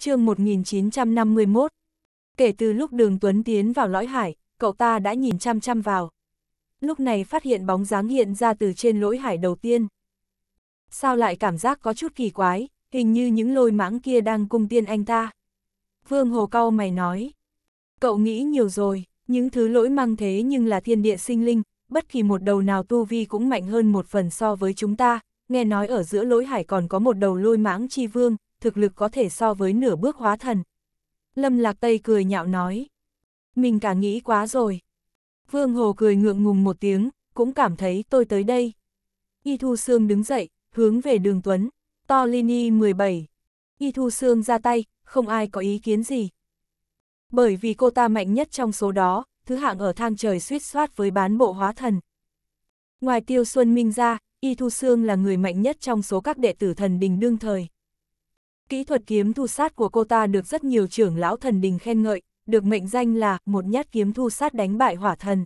chương 1951. Kể từ lúc đường Tuấn tiến vào lõi hải, cậu ta đã nhìn chăm chăm vào. Lúc này phát hiện bóng dáng hiện ra từ trên lỗi hải đầu tiên. Sao lại cảm giác có chút kỳ quái, hình như những lôi mãng kia đang cung tiên anh ta. Vương Hồ Cao mày nói. Cậu nghĩ nhiều rồi, những thứ lỗi mang thế nhưng là thiên địa sinh linh, bất kỳ một đầu nào tu vi cũng mạnh hơn một phần so với chúng ta, nghe nói ở giữa lỗi hải còn có một đầu lôi mãng chi vương, thực lực có thể so với nửa bước hóa thần. Lâm Lạc Tây cười nhạo nói. Mình cả nghĩ quá rồi. Vương Hồ cười ngượng ngùng một tiếng, cũng cảm thấy tôi tới đây. Y Thu Sương đứng dậy, hướng về đường Tuấn, to Lini 17. Y Thu Sương ra tay, không ai có ý kiến gì. Bởi vì cô ta mạnh nhất trong số đó, thứ hạng ở thang trời suýt soát với bán bộ hóa thần. Ngoài Tiêu Xuân Minh ra, Y Thu Sương là người mạnh nhất trong số các đệ tử thần đình đương thời. Kỹ thuật kiếm thu sát của cô ta được rất nhiều trưởng lão thần đình khen ngợi, được mệnh danh là một nhát kiếm thu sát đánh bại hỏa thần.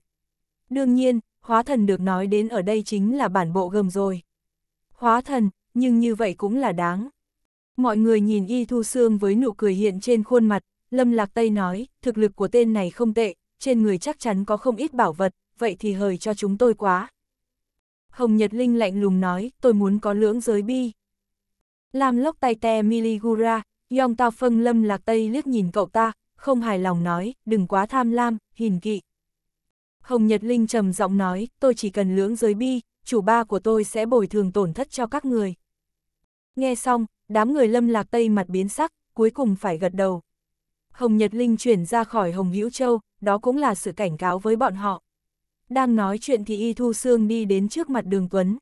Đương nhiên, hóa thần được nói đến ở đây chính là bản bộ gầm rồi. Hóa thần, nhưng như vậy cũng là đáng. Mọi người nhìn Y Thu Sương với nụ cười hiện trên khuôn mặt, Lâm Lạc Tây nói, thực lực của tên này không tệ, trên người chắc chắn có không ít bảo vật, vậy thì hời cho chúng tôi quá. Hồng Nhật Linh lạnh lùng nói, tôi muốn có lưỡng giới bi. Lam lốc tay te Miligura, Yong Tao Phân Lâm Lạc Tây liếc nhìn cậu ta, không hài lòng nói, đừng quá tham lam, hình kỵ. Hồng Nhật Linh trầm giọng nói, tôi chỉ cần lưỡng giới bi, chủ ba của tôi sẽ bồi thường tổn thất cho các người. Nghe xong, đám người Lâm Lạc Tây mặt biến sắc, cuối cùng phải gật đầu. Hồng Nhật Linh chuyển ra khỏi Hồng Hữu Châu, đó cũng là sự cảnh cáo với bọn họ. Đang nói chuyện thì Y Thu Sương đi đến trước mặt đường Tuấn.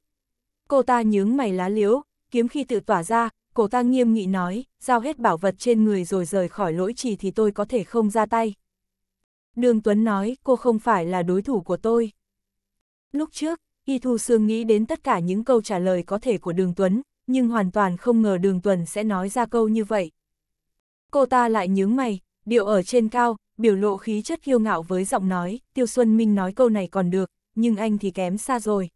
Cô ta nhướng mày lá liễu, kiếm khi tự tỏa ra, cổ ta nghiêm nghị nói, giao hết bảo vật trên người rồi rời khỏi lỗi trì thì tôi có thể không ra tay. Đường Tuấn nói, cô không phải là đối thủ của tôi. Lúc trước, Y Thu Sương nghĩ đến tất cả những câu trả lời có thể của Đường Tuấn, nhưng hoàn toàn không ngờ Đường Tuấn sẽ nói ra câu như vậy. Cô ta lại nhướng mày, điệu ở trên cao, biểu lộ khí chất kiêu ngạo với giọng nói, Tiêu Xuân Minh nói câu này còn được, nhưng anh thì kém xa rồi.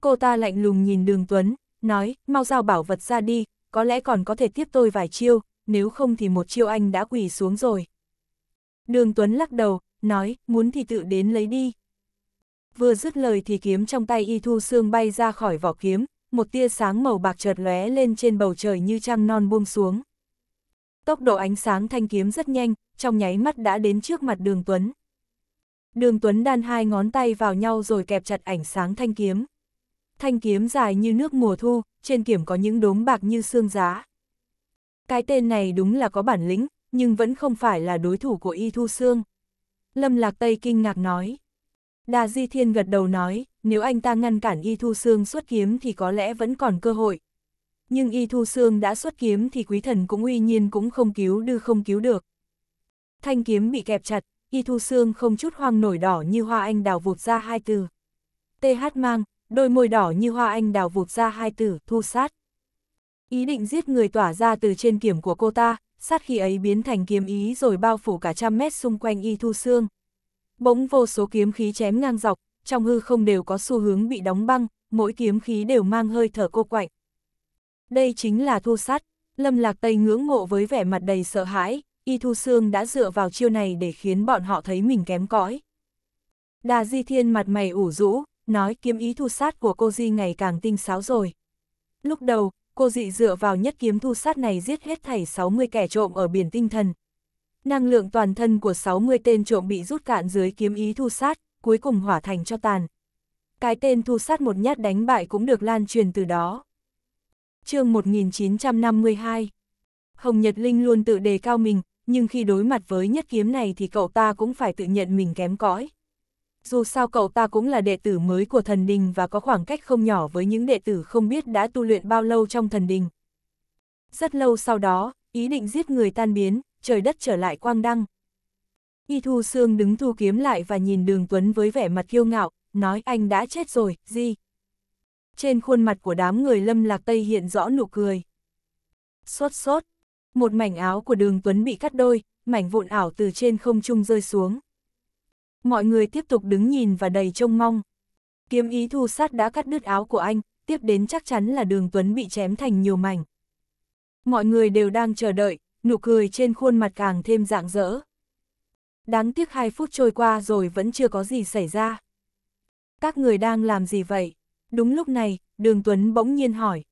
Cô ta lạnh lùng nhìn Đường Tuấn, nói, mau giao bảo vật ra đi, có lẽ còn có thể tiếp tôi vài chiêu, nếu không thì một chiêu anh đã quỳ xuống rồi. Đường Tuấn lắc đầu, nói, muốn thì tự đến lấy đi. Vừa dứt lời thì kiếm trong tay y thu xương bay ra khỏi vỏ kiếm, một tia sáng màu bạc chợt lóe lên trên bầu trời như trăng non buông xuống. Tốc độ ánh sáng thanh kiếm rất nhanh, trong nháy mắt đã đến trước mặt đường Tuấn. Đường Tuấn đan hai ngón tay vào nhau rồi kẹp chặt ánh sáng thanh kiếm thanh kiếm dài như nước mùa thu, trên kiểm có những đốm bạc như xương giá. Cái tên này đúng là có bản lĩnh, nhưng vẫn không phải là đối thủ của Y Thu Sương. Lâm Lạc Tây kinh ngạc nói. Đà Di Thiên gật đầu nói, nếu anh ta ngăn cản Y Thu Sương xuất kiếm thì có lẽ vẫn còn cơ hội. Nhưng Y Thu Sương đã xuất kiếm thì quý thần cũng uy nhiên cũng không cứu đưa không cứu được. Thanh kiếm bị kẹp chặt, Y Thu Sương không chút hoang nổi đỏ như hoa anh đào vụt ra hai từ. TH mang, đôi môi đỏ như hoa anh đào vụt ra hai từ thu sát. Ý định giết người tỏa ra từ trên kiểm của cô ta, sát khi ấy biến thành kiếm ý rồi bao phủ cả trăm mét xung quanh y thu xương. Bỗng vô số kiếm khí chém ngang dọc, trong hư không đều có xu hướng bị đóng băng, mỗi kiếm khí đều mang hơi thở cô quạnh. Đây chính là thu sát, Lâm Lạc Tây ngưỡng mộ với vẻ mặt đầy sợ hãi, y thu xương đã dựa vào chiêu này để khiến bọn họ thấy mình kém cỏi. Đà Di Thiên mặt mày ủ rũ, nói kiếm ý thu sát của cô Di ngày càng tinh xáo rồi. Lúc đầu, cô dị dựa vào nhất kiếm thu sát này giết hết thảy 60 kẻ trộm ở biển tinh thần. Năng lượng toàn thân của 60 tên trộm bị rút cạn dưới kiếm ý thu sát, cuối cùng hỏa thành cho tàn. Cái tên thu sát một nhát đánh bại cũng được lan truyền từ đó. chương 1952 Hồng Nhật Linh luôn tự đề cao mình, nhưng khi đối mặt với nhất kiếm này thì cậu ta cũng phải tự nhận mình kém cỏi dù sao cậu ta cũng là đệ tử mới của thần đình và có khoảng cách không nhỏ với những đệ tử không biết đã tu luyện bao lâu trong thần đình. Rất lâu sau đó, ý định giết người tan biến, trời đất trở lại quang đăng. Y Thu Sương đứng thu kiếm lại và nhìn Đường Tuấn với vẻ mặt kiêu ngạo, nói anh đã chết rồi, gì? Trên khuôn mặt của đám người lâm lạc Tây hiện rõ nụ cười. sốt sốt một mảnh áo của Đường Tuấn bị cắt đôi, mảnh vụn ảo từ trên không trung rơi xuống mọi người tiếp tục đứng nhìn và đầy trông mong. Kiếm ý thu sát đã cắt đứt áo của anh, tiếp đến chắc chắn là đường Tuấn bị chém thành nhiều mảnh. Mọi người đều đang chờ đợi, nụ cười trên khuôn mặt càng thêm rạng rỡ. Đáng tiếc hai phút trôi qua rồi vẫn chưa có gì xảy ra. Các người đang làm gì vậy? Đúng lúc này, đường Tuấn bỗng nhiên hỏi.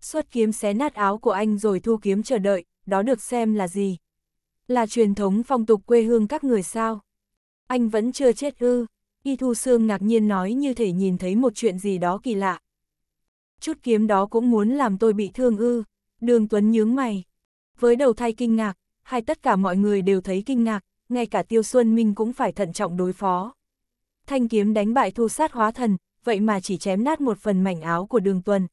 Xuất kiếm xé nát áo của anh rồi thu kiếm chờ đợi, đó được xem là gì? Là truyền thống phong tục quê hương các người sao? Anh vẫn chưa chết ư. Y Thu Sương ngạc nhiên nói như thể nhìn thấy một chuyện gì đó kỳ lạ. Chút kiếm đó cũng muốn làm tôi bị thương ư. Đường Tuấn nhướng mày. Với đầu thai kinh ngạc, hay tất cả mọi người đều thấy kinh ngạc, ngay cả Tiêu Xuân Minh cũng phải thận trọng đối phó. Thanh kiếm đánh bại thu sát hóa thần, vậy mà chỉ chém nát một phần mảnh áo của đường tuần.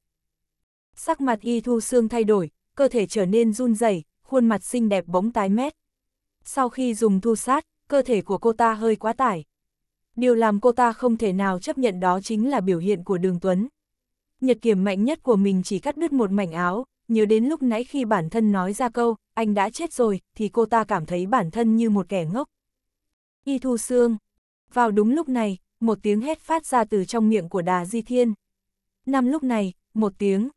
Sắc mặt y thu Sương thay đổi, cơ thể trở nên run rẩy, khuôn mặt xinh đẹp bóng tái mét. Sau khi dùng thu sát, cơ thể của cô ta hơi quá tải. Điều làm cô ta không thể nào chấp nhận đó chính là biểu hiện của Đường Tuấn. Nhật kiểm mạnh nhất của mình chỉ cắt đứt một mảnh áo, nhớ đến lúc nãy khi bản thân nói ra câu, anh đã chết rồi, thì cô ta cảm thấy bản thân như một kẻ ngốc. Y thu xương. Vào đúng lúc này, một tiếng hét phát ra từ trong miệng của đà di thiên. Năm lúc này, một tiếng.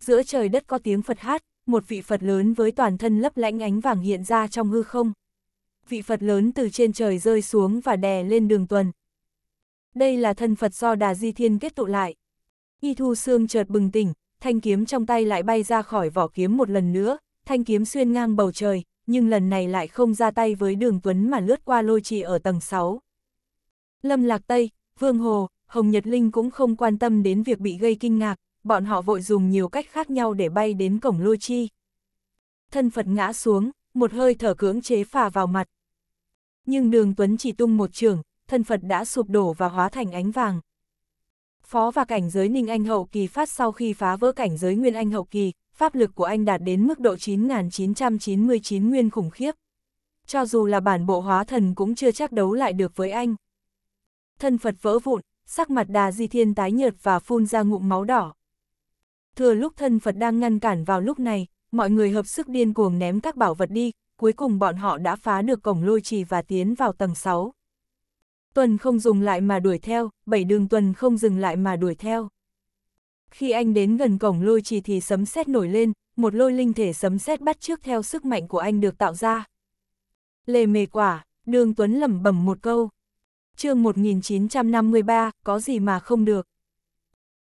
Giữa trời đất có tiếng Phật hát, một vị Phật lớn với toàn thân lấp lánh ánh vàng hiện ra trong hư không vị Phật lớn từ trên trời rơi xuống và đè lên đường tuần. Đây là thân Phật do Đà Di Thiên kết tụ lại. Y Thu Sương chợt bừng tỉnh, thanh kiếm trong tay lại bay ra khỏi vỏ kiếm một lần nữa, thanh kiếm xuyên ngang bầu trời, nhưng lần này lại không ra tay với đường Tuấn mà lướt qua lôi trì ở tầng 6. Lâm Lạc Tây, Vương Hồ, Hồng Nhật Linh cũng không quan tâm đến việc bị gây kinh ngạc, bọn họ vội dùng nhiều cách khác nhau để bay đến cổng lôi chi. Thân Phật ngã xuống, một hơi thở cưỡng chế phả vào mặt. Nhưng đường Tuấn chỉ tung một trường, thân Phật đã sụp đổ và hóa thành ánh vàng. Phó và cảnh giới Ninh Anh Hậu Kỳ phát sau khi phá vỡ cảnh giới Nguyên Anh Hậu Kỳ, pháp lực của anh đạt đến mức độ 9.999 nguyên khủng khiếp. Cho dù là bản bộ hóa thần cũng chưa chắc đấu lại được với anh. Thân Phật vỡ vụn, sắc mặt đà di thiên tái nhợt và phun ra ngụm máu đỏ. Thừa lúc thân Phật đang ngăn cản vào lúc này, mọi người hợp sức điên cuồng ném các bảo vật đi, cuối cùng bọn họ đã phá được cổng lôi trì và tiến vào tầng 6. Tuần không dùng lại mà đuổi theo, bảy đường tuần không dừng lại mà đuổi theo. Khi anh đến gần cổng lôi trì thì sấm sét nổi lên, một lôi linh thể sấm sét bắt trước theo sức mạnh của anh được tạo ra. Lề mề quả, đường Tuấn lẩm bẩm một câu. chương 1953, có gì mà không được.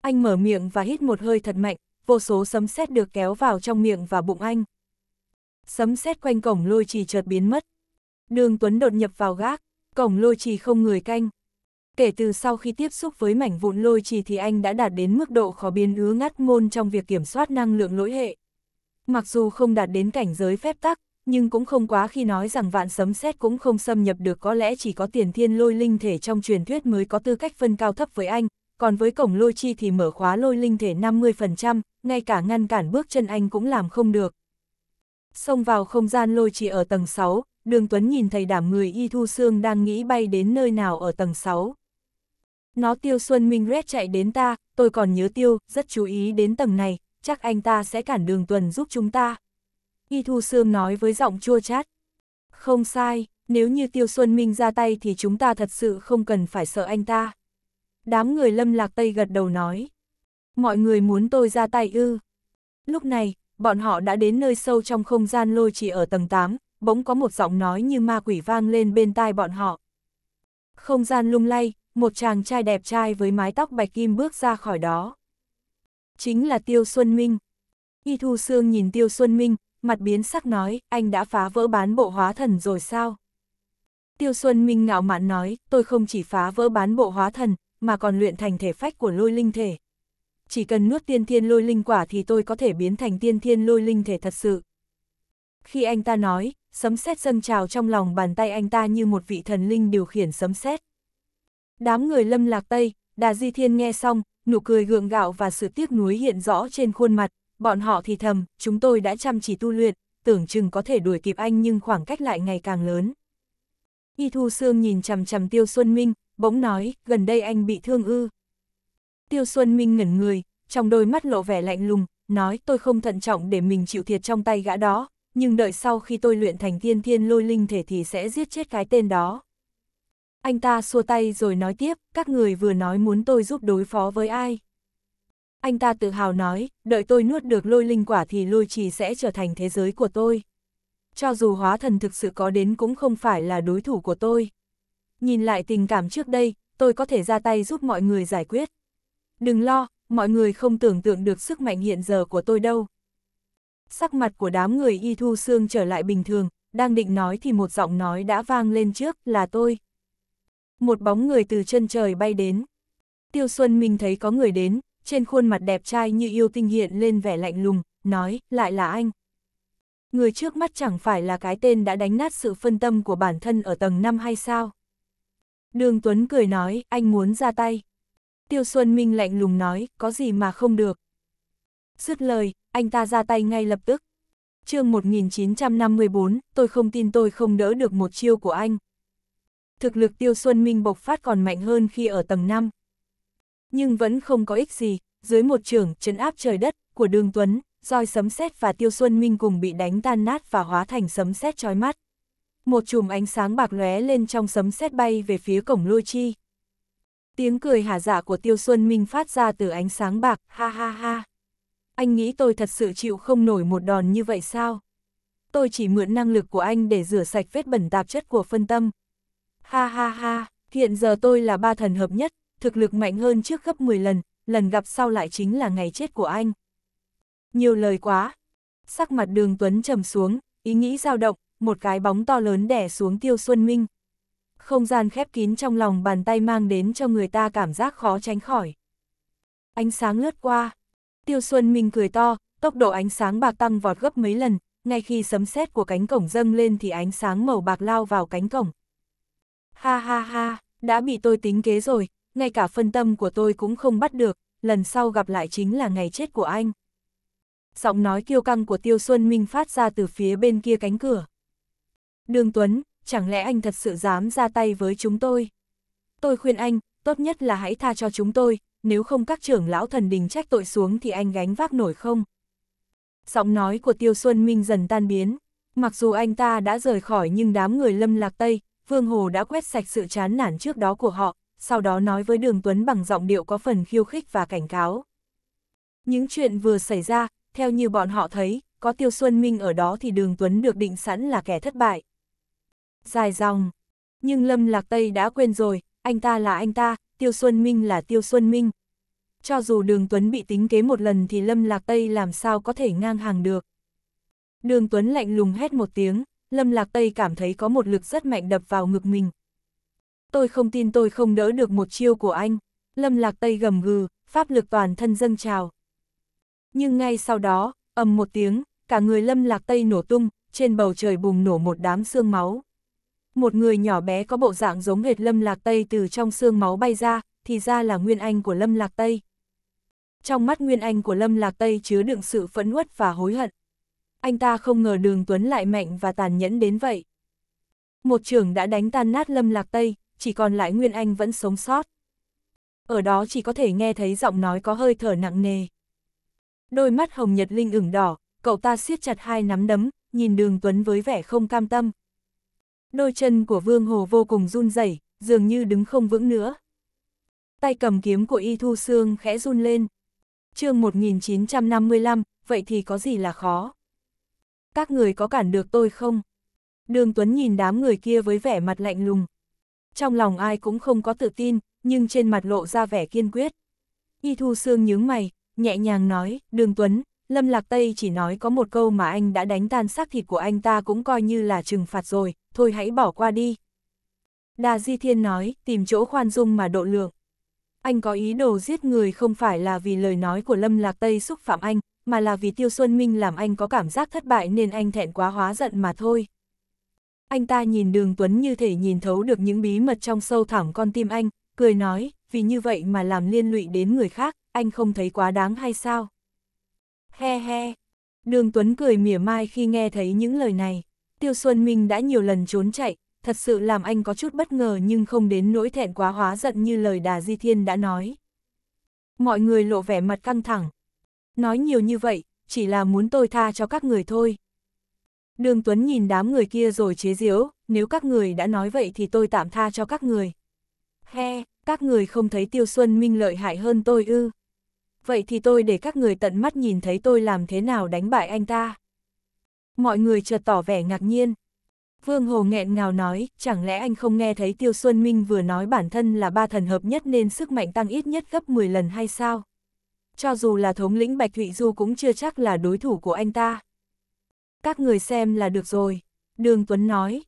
Anh mở miệng và hít một hơi thật mạnh, vô số sấm sét được kéo vào trong miệng và bụng anh. Sấm sét quanh cổng lôi trì chợt biến mất. Đường Tuấn đột nhập vào gác, cổng lôi trì không người canh. Kể từ sau khi tiếp xúc với mảnh vụn lôi trì thì anh đã đạt đến mức độ khó biến ứa ngắt ngôn trong việc kiểm soát năng lượng lỗi hệ. Mặc dù không đạt đến cảnh giới phép tắc, nhưng cũng không quá khi nói rằng vạn sấm sét cũng không xâm nhập được có lẽ chỉ có tiền thiên lôi linh thể trong truyền thuyết mới có tư cách phân cao thấp với anh, còn với cổng lôi chi thì mở khóa lôi linh thể 50%, ngay cả ngăn cản bước chân anh cũng làm không được. Xông vào không gian lôi chi ở tầng 6, đường Tuấn nhìn thấy đảm người Y Thu xương đang nghĩ bay đến nơi nào ở tầng 6. Nó tiêu Xuân Minh Red chạy đến ta, tôi còn nhớ tiêu, rất chú ý đến tầng này, chắc anh ta sẽ cản đường tuần giúp chúng ta. Y Thu xương nói với giọng chua chát. Không sai, nếu như tiêu Xuân Minh ra tay thì chúng ta thật sự không cần phải sợ anh ta. Đám người lâm lạc Tây gật đầu nói. Mọi người muốn tôi ra tay ư. Lúc này, bọn họ đã đến nơi sâu trong không gian lôi chỉ ở tầng 8, bỗng có một giọng nói như ma quỷ vang lên bên tai bọn họ. Không gian lung lay, một chàng trai đẹp trai với mái tóc bạch kim bước ra khỏi đó. Chính là Tiêu Xuân Minh. Y Thu Sương nhìn Tiêu Xuân Minh, mặt biến sắc nói, anh đã phá vỡ bán bộ hóa thần rồi sao? Tiêu Xuân Minh ngạo mạn nói, tôi không chỉ phá vỡ bán bộ hóa thần, mà còn luyện thành thể phách của lôi linh thể. Chỉ cần nuốt tiên thiên lôi linh quả thì tôi có thể biến thành tiên thiên lôi linh thể thật sự. Khi anh ta nói, sấm sét dâng trào trong lòng bàn tay anh ta như một vị thần linh điều khiển sấm sét. Đám người lâm lạc Tây, Đà Di Thiên nghe xong, nụ cười gượng gạo và sự tiếc nuối hiện rõ trên khuôn mặt, bọn họ thì thầm, chúng tôi đã chăm chỉ tu luyện, tưởng chừng có thể đuổi kịp anh nhưng khoảng cách lại ngày càng lớn. Y Thu Sương nhìn chằm chằm Tiêu Xuân Minh, bỗng nói, gần đây anh bị thương ư. Tiêu Xuân Minh ngẩn người, trong đôi mắt lộ vẻ lạnh lùng, nói tôi không thận trọng để mình chịu thiệt trong tay gã đó, nhưng đợi sau khi tôi luyện thành tiên thiên lôi linh thể thì sẽ giết chết cái tên đó. Anh ta xua tay rồi nói tiếp, các người vừa nói muốn tôi giúp đối phó với ai. Anh ta tự hào nói, đợi tôi nuốt được lôi linh quả thì lôi trì sẽ trở thành thế giới của tôi. Cho dù hóa thần thực sự có đến cũng không phải là đối thủ của tôi nhìn lại tình cảm trước đây, tôi có thể ra tay giúp mọi người giải quyết. Đừng lo, mọi người không tưởng tượng được sức mạnh hiện giờ của tôi đâu. Sắc mặt của đám người y thu xương trở lại bình thường, đang định nói thì một giọng nói đã vang lên trước là tôi. Một bóng người từ chân trời bay đến. Tiêu Xuân Minh thấy có người đến, trên khuôn mặt đẹp trai như yêu tinh hiện lên vẻ lạnh lùng, nói, lại là anh. Người trước mắt chẳng phải là cái tên đã đánh nát sự phân tâm của bản thân ở tầng 5 hay sao? Đường Tuấn cười nói, anh muốn ra tay. Tiêu Xuân Minh lạnh lùng nói, có gì mà không được. Dứt lời, anh ta ra tay ngay lập tức. chương 1954, tôi không tin tôi không đỡ được một chiêu của anh. Thực lực Tiêu Xuân Minh bộc phát còn mạnh hơn khi ở tầng 5. Nhưng vẫn không có ích gì, dưới một trường chấn áp trời đất của Đường Tuấn, roi sấm sét và Tiêu Xuân Minh cùng bị đánh tan nát và hóa thành sấm sét chói mắt một chùm ánh sáng bạc lóe lên trong sấm sét bay về phía cổng lôi chi. Tiếng cười hả dạ của Tiêu Xuân Minh phát ra từ ánh sáng bạc, ha ha ha. Anh nghĩ tôi thật sự chịu không nổi một đòn như vậy sao? Tôi chỉ mượn năng lực của anh để rửa sạch vết bẩn tạp chất của phân tâm. Ha ha ha, hiện giờ tôi là ba thần hợp nhất, thực lực mạnh hơn trước gấp 10 lần, lần gặp sau lại chính là ngày chết của anh. Nhiều lời quá. Sắc mặt đường Tuấn trầm xuống, ý nghĩ dao động, một cái bóng to lớn đẻ xuống Tiêu Xuân Minh. Không gian khép kín trong lòng bàn tay mang đến cho người ta cảm giác khó tránh khỏi. Ánh sáng lướt qua. Tiêu Xuân Minh cười to, tốc độ ánh sáng bạc tăng vọt gấp mấy lần, ngay khi sấm sét của cánh cổng dâng lên thì ánh sáng màu bạc lao vào cánh cổng. Ha ha ha, đã bị tôi tính kế rồi, ngay cả phân tâm của tôi cũng không bắt được, lần sau gặp lại chính là ngày chết của anh. Giọng nói kiêu căng của Tiêu Xuân Minh phát ra từ phía bên kia cánh cửa. Đường Tuấn, chẳng lẽ anh thật sự dám ra tay với chúng tôi? Tôi khuyên anh, tốt nhất là hãy tha cho chúng tôi, nếu không các trưởng lão thần đình trách tội xuống thì anh gánh vác nổi không? Giọng nói của Tiêu Xuân Minh dần tan biến, mặc dù anh ta đã rời khỏi nhưng đám người lâm lạc Tây, Vương Hồ đã quét sạch sự chán nản trước đó của họ, sau đó nói với Đường Tuấn bằng giọng điệu có phần khiêu khích và cảnh cáo. Những chuyện vừa xảy ra, theo như bọn họ thấy, có Tiêu Xuân Minh ở đó thì Đường Tuấn được định sẵn là kẻ thất bại dài dòng. Nhưng Lâm Lạc Tây đã quên rồi, anh ta là anh ta, Tiêu Xuân Minh là Tiêu Xuân Minh. Cho dù Đường Tuấn bị tính kế một lần thì Lâm Lạc Tây làm sao có thể ngang hàng được. Đường Tuấn lạnh lùng hét một tiếng, Lâm Lạc Tây cảm thấy có một lực rất mạnh đập vào ngực mình. Tôi không tin tôi không đỡ được một chiêu của anh. Lâm Lạc Tây gầm gừ, pháp lực toàn thân dâng trào. Nhưng ngay sau đó, ầm một tiếng, cả người Lâm Lạc Tây nổ tung, trên bầu trời bùng nổ một đám xương máu một người nhỏ bé có bộ dạng giống hệt Lâm Lạc Tây từ trong xương máu bay ra, thì ra là Nguyên Anh của Lâm Lạc Tây. Trong mắt Nguyên Anh của Lâm Lạc Tây chứa đựng sự phẫn uất và hối hận. Anh ta không ngờ đường Tuấn lại mạnh và tàn nhẫn đến vậy. Một trưởng đã đánh tan nát Lâm Lạc Tây, chỉ còn lại Nguyên Anh vẫn sống sót. Ở đó chỉ có thể nghe thấy giọng nói có hơi thở nặng nề. Đôi mắt Hồng Nhật Linh ửng đỏ, cậu ta siết chặt hai nắm đấm, nhìn đường Tuấn với vẻ không cam tâm, Đôi chân của Vương Hồ vô cùng run rẩy, dường như đứng không vững nữa. Tay cầm kiếm của Y Thu Sương khẽ run lên. chương 1955, vậy thì có gì là khó? Các người có cản được tôi không? Đường Tuấn nhìn đám người kia với vẻ mặt lạnh lùng. Trong lòng ai cũng không có tự tin, nhưng trên mặt lộ ra vẻ kiên quyết. Y Thu Sương nhướng mày, nhẹ nhàng nói, Đường Tuấn, Lâm Lạc Tây chỉ nói có một câu mà anh đã đánh tan xác thịt của anh ta cũng coi như là trừng phạt rồi, thôi hãy bỏ qua đi. Đà Di Thiên nói, tìm chỗ khoan dung mà độ lượng. Anh có ý đồ giết người không phải là vì lời nói của Lâm Lạc Tây xúc phạm anh, mà là vì Tiêu Xuân Minh làm anh có cảm giác thất bại nên anh thẹn quá hóa giận mà thôi. Anh ta nhìn đường Tuấn như thể nhìn thấu được những bí mật trong sâu thẳm con tim anh, cười nói, vì như vậy mà làm liên lụy đến người khác, anh không thấy quá đáng hay sao? he he. Đường Tuấn cười mỉa mai khi nghe thấy những lời này. Tiêu Xuân Minh đã nhiều lần trốn chạy, thật sự làm anh có chút bất ngờ nhưng không đến nỗi thẹn quá hóa giận như lời Đà Di Thiên đã nói. Mọi người lộ vẻ mặt căng thẳng. Nói nhiều như vậy, chỉ là muốn tôi tha cho các người thôi. Đường Tuấn nhìn đám người kia rồi chế giễu, nếu các người đã nói vậy thì tôi tạm tha cho các người. He, các người không thấy Tiêu Xuân Minh lợi hại hơn tôi ư vậy thì tôi để các người tận mắt nhìn thấy tôi làm thế nào đánh bại anh ta. Mọi người chợt tỏ vẻ ngạc nhiên. Vương Hồ nghẹn ngào nói, chẳng lẽ anh không nghe thấy Tiêu Xuân Minh vừa nói bản thân là ba thần hợp nhất nên sức mạnh tăng ít nhất gấp 10 lần hay sao? Cho dù là thống lĩnh Bạch Thụy Du cũng chưa chắc là đối thủ của anh ta. Các người xem là được rồi, Đường Tuấn nói.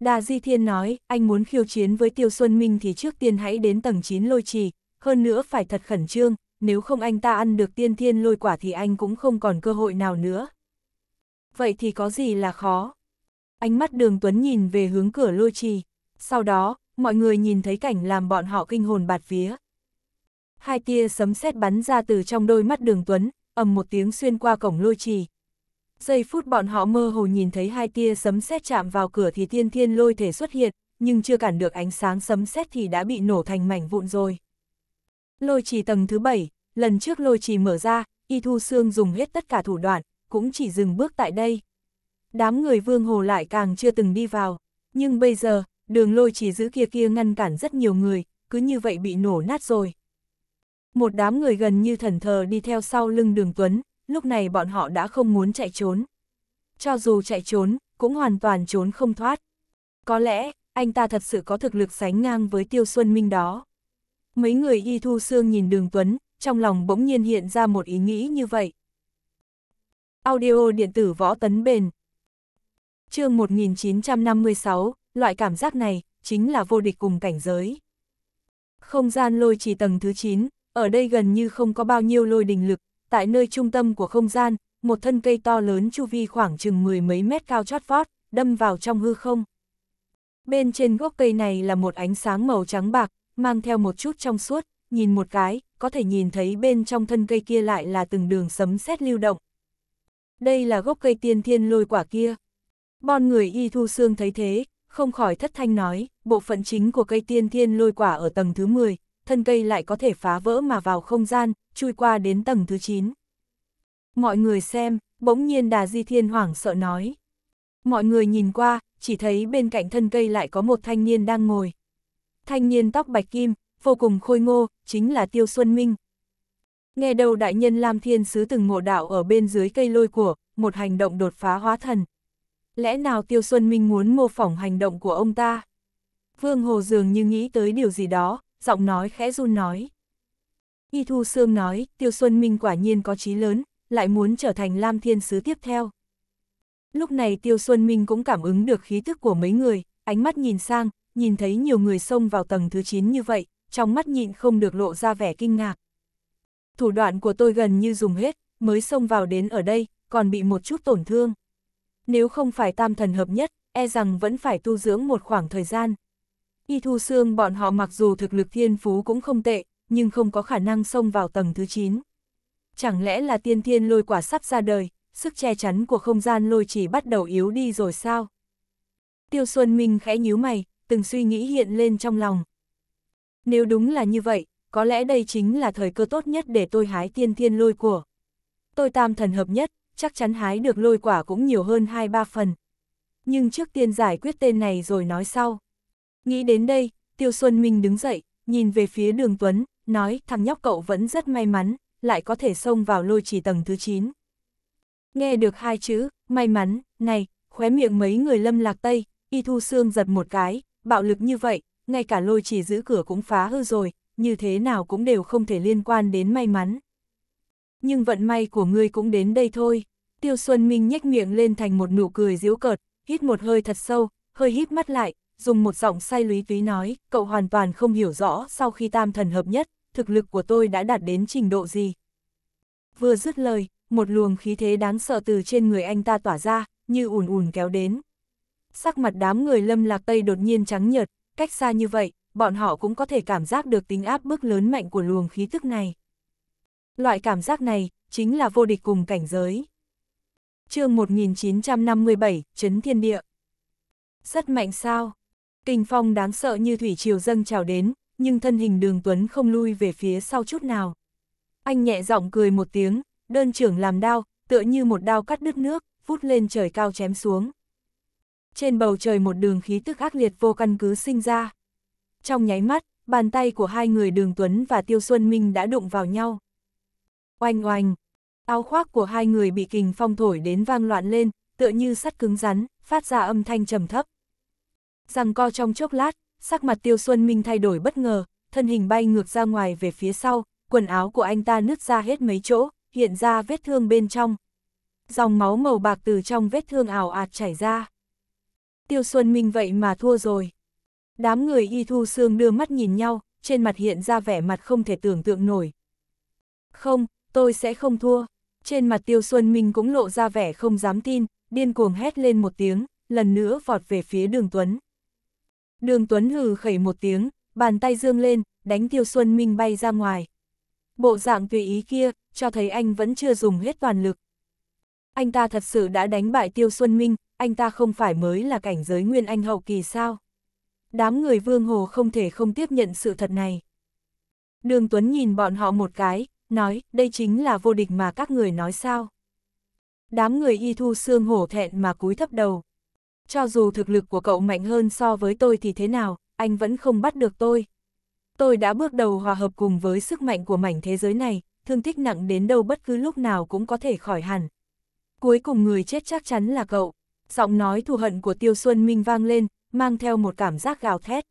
Đà Di Thiên nói, anh muốn khiêu chiến với Tiêu Xuân Minh thì trước tiên hãy đến tầng 9 lôi trì, hơn nữa phải thật khẩn trương, nếu không anh ta ăn được tiên thiên lôi quả thì anh cũng không còn cơ hội nào nữa. Vậy thì có gì là khó? Ánh mắt đường Tuấn nhìn về hướng cửa lôi trì, sau đó, mọi người nhìn thấy cảnh làm bọn họ kinh hồn bạt vía. Hai tia sấm sét bắn ra từ trong đôi mắt đường Tuấn, ầm một tiếng xuyên qua cổng lôi trì. Giây phút bọn họ mơ hồ nhìn thấy hai tia sấm sét chạm vào cửa thì tiên thiên lôi thể xuất hiện, nhưng chưa cản được ánh sáng sấm sét thì đã bị nổ thành mảnh vụn rồi. Lôi trì tầng thứ bảy lần trước lôi trì mở ra, Y Thu Sương dùng hết tất cả thủ đoạn, cũng chỉ dừng bước tại đây. Đám người vương hồ lại càng chưa từng đi vào, nhưng bây giờ, đường lôi trì giữ kia kia ngăn cản rất nhiều người, cứ như vậy bị nổ nát rồi. Một đám người gần như thần thờ đi theo sau lưng đường Tuấn, lúc này bọn họ đã không muốn chạy trốn. Cho dù chạy trốn, cũng hoàn toàn trốn không thoát. Có lẽ, anh ta thật sự có thực lực sánh ngang với Tiêu Xuân Minh đó mấy người y thu xương nhìn đường Tuấn, trong lòng bỗng nhiên hiện ra một ý nghĩ như vậy. Audio điện tử võ tấn bền chương 1956, loại cảm giác này, chính là vô địch cùng cảnh giới. Không gian lôi chỉ tầng thứ 9, ở đây gần như không có bao nhiêu lôi đình lực, tại nơi trung tâm của không gian, một thân cây to lớn chu vi khoảng chừng mười mấy mét cao chót vót, đâm vào trong hư không. Bên trên gốc cây này là một ánh sáng màu trắng bạc, mang theo một chút trong suốt, nhìn một cái, có thể nhìn thấy bên trong thân cây kia lại là từng đường sấm sét lưu động. Đây là gốc cây tiên thiên lôi quả kia. Bọn người y thu xương thấy thế, không khỏi thất thanh nói, bộ phận chính của cây tiên thiên lôi quả ở tầng thứ 10, thân cây lại có thể phá vỡ mà vào không gian, chui qua đến tầng thứ 9. Mọi người xem, bỗng nhiên đà di thiên hoảng sợ nói. Mọi người nhìn qua, chỉ thấy bên cạnh thân cây lại có một thanh niên đang ngồi, Thanh niên tóc bạch kim, vô cùng khôi ngô, chính là Tiêu Xuân Minh. Nghe đầu đại nhân Lam Thiên Sứ từng ngộ đạo ở bên dưới cây lôi của, một hành động đột phá hóa thần. Lẽ nào Tiêu Xuân Minh muốn mô phỏng hành động của ông ta? Vương Hồ Dường như nghĩ tới điều gì đó, giọng nói khẽ run nói. Y Thu Sương nói, Tiêu Xuân Minh quả nhiên có chí lớn, lại muốn trở thành Lam Thiên Sứ tiếp theo. Lúc này Tiêu Xuân Minh cũng cảm ứng được khí thức của mấy người, ánh mắt nhìn sang, nhìn thấy nhiều người xông vào tầng thứ 9 như vậy, trong mắt nhịn không được lộ ra vẻ kinh ngạc. Thủ đoạn của tôi gần như dùng hết, mới xông vào đến ở đây, còn bị một chút tổn thương. Nếu không phải tam thần hợp nhất, e rằng vẫn phải tu dưỡng một khoảng thời gian. Y thu xương bọn họ mặc dù thực lực thiên phú cũng không tệ, nhưng không có khả năng xông vào tầng thứ 9. Chẳng lẽ là tiên thiên lôi quả sắp ra đời, sức che chắn của không gian lôi chỉ bắt đầu yếu đi rồi sao? Tiêu Xuân Minh khẽ nhíu mày, từng suy nghĩ hiện lên trong lòng. Nếu đúng là như vậy, có lẽ đây chính là thời cơ tốt nhất để tôi hái tiên thiên lôi của. Tôi tam thần hợp nhất, chắc chắn hái được lôi quả cũng nhiều hơn 2-3 phần. Nhưng trước tiên giải quyết tên này rồi nói sau. Nghĩ đến đây, Tiêu Xuân Minh đứng dậy, nhìn về phía đường Tuấn, nói thằng nhóc cậu vẫn rất may mắn, lại có thể xông vào lôi chỉ tầng thứ 9. Nghe được hai chữ, may mắn, này, khóe miệng mấy người lâm lạc tây, y thu xương giật một cái, bạo lực như vậy, ngay cả lôi chỉ giữ cửa cũng phá hư rồi, như thế nào cũng đều không thể liên quan đến may mắn. Nhưng vận may của ngươi cũng đến đây thôi. Tiêu Xuân Minh nhếch miệng lên thành một nụ cười giễu cợt, hít một hơi thật sâu, hơi hít mắt lại, dùng một giọng say lúy túy nói, cậu hoàn toàn không hiểu rõ sau khi tam thần hợp nhất, thực lực của tôi đã đạt đến trình độ gì. Vừa dứt lời, một luồng khí thế đáng sợ từ trên người anh ta tỏa ra, như ùn ùn kéo đến sắc mặt đám người lâm lạc Tây đột nhiên trắng nhợt, cách xa như vậy, bọn họ cũng có thể cảm giác được tính áp bức lớn mạnh của luồng khí tức này. Loại cảm giác này, chính là vô địch cùng cảnh giới. chương 1957, Trấn Thiên Địa. Rất mạnh sao? Kinh phong đáng sợ như thủy triều dâng trào đến, nhưng thân hình đường tuấn không lui về phía sau chút nào. Anh nhẹ giọng cười một tiếng, đơn trưởng làm đao, tựa như một đao cắt đứt nước, vút lên trời cao chém xuống trên bầu trời một đường khí tức ác liệt vô căn cứ sinh ra. Trong nháy mắt, bàn tay của hai người Đường Tuấn và Tiêu Xuân Minh đã đụng vào nhau. Oanh oanh, áo khoác của hai người bị kình phong thổi đến vang loạn lên, tựa như sắt cứng rắn, phát ra âm thanh trầm thấp. Răng co trong chốc lát, sắc mặt Tiêu Xuân Minh thay đổi bất ngờ, thân hình bay ngược ra ngoài về phía sau, quần áo của anh ta nứt ra hết mấy chỗ, hiện ra vết thương bên trong. Dòng máu màu bạc từ trong vết thương ảo ạt chảy ra. Tiêu Xuân Minh vậy mà thua rồi. Đám người y thu xương đưa mắt nhìn nhau, trên mặt hiện ra vẻ mặt không thể tưởng tượng nổi. Không, tôi sẽ không thua. Trên mặt Tiêu Xuân Minh cũng lộ ra vẻ không dám tin, điên cuồng hét lên một tiếng, lần nữa vọt về phía đường Tuấn. Đường Tuấn hừ khẩy một tiếng, bàn tay dương lên, đánh Tiêu Xuân Minh bay ra ngoài. Bộ dạng tùy ý kia, cho thấy anh vẫn chưa dùng hết toàn lực. Anh ta thật sự đã đánh bại Tiêu Xuân Minh, anh ta không phải mới là cảnh giới nguyên anh hậu kỳ sao? Đám người Vương Hồ không thể không tiếp nhận sự thật này. Đường Tuấn nhìn bọn họ một cái, nói, đây chính là vô địch mà các người nói sao. Đám người y thu xương hổ thẹn mà cúi thấp đầu. Cho dù thực lực của cậu mạnh hơn so với tôi thì thế nào, anh vẫn không bắt được tôi. Tôi đã bước đầu hòa hợp cùng với sức mạnh của mảnh thế giới này, thương tích nặng đến đâu bất cứ lúc nào cũng có thể khỏi hẳn cuối cùng người chết chắc chắn là cậu. Giọng nói thù hận của Tiêu Xuân Minh vang lên, mang theo một cảm giác gào thét.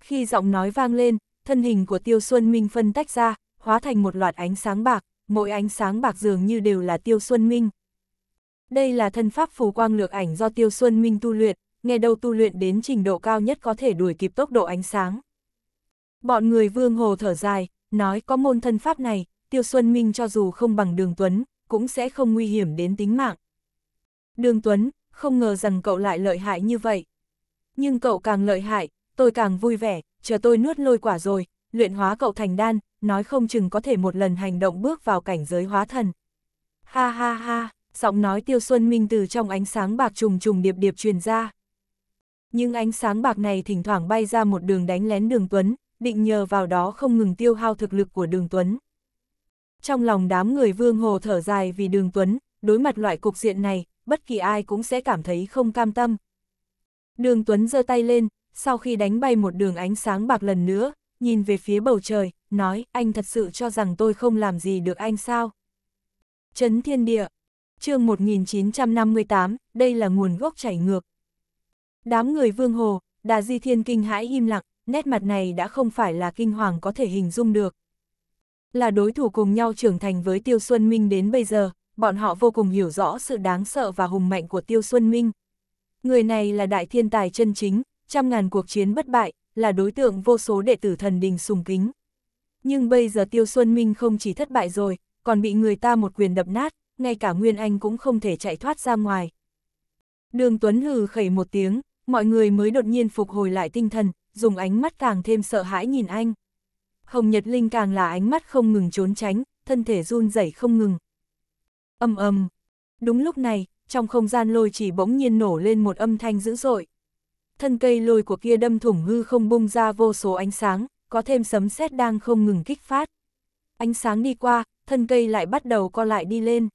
Khi giọng nói vang lên, thân hình của Tiêu Xuân Minh phân tách ra, hóa thành một loạt ánh sáng bạc, mỗi ánh sáng bạc dường như đều là Tiêu Xuân Minh. Đây là thân pháp phù quang lược ảnh do Tiêu Xuân Minh tu luyện, nghe đầu tu luyện đến trình độ cao nhất có thể đuổi kịp tốc độ ánh sáng. Bọn người vương hồ thở dài, nói có môn thân pháp này, Tiêu Xuân Minh cho dù không bằng đường tuấn, cũng sẽ không nguy hiểm đến tính mạng. Đường Tuấn, không ngờ rằng cậu lại lợi hại như vậy. Nhưng cậu càng lợi hại, tôi càng vui vẻ, chờ tôi nuốt lôi quả rồi, luyện hóa cậu thành đan, nói không chừng có thể một lần hành động bước vào cảnh giới hóa thần. Ha ha ha, giọng nói Tiêu Xuân Minh từ trong ánh sáng bạc trùng trùng điệp điệp truyền ra. Nhưng ánh sáng bạc này thỉnh thoảng bay ra một đường đánh lén đường Tuấn, định nhờ vào đó không ngừng tiêu hao thực lực của đường Tuấn. Trong lòng đám người vương hồ thở dài vì đường Tuấn, đối mặt loại cục diện này, bất kỳ ai cũng sẽ cảm thấy không cam tâm. Đường Tuấn giơ tay lên, sau khi đánh bay một đường ánh sáng bạc lần nữa, nhìn về phía bầu trời, nói anh thật sự cho rằng tôi không làm gì được anh sao. Trấn Thiên Địa chương 1958, đây là nguồn gốc chảy ngược. Đám người vương hồ, đà di thiên kinh hãi im lặng, nét mặt này đã không phải là kinh hoàng có thể hình dung được là đối thủ cùng nhau trưởng thành với Tiêu Xuân Minh đến bây giờ, bọn họ vô cùng hiểu rõ sự đáng sợ và hùng mạnh của Tiêu Xuân Minh. Người này là đại thiên tài chân chính, trăm ngàn cuộc chiến bất bại, là đối tượng vô số đệ tử thần đình sùng kính. Nhưng bây giờ Tiêu Xuân Minh không chỉ thất bại rồi, còn bị người ta một quyền đập nát, ngay cả Nguyên Anh cũng không thể chạy thoát ra ngoài. Đường Tuấn hừ khẩy một tiếng, mọi người mới đột nhiên phục hồi lại tinh thần, dùng ánh mắt càng thêm sợ hãi nhìn anh. Hồng Nhật Linh càng là ánh mắt không ngừng trốn tránh, thân thể run rẩy không ngừng. Âm âm. Đúng lúc này, trong không gian lôi chỉ bỗng nhiên nổ lên một âm thanh dữ dội. Thân cây lôi của kia đâm thủng hư không bung ra vô số ánh sáng, có thêm sấm sét đang không ngừng kích phát. Ánh sáng đi qua, thân cây lại bắt đầu co lại đi lên.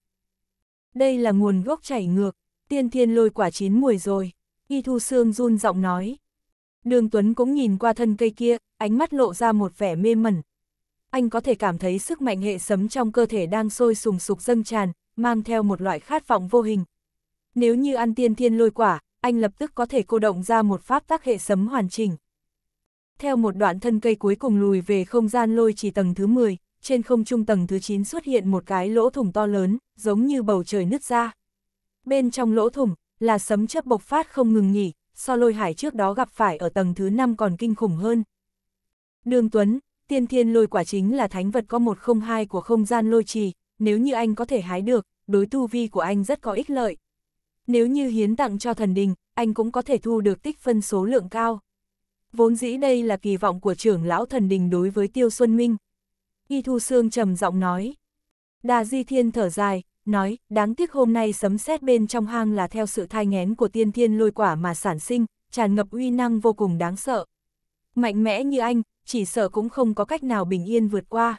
Đây là nguồn gốc chảy ngược, tiên thiên lôi quả chín mùi rồi. Y Thu Sương run giọng nói. Đường Tuấn cũng nhìn qua thân cây kia, ánh mắt lộ ra một vẻ mê mẩn. Anh có thể cảm thấy sức mạnh hệ sấm trong cơ thể đang sôi sùng sục dâng tràn, mang theo một loại khát vọng vô hình. Nếu như ăn tiên thiên lôi quả, anh lập tức có thể cô động ra một pháp tác hệ sấm hoàn chỉnh. Theo một đoạn thân cây cuối cùng lùi về không gian lôi chỉ tầng thứ 10, trên không trung tầng thứ 9 xuất hiện một cái lỗ thủng to lớn, giống như bầu trời nứt ra. Bên trong lỗ thủng, là sấm chớp bộc phát không ngừng nghỉ, so lôi hải trước đó gặp phải ở tầng thứ 5 còn kinh khủng hơn. Đường Tuấn, tiên thiên lôi quả chính là thánh vật có 102 của không gian lôi trì, nếu như anh có thể hái được, đối tu vi của anh rất có ích lợi. Nếu như hiến tặng cho thần đình, anh cũng có thể thu được tích phân số lượng cao. Vốn dĩ đây là kỳ vọng của trưởng lão thần đình đối với Tiêu Xuân Minh. Y Thu Sương trầm giọng nói. Đà Di Thiên thở dài, nói, đáng tiếc hôm nay sấm sét bên trong hang là theo sự thai ngén của tiên thiên lôi quả mà sản sinh, tràn ngập uy năng vô cùng đáng sợ. Mạnh mẽ như anh, chỉ sợ cũng không có cách nào bình yên vượt qua.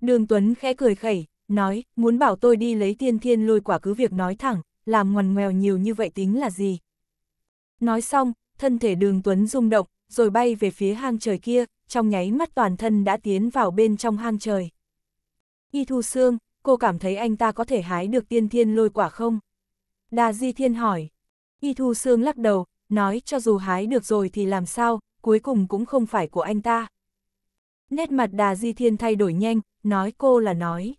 Đường Tuấn khẽ cười khẩy, nói, muốn bảo tôi đi lấy tiên thiên lôi quả cứ việc nói thẳng, làm ngoằn ngoèo nhiều như vậy tính là gì. Nói xong, thân thể đường Tuấn rung động, rồi bay về phía hang trời kia, trong nháy mắt toàn thân đã tiến vào bên trong hang trời. Y Thu xương cô cảm thấy anh ta có thể hái được tiên thiên lôi quả không? Đà Di Thiên hỏi. Y Thu Sương lắc đầu, nói cho dù hái được rồi thì làm sao, cuối cùng cũng không phải của anh ta. Nét mặt Đà Di Thiên thay đổi nhanh, nói cô là nói.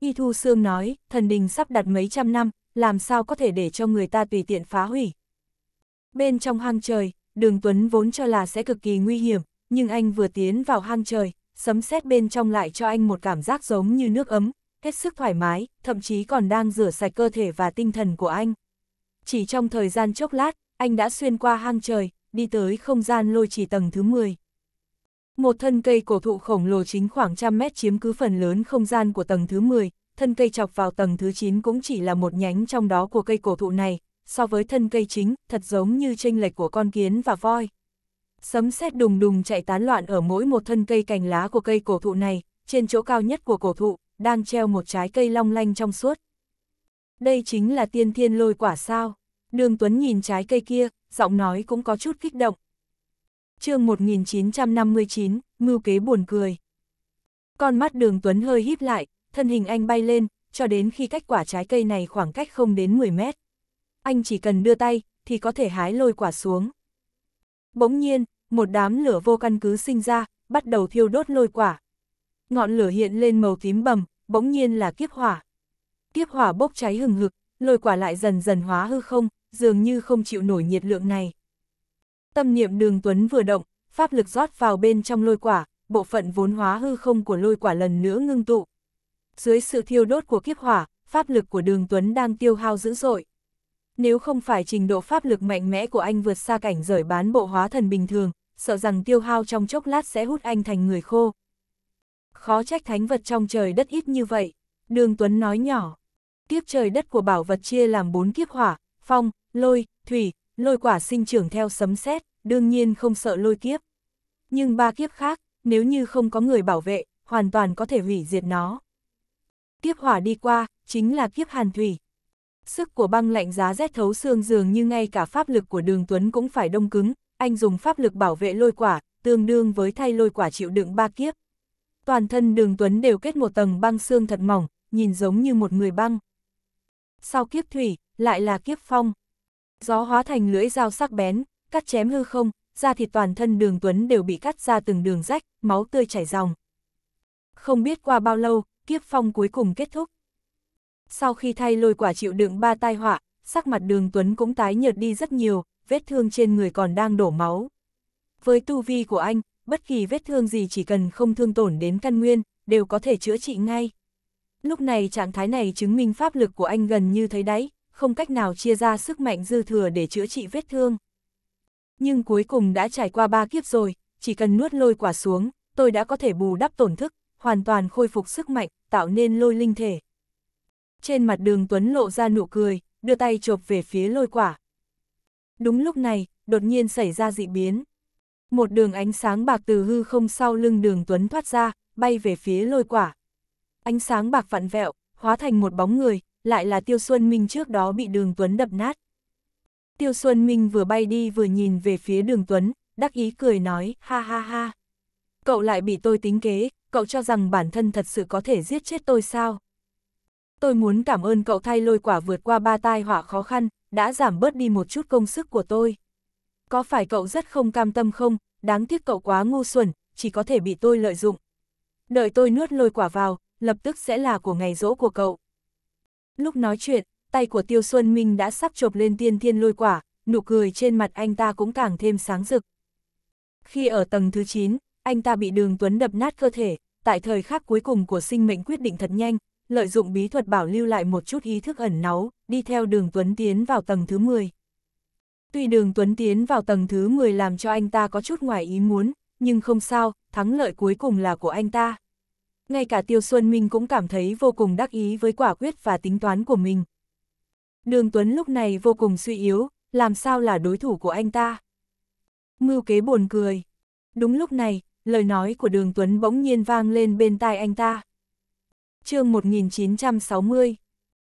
Y Thu Sương nói, thần đình sắp đặt mấy trăm năm, làm sao có thể để cho người ta tùy tiện phá hủy. Bên trong hang trời, đường Tuấn vốn cho là sẽ cực kỳ nguy hiểm, nhưng anh vừa tiến vào hang trời, sấm sét bên trong lại cho anh một cảm giác giống như nước ấm, hết sức thoải mái, thậm chí còn đang rửa sạch cơ thể và tinh thần của anh. Chỉ trong thời gian chốc lát, anh đã xuyên qua hang trời, đi tới không gian lôi trì tầng thứ 10. Một thân cây cổ thụ khổng lồ chính khoảng trăm mét chiếm cứ phần lớn không gian của tầng thứ 10, thân cây chọc vào tầng thứ 9 cũng chỉ là một nhánh trong đó của cây cổ thụ này, so với thân cây chính, thật giống như chênh lệch của con kiến và voi. Sấm sét đùng đùng chạy tán loạn ở mỗi một thân cây cành lá của cây cổ thụ này, trên chỗ cao nhất của cổ thụ, đang treo một trái cây long lanh trong suốt. Đây chính là tiên thiên lôi quả sao. Đường Tuấn nhìn trái cây kia, giọng nói cũng có chút kích động. chương 1959, mưu kế buồn cười. Con mắt đường Tuấn hơi híp lại, thân hình anh bay lên, cho đến khi cách quả trái cây này khoảng cách không đến 10 mét. Anh chỉ cần đưa tay, thì có thể hái lôi quả xuống. Bỗng nhiên, một đám lửa vô căn cứ sinh ra, bắt đầu thiêu đốt lôi quả. Ngọn lửa hiện lên màu tím bầm, bỗng nhiên là kiếp hỏa. Kiếp hỏa bốc cháy hừng hực, lôi quả lại dần dần hóa hư không, dường như không chịu nổi nhiệt lượng này. Tâm niệm đường tuấn vừa động, pháp lực rót vào bên trong lôi quả, bộ phận vốn hóa hư không của lôi quả lần nữa ngưng tụ. Dưới sự thiêu đốt của kiếp hỏa, pháp lực của đường tuấn đang tiêu hao dữ dội. Nếu không phải trình độ pháp lực mạnh mẽ của anh vượt xa cảnh rời bán bộ hóa thần bình thường, sợ rằng tiêu hao trong chốc lát sẽ hút anh thành người khô. Khó trách thánh vật trong trời đất ít như vậy, đường Tuấn nói nhỏ. Kiếp trời đất của bảo vật chia làm bốn kiếp hỏa, phong, lôi, thủy, lôi quả sinh trưởng theo sấm sét, đương nhiên không sợ lôi kiếp. Nhưng ba kiếp khác, nếu như không có người bảo vệ, hoàn toàn có thể hủy diệt nó. Kiếp hỏa đi qua, chính là kiếp hàn thủy. Sức của băng lạnh giá rét thấu xương dường như ngay cả pháp lực của đường Tuấn cũng phải đông cứng, anh dùng pháp lực bảo vệ lôi quả, tương đương với thay lôi quả chịu đựng ba kiếp. Toàn thân đường Tuấn đều kết một tầng băng xương thật mỏng, nhìn giống như một người băng. Sau kiếp thủy, lại là kiếp phong. Gió hóa thành lưỡi dao sắc bén, cắt chém hư không, da thịt toàn thân đường Tuấn đều bị cắt ra từng đường rách, máu tươi chảy ròng. Không biết qua bao lâu, kiếp phong cuối cùng kết thúc. Sau khi thay lôi quả chịu đựng ba tai họa, sắc mặt đường Tuấn cũng tái nhợt đi rất nhiều, vết thương trên người còn đang đổ máu. Với tu vi của anh, bất kỳ vết thương gì chỉ cần không thương tổn đến căn nguyên, đều có thể chữa trị ngay. Lúc này trạng thái này chứng minh pháp lực của anh gần như thấy đáy, không cách nào chia ra sức mạnh dư thừa để chữa trị vết thương. Nhưng cuối cùng đã trải qua ba kiếp rồi, chỉ cần nuốt lôi quả xuống, tôi đã có thể bù đắp tổn thức, hoàn toàn khôi phục sức mạnh, tạo nên lôi linh thể. Trên mặt đường Tuấn lộ ra nụ cười, đưa tay chộp về phía lôi quả, Đúng lúc này, đột nhiên xảy ra dị biến. Một đường ánh sáng bạc từ hư không sau lưng đường Tuấn thoát ra, bay về phía lôi quả. Ánh sáng bạc vặn vẹo, hóa thành một bóng người, lại là Tiêu Xuân Minh trước đó bị đường Tuấn đập nát. Tiêu Xuân Minh vừa bay đi vừa nhìn về phía đường Tuấn, đắc ý cười nói, ha ha ha. Cậu lại bị tôi tính kế, cậu cho rằng bản thân thật sự có thể giết chết tôi sao? Tôi muốn cảm ơn cậu thay lôi quả vượt qua ba tai họa khó khăn, đã giảm bớt đi một chút công sức của tôi. Có phải cậu rất không cam tâm không, đáng tiếc cậu quá ngu xuẩn, chỉ có thể bị tôi lợi dụng. Đợi tôi nuốt lôi quả vào, lập tức sẽ là của ngày rỗ của cậu. Lúc nói chuyện, tay của Tiêu Xuân Minh đã sắp chộp lên tiên thiên lôi quả, nụ cười trên mặt anh ta cũng càng thêm sáng rực. Khi ở tầng thứ 9, anh ta bị đường Tuấn đập nát cơ thể, tại thời khắc cuối cùng của sinh mệnh quyết định thật nhanh, lợi dụng bí thuật bảo lưu lại một chút ý thức ẩn náu, đi theo đường Tuấn tiến vào tầng thứ 10. Tuy đường Tuấn tiến vào tầng thứ 10 làm cho anh ta có chút ngoài ý muốn, nhưng không sao, thắng lợi cuối cùng là của anh ta. Ngay cả Tiêu Xuân Minh cũng cảm thấy vô cùng đắc ý với quả quyết và tính toán của mình. Đường Tuấn lúc này vô cùng suy yếu, làm sao là đối thủ của anh ta. Mưu kế buồn cười. Đúng lúc này, lời nói của đường Tuấn bỗng nhiên vang lên bên tai anh ta chương 1960.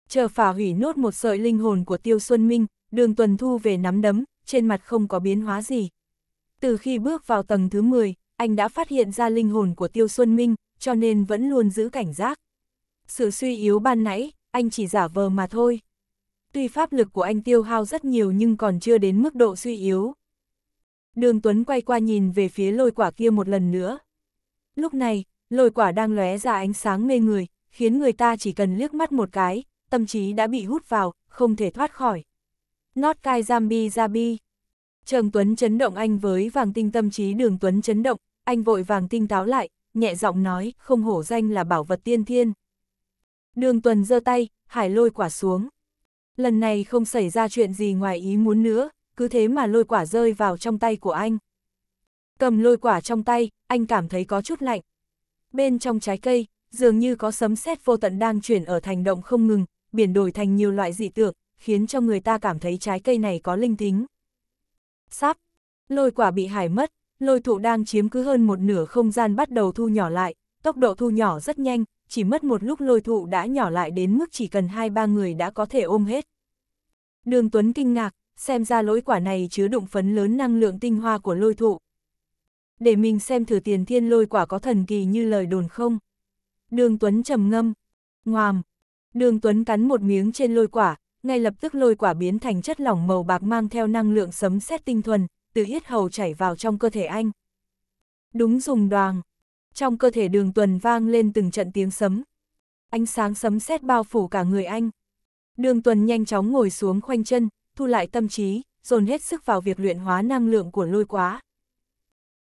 Chờ phả hủy nốt một sợi linh hồn của Tiêu Xuân Minh, đường tuần thu về nắm đấm, trên mặt không có biến hóa gì. Từ khi bước vào tầng thứ 10, anh đã phát hiện ra linh hồn của Tiêu Xuân Minh, cho nên vẫn luôn giữ cảnh giác. Sự suy yếu ban nãy, anh chỉ giả vờ mà thôi. Tuy pháp lực của anh tiêu hao rất nhiều nhưng còn chưa đến mức độ suy yếu. Đường Tuấn quay qua nhìn về phía lôi quả kia một lần nữa. Lúc này, lôi quả đang lóe ra ánh sáng mê người, khiến người ta chỉ cần liếc mắt một cái, tâm trí đã bị hút vào, không thể thoát khỏi. Not Kai Zambi Zabi Trường Tuấn chấn động anh với vàng tinh tâm trí đường Tuấn chấn động, anh vội vàng tinh táo lại, nhẹ giọng nói, không hổ danh là bảo vật tiên thiên. Đường Tuấn giơ tay, hải lôi quả xuống. Lần này không xảy ra chuyện gì ngoài ý muốn nữa, cứ thế mà lôi quả rơi vào trong tay của anh. Cầm lôi quả trong tay, anh cảm thấy có chút lạnh. Bên trong trái cây, dường như có sấm sét vô tận đang chuyển ở thành động không ngừng, biển đổi thành nhiều loại dị tượng, khiến cho người ta cảm thấy trái cây này có linh tính. Sắp lôi quả bị hải mất, lôi thụ đang chiếm cứ hơn một nửa không gian bắt đầu thu nhỏ lại, tốc độ thu nhỏ rất nhanh, chỉ mất một lúc lôi thụ đã nhỏ lại đến mức chỉ cần hai ba người đã có thể ôm hết. Đường Tuấn kinh ngạc, xem ra lỗi quả này chứa đụng phấn lớn năng lượng tinh hoa của lôi thụ. Để mình xem thử tiền thiên lôi quả có thần kỳ như lời đồn không. Đường Tuấn trầm ngâm. Ngoàm. Đường Tuấn cắn một miếng trên lôi quả, ngay lập tức lôi quả biến thành chất lỏng màu bạc mang theo năng lượng sấm sét tinh thuần, từ yết hầu chảy vào trong cơ thể anh. Đúng dùng đoàn. Trong cơ thể đường tuần vang lên từng trận tiếng sấm. Ánh sáng sấm sét bao phủ cả người anh. Đường tuần nhanh chóng ngồi xuống khoanh chân, thu lại tâm trí, dồn hết sức vào việc luyện hóa năng lượng của lôi quả.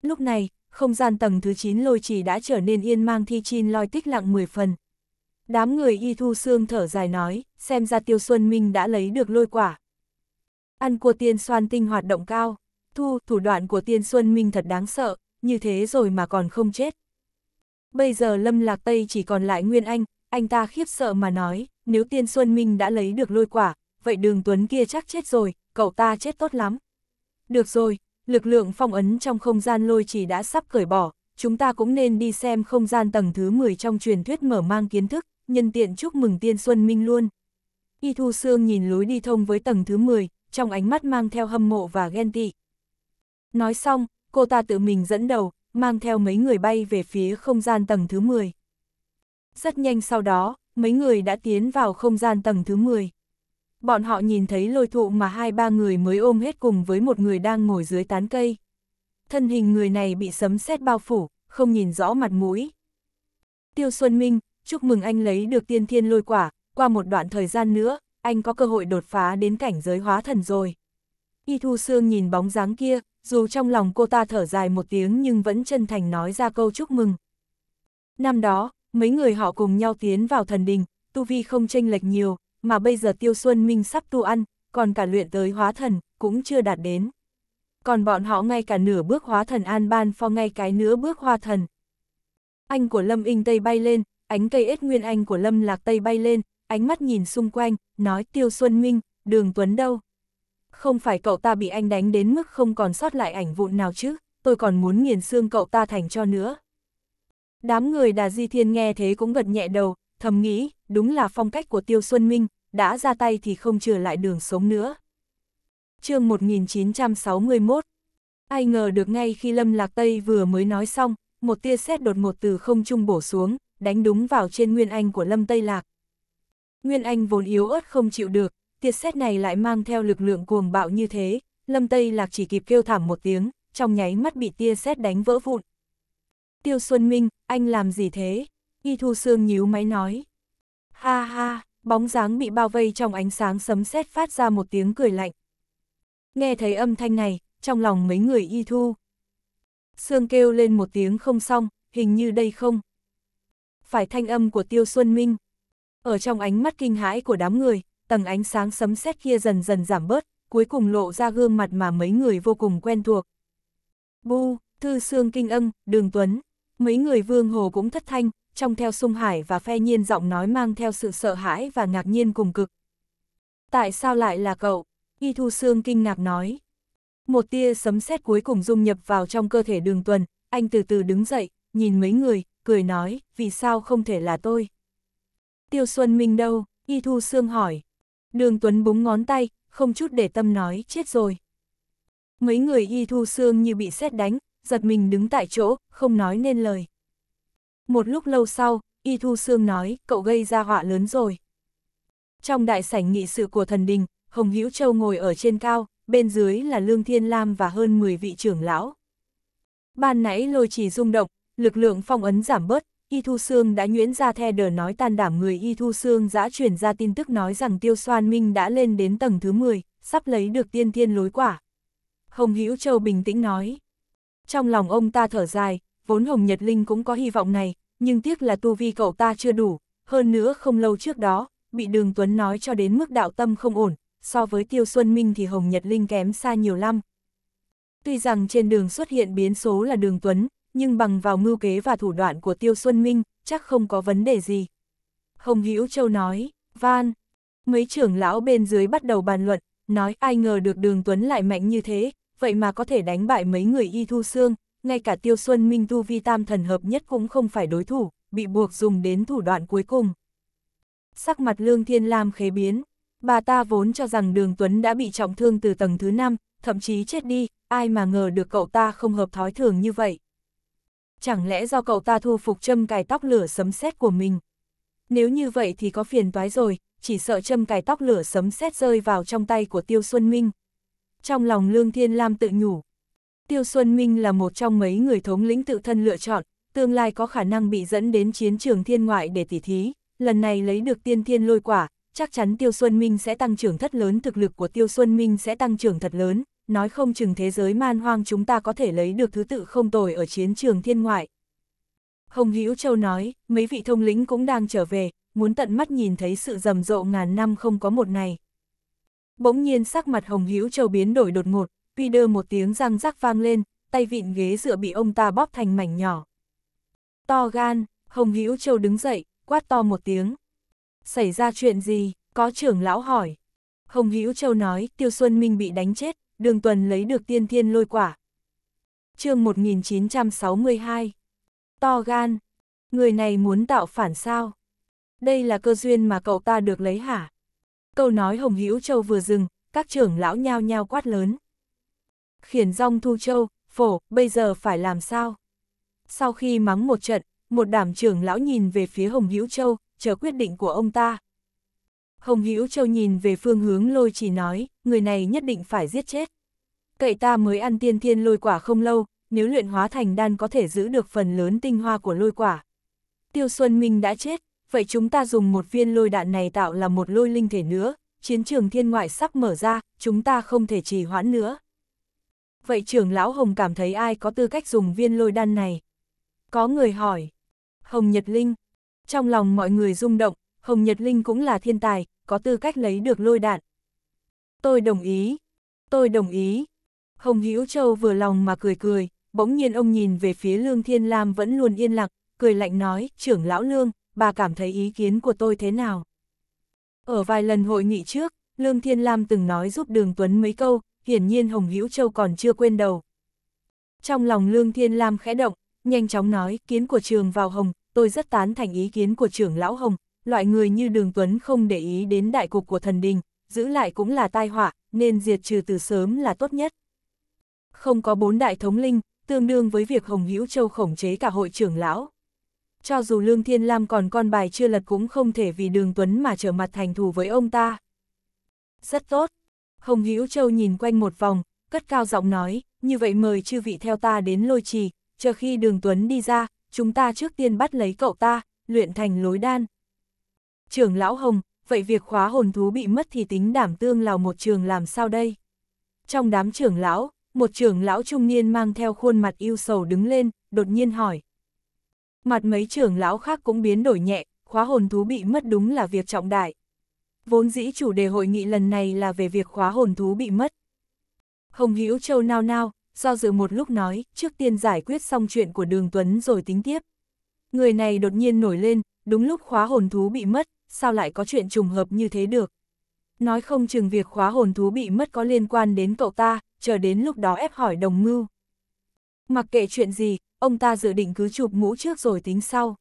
Lúc này, không gian tầng thứ 9 lôi trì đã trở nên yên mang thi chin lôi tích lặng 10 phần. Đám người y thu xương thở dài nói, xem ra tiêu xuân minh đã lấy được lôi quả. Ăn của tiên xoan tinh hoạt động cao, thu thủ đoạn của tiên xuân minh thật đáng sợ, như thế rồi mà còn không chết. Bây giờ lâm lạc tây chỉ còn lại nguyên anh, anh ta khiếp sợ mà nói, nếu tiên xuân minh đã lấy được lôi quả, vậy đường tuấn kia chắc chết rồi, cậu ta chết tốt lắm. Được rồi, lực lượng phong ấn trong không gian lôi chỉ đã sắp cởi bỏ, chúng ta cũng nên đi xem không gian tầng thứ 10 trong truyền thuyết mở mang kiến thức, nhân tiện chúc mừng tiên xuân minh luôn. Y Thu Sương nhìn lối đi thông với tầng thứ 10, trong ánh mắt mang theo hâm mộ và ghen tị. Nói xong, cô ta tự mình dẫn đầu, mang theo mấy người bay về phía không gian tầng thứ 10. Rất nhanh sau đó, mấy người đã tiến vào không gian tầng thứ 10 bọn họ nhìn thấy lôi thụ mà hai ba người mới ôm hết cùng với một người đang ngồi dưới tán cây. Thân hình người này bị sấm sét bao phủ, không nhìn rõ mặt mũi. Tiêu Xuân Minh, chúc mừng anh lấy được tiên thiên lôi quả, qua một đoạn thời gian nữa, anh có cơ hội đột phá đến cảnh giới hóa thần rồi. Y Thu Sương nhìn bóng dáng kia, dù trong lòng cô ta thở dài một tiếng nhưng vẫn chân thành nói ra câu chúc mừng. Năm đó, mấy người họ cùng nhau tiến vào thần đình, tu vi không tranh lệch nhiều, mà bây giờ Tiêu Xuân Minh sắp tu ăn, còn cả luyện tới hóa thần, cũng chưa đạt đến. Còn bọn họ ngay cả nửa bước hóa thần an ban pho ngay cái nửa bước hoa thần. Anh của Lâm in Tây bay lên, ánh cây ết nguyên anh của Lâm Lạc Tây bay lên, ánh mắt nhìn xung quanh, nói Tiêu Xuân Minh, đường Tuấn đâu? Không phải cậu ta bị anh đánh đến mức không còn sót lại ảnh vụn nào chứ, tôi còn muốn nghiền xương cậu ta thành cho nữa. Đám người đà di thiên nghe thế cũng gật nhẹ đầu, thầm nghĩ, đúng là phong cách của Tiêu Xuân Minh, đã ra tay thì không trở lại đường sống nữa. chương 1961 Ai ngờ được ngay khi Lâm Lạc Tây vừa mới nói xong, một tia sét đột ngột từ không trung bổ xuống, đánh đúng vào trên Nguyên Anh của Lâm Tây Lạc. Nguyên Anh vốn yếu ớt không chịu được, tia sét này lại mang theo lực lượng cuồng bạo như thế, Lâm Tây Lạc chỉ kịp kêu thảm một tiếng, trong nháy mắt bị tia sét đánh vỡ vụn. Tiêu Xuân Minh, anh làm gì thế? Y Thu Sương nhíu máy nói. Ha ha, bóng dáng bị bao vây trong ánh sáng sấm sét phát ra một tiếng cười lạnh. Nghe thấy âm thanh này, trong lòng mấy người y thu. Sương kêu lên một tiếng không xong, hình như đây không. Phải thanh âm của Tiêu Xuân Minh. Ở trong ánh mắt kinh hãi của đám người, tầng ánh sáng sấm sét kia dần dần giảm bớt, cuối cùng lộ ra gương mặt mà mấy người vô cùng quen thuộc. Bu, Thư Sương Kinh Âm, Đường Tuấn, mấy người vương hồ cũng thất thanh, trong theo sung hải và phe nhiên giọng nói mang theo sự sợ hãi và ngạc nhiên cùng cực. Tại sao lại là cậu? Y Thu Sương kinh ngạc nói. Một tia sấm sét cuối cùng dung nhập vào trong cơ thể đường tuần, anh từ từ đứng dậy, nhìn mấy người, cười nói, vì sao không thể là tôi? Tiêu Xuân Minh đâu? Y Thu Sương hỏi. Đường Tuấn búng ngón tay, không chút để tâm nói, chết rồi. Mấy người Y Thu Sương như bị sét đánh, giật mình đứng tại chỗ, không nói nên lời. Một lúc lâu sau, Y Thu Sương nói, cậu gây ra họa lớn rồi. Trong đại sảnh nghị sự của thần đình, Hồng Hữu Châu ngồi ở trên cao, bên dưới là Lương Thiên Lam và hơn 10 vị trưởng lão. Ban nãy lôi chỉ rung động, lực lượng phong ấn giảm bớt, Y Thu Sương đã nhuyễn ra the đờ nói tan đảm người Y Thu Sương đã truyền ra tin tức nói rằng Tiêu Soan Minh đã lên đến tầng thứ 10, sắp lấy được tiên thiên lối quả. Hồng Hữu Châu bình tĩnh nói. Trong lòng ông ta thở dài, vốn Hồng Nhật Linh cũng có hy vọng này, nhưng tiếc là tu vi cậu ta chưa đủ, hơn nữa không lâu trước đó, bị Đường Tuấn nói cho đến mức đạo tâm không ổn, so với Tiêu Xuân Minh thì Hồng Nhật Linh kém xa nhiều lắm. Tuy rằng trên đường xuất hiện biến số là Đường Tuấn, nhưng bằng vào mưu kế và thủ đoạn của Tiêu Xuân Minh, chắc không có vấn đề gì. Hồng Hữu Châu nói, van, mấy trưởng lão bên dưới bắt đầu bàn luận, nói ai ngờ được Đường Tuấn lại mạnh như thế, vậy mà có thể đánh bại mấy người y thu xương, ngay cả Tiêu Xuân Minh tu vi tam thần hợp nhất cũng không phải đối thủ, bị buộc dùng đến thủ đoạn cuối cùng. Sắc mặt Lương Thiên Lam khế biến, bà ta vốn cho rằng Đường Tuấn đã bị trọng thương từ tầng thứ 5, thậm chí chết đi, ai mà ngờ được cậu ta không hợp thói thường như vậy. Chẳng lẽ do cậu ta thu phục châm cài tóc lửa sấm sét của mình? Nếu như vậy thì có phiền toái rồi, chỉ sợ châm cài tóc lửa sấm sét rơi vào trong tay của Tiêu Xuân Minh. Trong lòng Lương Thiên Lam tự nhủ, Tiêu Xuân Minh là một trong mấy người thống lĩnh tự thân lựa chọn, tương lai có khả năng bị dẫn đến chiến trường thiên ngoại để tỉ thí, lần này lấy được tiên thiên lôi quả, chắc chắn Tiêu Xuân Minh sẽ tăng trưởng thất lớn thực lực của Tiêu Xuân Minh sẽ tăng trưởng thật lớn, nói không chừng thế giới man hoang chúng ta có thể lấy được thứ tự không tồi ở chiến trường thiên ngoại. Hồng Hữu Châu nói, mấy vị thông lĩnh cũng đang trở về, muốn tận mắt nhìn thấy sự rầm rộ ngàn năm không có một ngày. Bỗng nhiên sắc mặt Hồng Hữu Châu biến đổi đột ngột, tuy đơ một tiếng răng rắc vang lên, tay vịn ghế dựa bị ông ta bóp thành mảnh nhỏ. To gan, Hồng Hữu Châu đứng dậy, quát to một tiếng. Xảy ra chuyện gì, có trưởng lão hỏi. Hồng Hữu Châu nói, Tiêu Xuân Minh bị đánh chết, đường tuần lấy được tiên thiên lôi quả. chương 1962. To gan, người này muốn tạo phản sao? Đây là cơ duyên mà cậu ta được lấy hả? Câu nói Hồng Hữu Châu vừa dừng, các trưởng lão nhao nhao quát lớn khiển rong thu châu, phổ, bây giờ phải làm sao? Sau khi mắng một trận, một đảm trưởng lão nhìn về phía Hồng Hữu Châu, chờ quyết định của ông ta. Hồng Hữu Châu nhìn về phương hướng lôi chỉ nói, người này nhất định phải giết chết. Cậy ta mới ăn tiên thiên lôi quả không lâu, nếu luyện hóa thành đan có thể giữ được phần lớn tinh hoa của lôi quả. Tiêu Xuân Minh đã chết, vậy chúng ta dùng một viên lôi đạn này tạo là một lôi linh thể nữa, chiến trường thiên ngoại sắp mở ra, chúng ta không thể trì hoãn nữa vậy trưởng lão Hồng cảm thấy ai có tư cách dùng viên lôi đan này? Có người hỏi. Hồng Nhật Linh. Trong lòng mọi người rung động, Hồng Nhật Linh cũng là thiên tài, có tư cách lấy được lôi đạn. Tôi đồng ý. Tôi đồng ý. Hồng Hữu Châu vừa lòng mà cười cười, bỗng nhiên ông nhìn về phía Lương Thiên Lam vẫn luôn yên lặng, cười lạnh nói, trưởng lão Lương, bà cảm thấy ý kiến của tôi thế nào? Ở vài lần hội nghị trước, Lương Thiên Lam từng nói giúp Đường Tuấn mấy câu, hiển nhiên Hồng Hữu Châu còn chưa quên đầu. Trong lòng Lương Thiên Lam khẽ động, nhanh chóng nói, kiến của trường vào Hồng, tôi rất tán thành ý kiến của trưởng lão Hồng, loại người như Đường Tuấn không để ý đến đại cục của thần đình, giữ lại cũng là tai họa, nên diệt trừ từ sớm là tốt nhất. Không có bốn đại thống linh, tương đương với việc Hồng Hữu Châu khống chế cả hội trưởng lão. Cho dù Lương Thiên Lam còn con bài chưa lật cũng không thể vì Đường Tuấn mà trở mặt thành thù với ông ta. Rất tốt, Hồng Hữu Châu nhìn quanh một vòng, cất cao giọng nói, như vậy mời chư vị theo ta đến lôi trì, chờ khi đường Tuấn đi ra, chúng ta trước tiên bắt lấy cậu ta, luyện thành lối đan. Trưởng lão Hồng, vậy việc khóa hồn thú bị mất thì tính đảm tương lào một trường làm sao đây? Trong đám trưởng lão, một trưởng lão trung niên mang theo khuôn mặt yêu sầu đứng lên, đột nhiên hỏi. Mặt mấy trưởng lão khác cũng biến đổi nhẹ, khóa hồn thú bị mất đúng là việc trọng đại vốn dĩ chủ đề hội nghị lần này là về việc khóa hồn thú bị mất. Hồng Hữu Châu nao nao, do dự một lúc nói, trước tiên giải quyết xong chuyện của Đường Tuấn rồi tính tiếp. Người này đột nhiên nổi lên, đúng lúc khóa hồn thú bị mất, sao lại có chuyện trùng hợp như thế được. Nói không chừng việc khóa hồn thú bị mất có liên quan đến cậu ta, chờ đến lúc đó ép hỏi đồng mưu. Mặc kệ chuyện gì, ông ta dự định cứ chụp mũ trước rồi tính sau.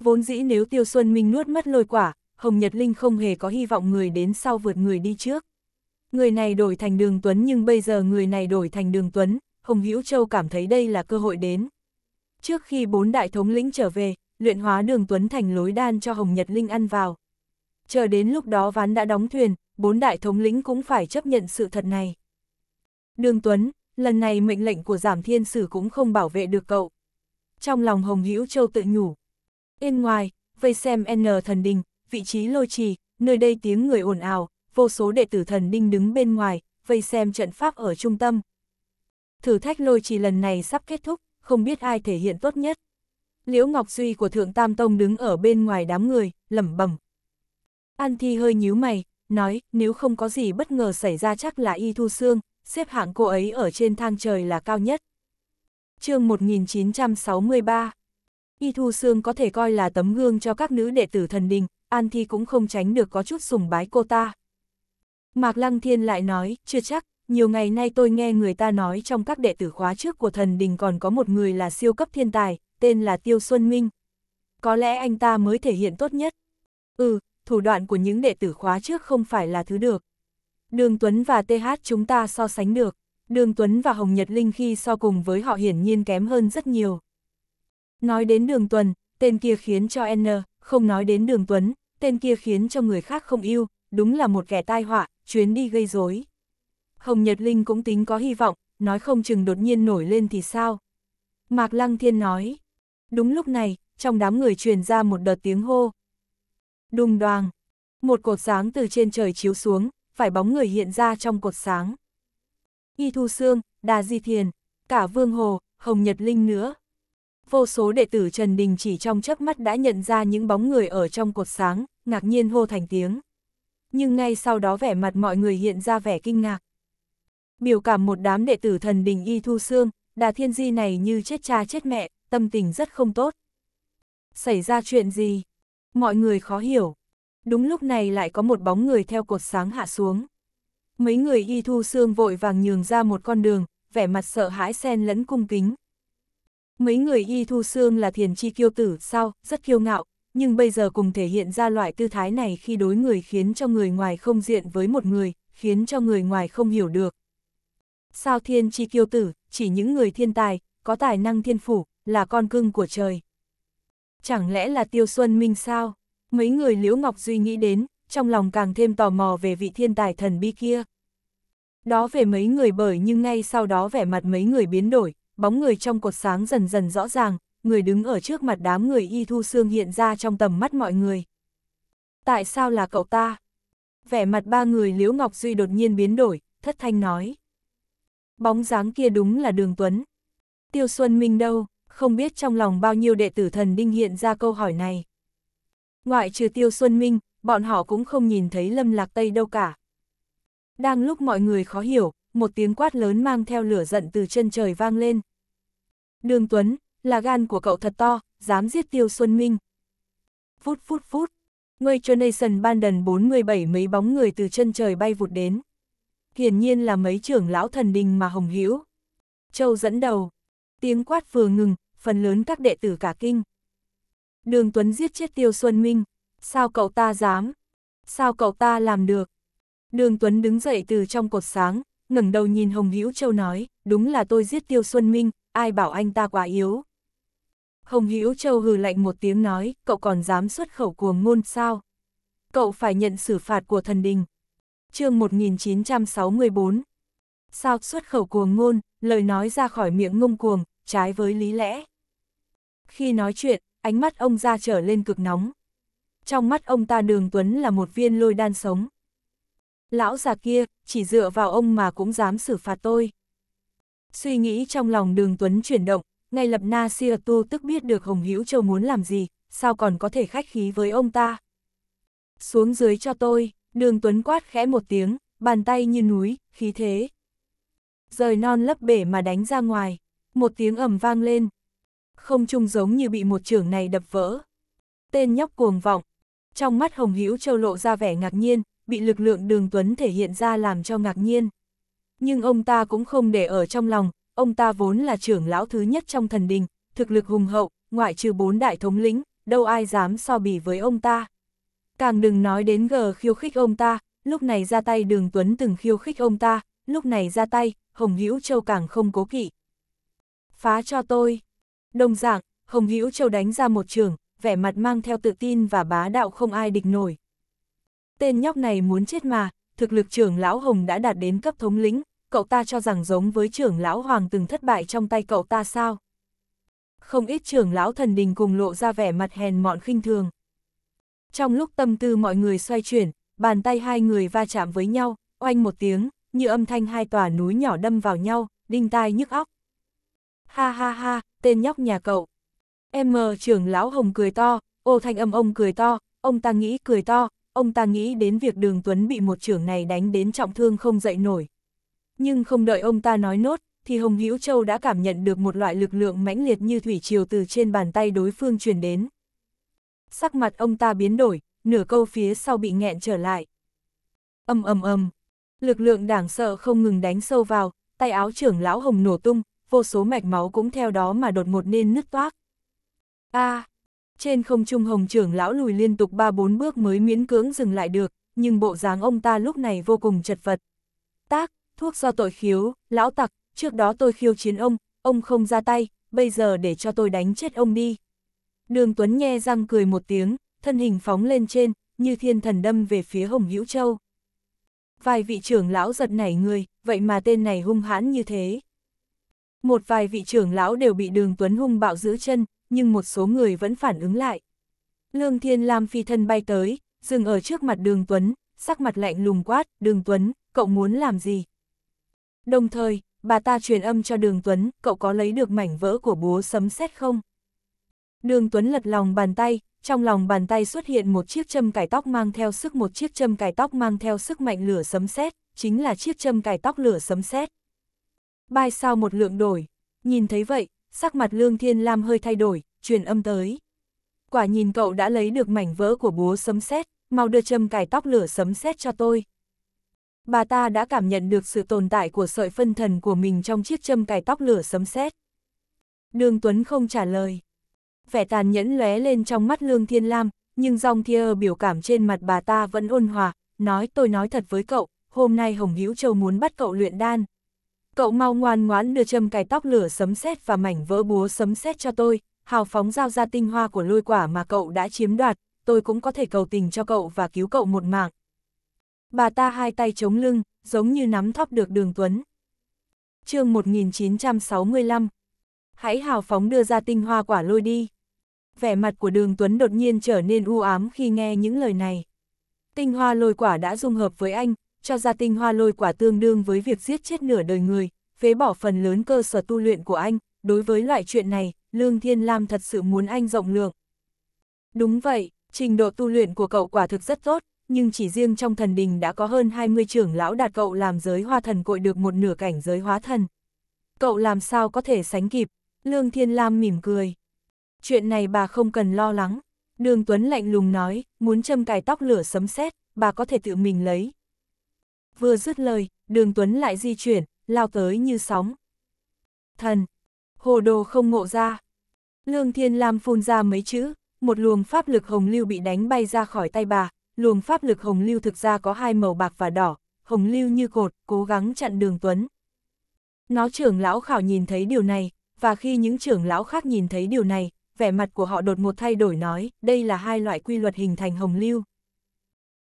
Vốn dĩ nếu Tiêu Xuân Minh nuốt mất lôi quả, Hồng Nhật Linh không hề có hy vọng người đến sau vượt người đi trước. Người này đổi thành đường Tuấn nhưng bây giờ người này đổi thành đường Tuấn, Hồng Hữu Châu cảm thấy đây là cơ hội đến. Trước khi bốn đại thống lĩnh trở về, luyện hóa đường Tuấn thành lối đan cho Hồng Nhật Linh ăn vào. Chờ đến lúc đó ván đã đóng thuyền, bốn đại thống lĩnh cũng phải chấp nhận sự thật này. Đường Tuấn, lần này mệnh lệnh của giảm thiên sử cũng không bảo vệ được cậu. Trong lòng Hồng Hữu Châu tự nhủ. Bên ngoài, vây xem N thần đình, vị trí lôi trì, nơi đây tiếng người ồn ào, vô số đệ tử thần đinh đứng bên ngoài, vây xem trận pháp ở trung tâm. Thử thách lôi trì lần này sắp kết thúc, không biết ai thể hiện tốt nhất. Liễu Ngọc Duy của Thượng Tam Tông đứng ở bên ngoài đám người, lẩm bẩm. An Thi hơi nhíu mày, nói, nếu không có gì bất ngờ xảy ra chắc là Y Thu Sương, xếp hạng cô ấy ở trên thang trời là cao nhất. chương 1963 Y Thu Sương có thể coi là tấm gương cho các nữ đệ tử thần đình, An Thi cũng không tránh được có chút sùng bái cô ta. Mạc Lăng Thiên lại nói, chưa chắc, nhiều ngày nay tôi nghe người ta nói trong các đệ tử khóa trước của thần đình còn có một người là siêu cấp thiên tài, tên là Tiêu Xuân Minh. Có lẽ anh ta mới thể hiện tốt nhất. Ừ, thủ đoạn của những đệ tử khóa trước không phải là thứ được. Đường Tuấn và TH chúng ta so sánh được. Đường Tuấn và Hồng Nhật Linh khi so cùng với họ hiển nhiên kém hơn rất nhiều. Nói đến Đường Tuấn, tên kia khiến cho N, không nói đến Đường Tuấn, tên kia khiến cho người khác không yêu, đúng là một kẻ tai họa, chuyến đi gây rối. Hồng Nhật Linh cũng tính có hy vọng, nói không chừng đột nhiên nổi lên thì sao. Mạc Lăng Thiên nói, đúng lúc này, trong đám người truyền ra một đợt tiếng hô. Đùng đoàng, một cột sáng từ trên trời chiếu xuống, phải bóng người hiện ra trong cột sáng. Y Thu Sương, Đà Di Thiền, cả Vương Hồ, Hồng Nhật Linh nữa vô số đệ tử Trần Đình chỉ trong chớp mắt đã nhận ra những bóng người ở trong cột sáng, ngạc nhiên hô thành tiếng. Nhưng ngay sau đó vẻ mặt mọi người hiện ra vẻ kinh ngạc. Biểu cảm một đám đệ tử thần đình y thu xương, đà thiên di này như chết cha chết mẹ, tâm tình rất không tốt. Xảy ra chuyện gì? Mọi người khó hiểu. Đúng lúc này lại có một bóng người theo cột sáng hạ xuống. Mấy người y thu xương vội vàng nhường ra một con đường, vẻ mặt sợ hãi xen lẫn cung kính, Mấy người y thu xương là thiền chi kiêu tử sao, rất kiêu ngạo, nhưng bây giờ cùng thể hiện ra loại tư thái này khi đối người khiến cho người ngoài không diện với một người, khiến cho người ngoài không hiểu được. Sao thiên chi kiêu tử, chỉ những người thiên tài, có tài năng thiên phủ, là con cưng của trời. Chẳng lẽ là tiêu xuân minh sao? Mấy người Liễu Ngọc Duy nghĩ đến, trong lòng càng thêm tò mò về vị thiên tài thần bi kia. Đó về mấy người bởi nhưng ngay sau đó vẻ mặt mấy người biến đổi, bóng người trong cột sáng dần dần rõ ràng, người đứng ở trước mặt đám người y thu xương hiện ra trong tầm mắt mọi người. Tại sao là cậu ta? Vẻ mặt ba người Liễu Ngọc Duy đột nhiên biến đổi, thất thanh nói. Bóng dáng kia đúng là Đường Tuấn. Tiêu Xuân Minh đâu, không biết trong lòng bao nhiêu đệ tử thần đinh hiện ra câu hỏi này. Ngoại trừ Tiêu Xuân Minh, bọn họ cũng không nhìn thấy Lâm Lạc Tây đâu cả. Đang lúc mọi người khó hiểu, một tiếng quát lớn mang theo lửa giận từ chân trời vang lên. Đường Tuấn, là gan của cậu thật to, dám giết Tiêu Xuân Minh. Phút phút phút, người Jonathan ban đần 47 mấy bóng người từ chân trời bay vụt đến. Hiển nhiên là mấy trưởng lão thần đình mà hồng hữu. Châu dẫn đầu, tiếng quát vừa ngừng, phần lớn các đệ tử cả kinh. Đường Tuấn giết chết Tiêu Xuân Minh, sao cậu ta dám? Sao cậu ta làm được? Đường Tuấn đứng dậy từ trong cột sáng, ngẩng đầu nhìn Hồng Hữu Châu nói, đúng là tôi giết Tiêu Xuân Minh, ai bảo anh ta quá yếu. Hồng Hữu Châu hừ lạnh một tiếng nói, cậu còn dám xuất khẩu cuồng ngôn sao? Cậu phải nhận xử phạt của thần đình. chương 1964 Sao xuất khẩu cuồng ngôn, lời nói ra khỏi miệng ngông cuồng, trái với lý lẽ. Khi nói chuyện, ánh mắt ông ra trở lên cực nóng. Trong mắt ông ta đường tuấn là một viên lôi đan sống. Lão già kia, chỉ dựa vào ông mà cũng dám xử phạt tôi. Suy nghĩ trong lòng đường Tuấn chuyển động, ngay lập na Sia Tu tức biết được Hồng Hữu Châu muốn làm gì, sao còn có thể khách khí với ông ta. Xuống dưới cho tôi, đường Tuấn quát khẽ một tiếng, bàn tay như núi, khí thế. Rời non lấp bể mà đánh ra ngoài, một tiếng ầm vang lên. Không trung giống như bị một trưởng này đập vỡ. Tên nhóc cuồng vọng, trong mắt Hồng Hữu Châu lộ ra vẻ ngạc nhiên, bị lực lượng đường Tuấn thể hiện ra làm cho ngạc nhiên. Nhưng ông ta cũng không để ở trong lòng, ông ta vốn là trưởng lão thứ nhất trong thần đình, thực lực hùng hậu, ngoại trừ bốn đại thống lĩnh, đâu ai dám so bì với ông ta. Càng đừng nói đến gờ khiêu khích ông ta, lúc này ra tay đường Tuấn từng khiêu khích ông ta, lúc này ra tay, Hồng Hữu Châu càng không cố kỵ. Phá cho tôi. Đồng dạng, Hồng Hữu Châu đánh ra một trường, vẻ mặt mang theo tự tin và bá đạo không ai địch nổi. Tên nhóc này muốn chết mà, thực lực trưởng lão Hồng đã đạt đến cấp thống lĩnh, cậu ta cho rằng giống với trưởng lão Hoàng từng thất bại trong tay cậu ta sao? Không ít trưởng lão thần đình cùng lộ ra vẻ mặt hèn mọn khinh thường. Trong lúc tâm tư mọi người xoay chuyển, bàn tay hai người va chạm với nhau, oanh một tiếng, như âm thanh hai tòa núi nhỏ đâm vào nhau, đinh tai nhức óc. Ha ha ha, tên nhóc nhà cậu. Em mờ trưởng lão hồng cười to, ô thanh âm ông cười to, ông ta nghĩ cười to, ông ta nghĩ đến việc đường Tuấn bị một trưởng này đánh đến trọng thương không dậy nổi. Nhưng không đợi ông ta nói nốt, thì Hồng Hữu Châu đã cảm nhận được một loại lực lượng mãnh liệt như thủy triều từ trên bàn tay đối phương truyền đến. Sắc mặt ông ta biến đổi, nửa câu phía sau bị nghẹn trở lại. Âm âm âm, lực lượng đảng sợ không ngừng đánh sâu vào, tay áo trưởng lão Hồng nổ tung, vô số mạch máu cũng theo đó mà đột một nên nứt toác. A, à, trên không trung hồng trưởng lão lùi liên tục ba bốn bước mới miễn cưỡng dừng lại được, nhưng bộ dáng ông ta lúc này vô cùng chật vật. Tác, thuốc do tội khiếu, lão tặc, trước đó tôi khiêu chiến ông, ông không ra tay, bây giờ để cho tôi đánh chết ông đi. Đường Tuấn nghe răng cười một tiếng, thân hình phóng lên trên, như thiên thần đâm về phía Hồng Hữu Châu. Vài vị trưởng lão giật nảy người, vậy mà tên này hung hãn như thế. Một vài vị trưởng lão đều bị đường Tuấn hung bạo giữ chân, nhưng một số người vẫn phản ứng lại. Lương Thiên Lam phi thân bay tới, dừng ở trước mặt Đường Tuấn, sắc mặt lạnh lùng quát, Đường Tuấn, cậu muốn làm gì? Đồng thời, bà ta truyền âm cho Đường Tuấn, cậu có lấy được mảnh vỡ của búa sấm sét không? Đường Tuấn lật lòng bàn tay, trong lòng bàn tay xuất hiện một chiếc châm cải tóc mang theo sức một chiếc châm cải tóc mang theo sức mạnh lửa sấm sét, chính là chiếc châm cải tóc lửa sấm sét. Bài sao một lượng đổi, nhìn thấy vậy, sắc mặt Lương Thiên Lam hơi thay đổi, truyền âm tới. Quả nhìn cậu đã lấy được mảnh vỡ của búa sấm sét, mau đưa châm cài tóc lửa sấm sét cho tôi. Bà ta đã cảm nhận được sự tồn tại của sợi phân thần của mình trong chiếc châm cài tóc lửa sấm sét. Đường Tuấn không trả lời. Vẻ tàn nhẫn lóe lên trong mắt Lương Thiên Lam, nhưng dòng thia biểu cảm trên mặt bà ta vẫn ôn hòa, nói tôi nói thật với cậu, hôm nay Hồng Hữu Châu muốn bắt cậu luyện đan, Cậu mau ngoan ngoãn đưa châm cài tóc lửa sấm sét và mảnh vỡ búa sấm sét cho tôi, hào phóng giao ra tinh hoa của lôi quả mà cậu đã chiếm đoạt, tôi cũng có thể cầu tình cho cậu và cứu cậu một mạng. Bà ta hai tay chống lưng, giống như nắm thóp được đường Tuấn. chương 1965 Hãy hào phóng đưa ra tinh hoa quả lôi đi. Vẻ mặt của đường Tuấn đột nhiên trở nên u ám khi nghe những lời này. Tinh hoa lôi quả đã dung hợp với anh, cho ra tinh hoa lôi quả tương đương với việc giết chết nửa đời người, phế bỏ phần lớn cơ sở tu luyện của anh, đối với loại chuyện này, Lương Thiên Lam thật sự muốn anh rộng lượng. Đúng vậy, trình độ tu luyện của cậu quả thực rất tốt, nhưng chỉ riêng trong thần đình đã có hơn 20 trưởng lão đạt cậu làm giới hoa thần cội được một nửa cảnh giới hóa thần. Cậu làm sao có thể sánh kịp? Lương Thiên Lam mỉm cười. Chuyện này bà không cần lo lắng. Đường Tuấn lạnh lùng nói, muốn châm cài tóc lửa sấm sét, bà có thể tự mình lấy, vừa dứt lời, đường Tuấn lại di chuyển, lao tới như sóng. Thần, hồ đồ không ngộ ra. Lương Thiên Lam phun ra mấy chữ, một luồng pháp lực hồng lưu bị đánh bay ra khỏi tay bà, luồng pháp lực hồng lưu thực ra có hai màu bạc và đỏ, hồng lưu như cột, cố gắng chặn đường Tuấn. Nó trưởng lão khảo nhìn thấy điều này, và khi những trưởng lão khác nhìn thấy điều này, vẻ mặt của họ đột ngột thay đổi nói, đây là hai loại quy luật hình thành hồng lưu.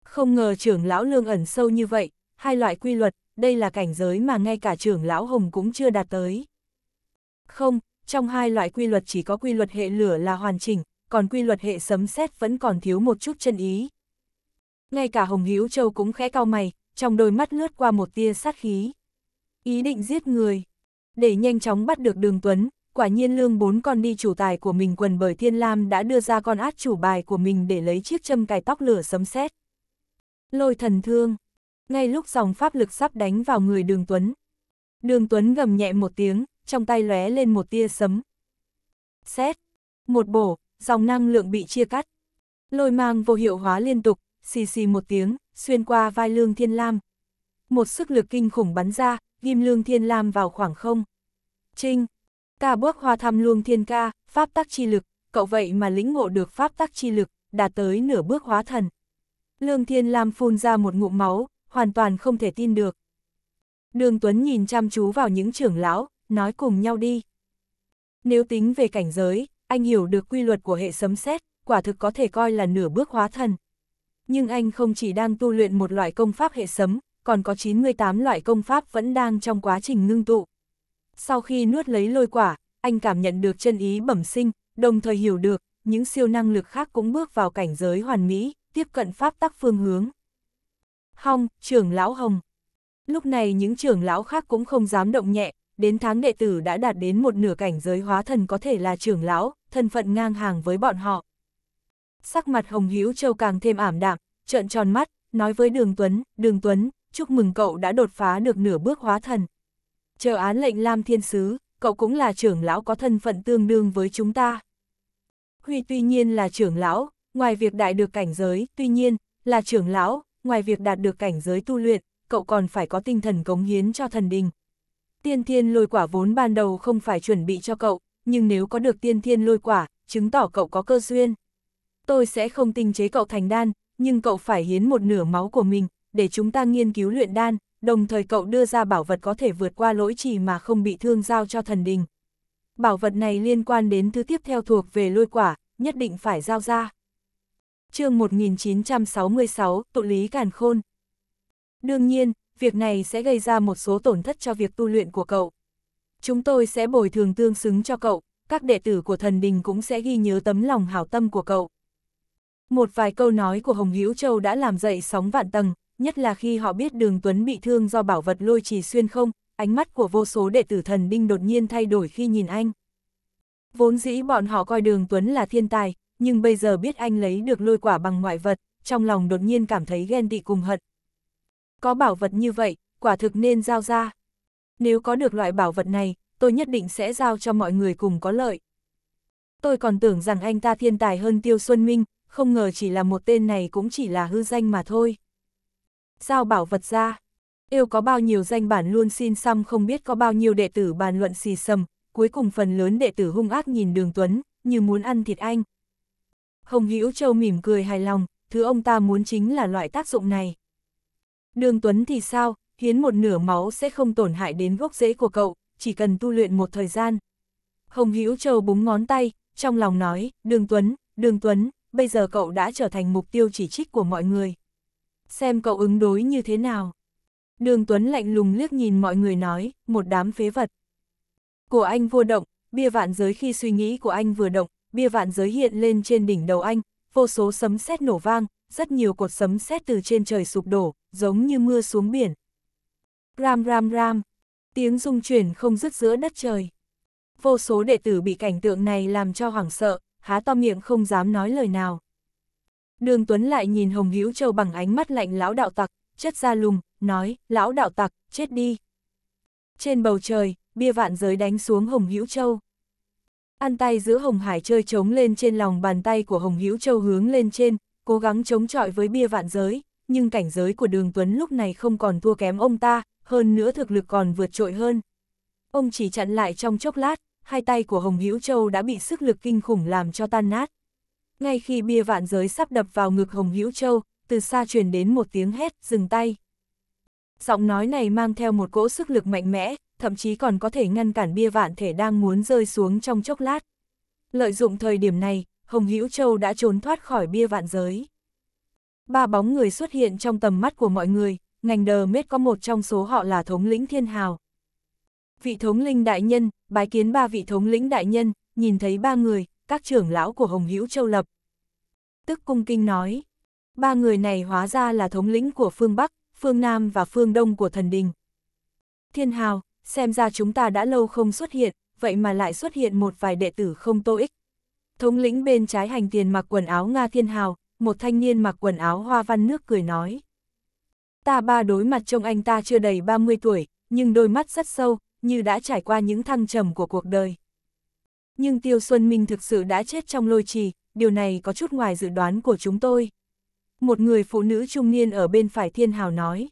Không ngờ trưởng lão lương ẩn sâu như vậy, hai loại quy luật, đây là cảnh giới mà ngay cả trưởng lão Hồng cũng chưa đạt tới. Không, trong hai loại quy luật chỉ có quy luật hệ lửa là hoàn chỉnh, còn quy luật hệ sấm sét vẫn còn thiếu một chút chân ý. Ngay cả Hồng hiếu Châu cũng khẽ cau mày, trong đôi mắt lướt qua một tia sát khí. Ý định giết người. Để nhanh chóng bắt được Đường Tuấn, quả nhiên lương bốn con đi chủ tài của mình quần bởi Thiên Lam đã đưa ra con át chủ bài của mình để lấy chiếc châm cài tóc lửa sấm sét. Lôi thần thương, ngay lúc dòng pháp lực sắp đánh vào người đường Tuấn. Đường Tuấn gầm nhẹ một tiếng, trong tay lóe lên một tia sấm. Xét, một bổ, dòng năng lượng bị chia cắt. Lôi mang vô hiệu hóa liên tục, xì xì một tiếng, xuyên qua vai Lương Thiên Lam. Một sức lực kinh khủng bắn ra, ghim Lương Thiên Lam vào khoảng không. Trinh, ca bước hoa thăm Luông Thiên Ca, pháp tắc chi lực, cậu vậy mà lĩnh ngộ được pháp tắc chi lực, đạt tới nửa bước hóa thần. Lương Thiên Lam phun ra một ngụm máu, hoàn toàn không thể tin được. Đường Tuấn nhìn chăm chú vào những trưởng lão, nói cùng nhau đi. Nếu tính về cảnh giới, anh hiểu được quy luật của hệ sấm sét, quả thực có thể coi là nửa bước hóa thần. Nhưng anh không chỉ đang tu luyện một loại công pháp hệ sấm, còn có 98 loại công pháp vẫn đang trong quá trình ngưng tụ. Sau khi nuốt lấy lôi quả, anh cảm nhận được chân ý bẩm sinh, đồng thời hiểu được, những siêu năng lực khác cũng bước vào cảnh giới hoàn mỹ, tiếp cận pháp tắc phương hướng. Hong, trưởng lão Hồng. Lúc này những trưởng lão khác cũng không dám động nhẹ, đến tháng đệ tử đã đạt đến một nửa cảnh giới hóa thần có thể là trưởng lão, thân phận ngang hàng với bọn họ. Sắc mặt Hồng Hữu Châu càng thêm ảm đạm, trợn tròn mắt, nói với Đường Tuấn, Đường Tuấn, chúc mừng cậu đã đột phá được nửa bước hóa thần. Chờ án lệnh Lam Thiên Sứ, cậu cũng là trưởng lão có thân phận tương đương với chúng ta. Huy tuy nhiên là trưởng lão, ngoài việc đại được cảnh giới, tuy nhiên, là trưởng lão, ngoài việc đạt được cảnh giới tu luyện, cậu còn phải có tinh thần cống hiến cho thần đình. Tiên thiên lôi quả vốn ban đầu không phải chuẩn bị cho cậu, nhưng nếu có được tiên thiên lôi quả, chứng tỏ cậu có cơ duyên. Tôi sẽ không tinh chế cậu thành đan, nhưng cậu phải hiến một nửa máu của mình, để chúng ta nghiên cứu luyện đan, đồng thời cậu đưa ra bảo vật có thể vượt qua lỗi chỉ mà không bị thương giao cho thần đình. Bảo vật này liên quan đến thứ tiếp theo thuộc về lôi quả, nhất định phải giao ra chương 1966, tụ lý càn khôn. Đương nhiên, việc này sẽ gây ra một số tổn thất cho việc tu luyện của cậu. Chúng tôi sẽ bồi thường tương xứng cho cậu, các đệ tử của thần đình cũng sẽ ghi nhớ tấm lòng hảo tâm của cậu. Một vài câu nói của Hồng Hữu Châu đã làm dậy sóng vạn tầng, nhất là khi họ biết đường Tuấn bị thương do bảo vật lôi trì xuyên không, ánh mắt của vô số đệ tử thần đinh đột nhiên thay đổi khi nhìn anh. Vốn dĩ bọn họ coi đường Tuấn là thiên tài, nhưng bây giờ biết anh lấy được lôi quả bằng ngoại vật, trong lòng đột nhiên cảm thấy ghen tị cùng hận. Có bảo vật như vậy, quả thực nên giao ra. Nếu có được loại bảo vật này, tôi nhất định sẽ giao cho mọi người cùng có lợi. Tôi còn tưởng rằng anh ta thiên tài hơn Tiêu Xuân Minh, không ngờ chỉ là một tên này cũng chỉ là hư danh mà thôi. Giao bảo vật ra, yêu có bao nhiêu danh bản luôn xin xăm không biết có bao nhiêu đệ tử bàn luận xì xầm, cuối cùng phần lớn đệ tử hung ác nhìn đường Tuấn, như muốn ăn thịt anh. Hồng Hữu Châu mỉm cười hài lòng, thứ ông ta muốn chính là loại tác dụng này. Đường Tuấn thì sao, hiến một nửa máu sẽ không tổn hại đến gốc rễ của cậu, chỉ cần tu luyện một thời gian. Hồng Hữu Châu búng ngón tay, trong lòng nói, Đường Tuấn, Đường Tuấn, bây giờ cậu đã trở thành mục tiêu chỉ trích của mọi người. Xem cậu ứng đối như thế nào. Đường Tuấn lạnh lùng liếc nhìn mọi người nói, một đám phế vật. Của anh vô động, bia vạn giới khi suy nghĩ của anh vừa động, bia vạn giới hiện lên trên đỉnh đầu anh, vô số sấm sét nổ vang, rất nhiều cột sấm sét từ trên trời sụp đổ, giống như mưa xuống biển. Ram ram ram, tiếng rung chuyển không dứt giữa đất trời. Vô số đệ tử bị cảnh tượng này làm cho hoảng sợ, há to miệng không dám nói lời nào. Đường Tuấn lại nhìn Hồng Hữu Châu bằng ánh mắt lạnh lão đạo tặc, chất ra lùng, nói, lão đạo tặc, chết đi. Trên bầu trời, bia vạn giới đánh xuống Hồng Hữu Châu. Ăn tay giữa Hồng Hải chơi trống lên trên lòng bàn tay của Hồng Hữu Châu hướng lên trên, cố gắng chống chọi với bia vạn giới, nhưng cảnh giới của Đường Tuấn lúc này không còn thua kém ông ta, hơn nữa thực lực còn vượt trội hơn. Ông chỉ chặn lại trong chốc lát, hai tay của Hồng Hữu Châu đã bị sức lực kinh khủng làm cho tan nát. Ngay khi bia vạn giới sắp đập vào ngực Hồng Hữu Châu, từ xa truyền đến một tiếng hét, dừng tay. Giọng nói này mang theo một cỗ sức lực mạnh mẽ, thậm chí còn có thể ngăn cản bia vạn thể đang muốn rơi xuống trong chốc lát. Lợi dụng thời điểm này, Hồng Hữu Châu đã trốn thoát khỏi bia vạn giới. Ba bóng người xuất hiện trong tầm mắt của mọi người, ngành đờ mết có một trong số họ là thống lĩnh thiên hào. Vị thống linh đại nhân, bái kiến ba vị thống lĩnh đại nhân, nhìn thấy ba người, các trưởng lão của Hồng Hữu Châu lập. Tức cung kinh nói, ba người này hóa ra là thống lĩnh của phương Bắc, phương Nam và phương Đông của thần đình. Thiên hào, xem ra chúng ta đã lâu không xuất hiện, vậy mà lại xuất hiện một vài đệ tử không tô ích. Thống lĩnh bên trái hành tiền mặc quần áo Nga Thiên Hào, một thanh niên mặc quần áo hoa văn nước cười nói. Ta ba đối mặt trông anh ta chưa đầy 30 tuổi, nhưng đôi mắt rất sâu, như đã trải qua những thăng trầm của cuộc đời. Nhưng Tiêu Xuân Minh thực sự đã chết trong lôi trì, điều này có chút ngoài dự đoán của chúng tôi. Một người phụ nữ trung niên ở bên phải Thiên Hào nói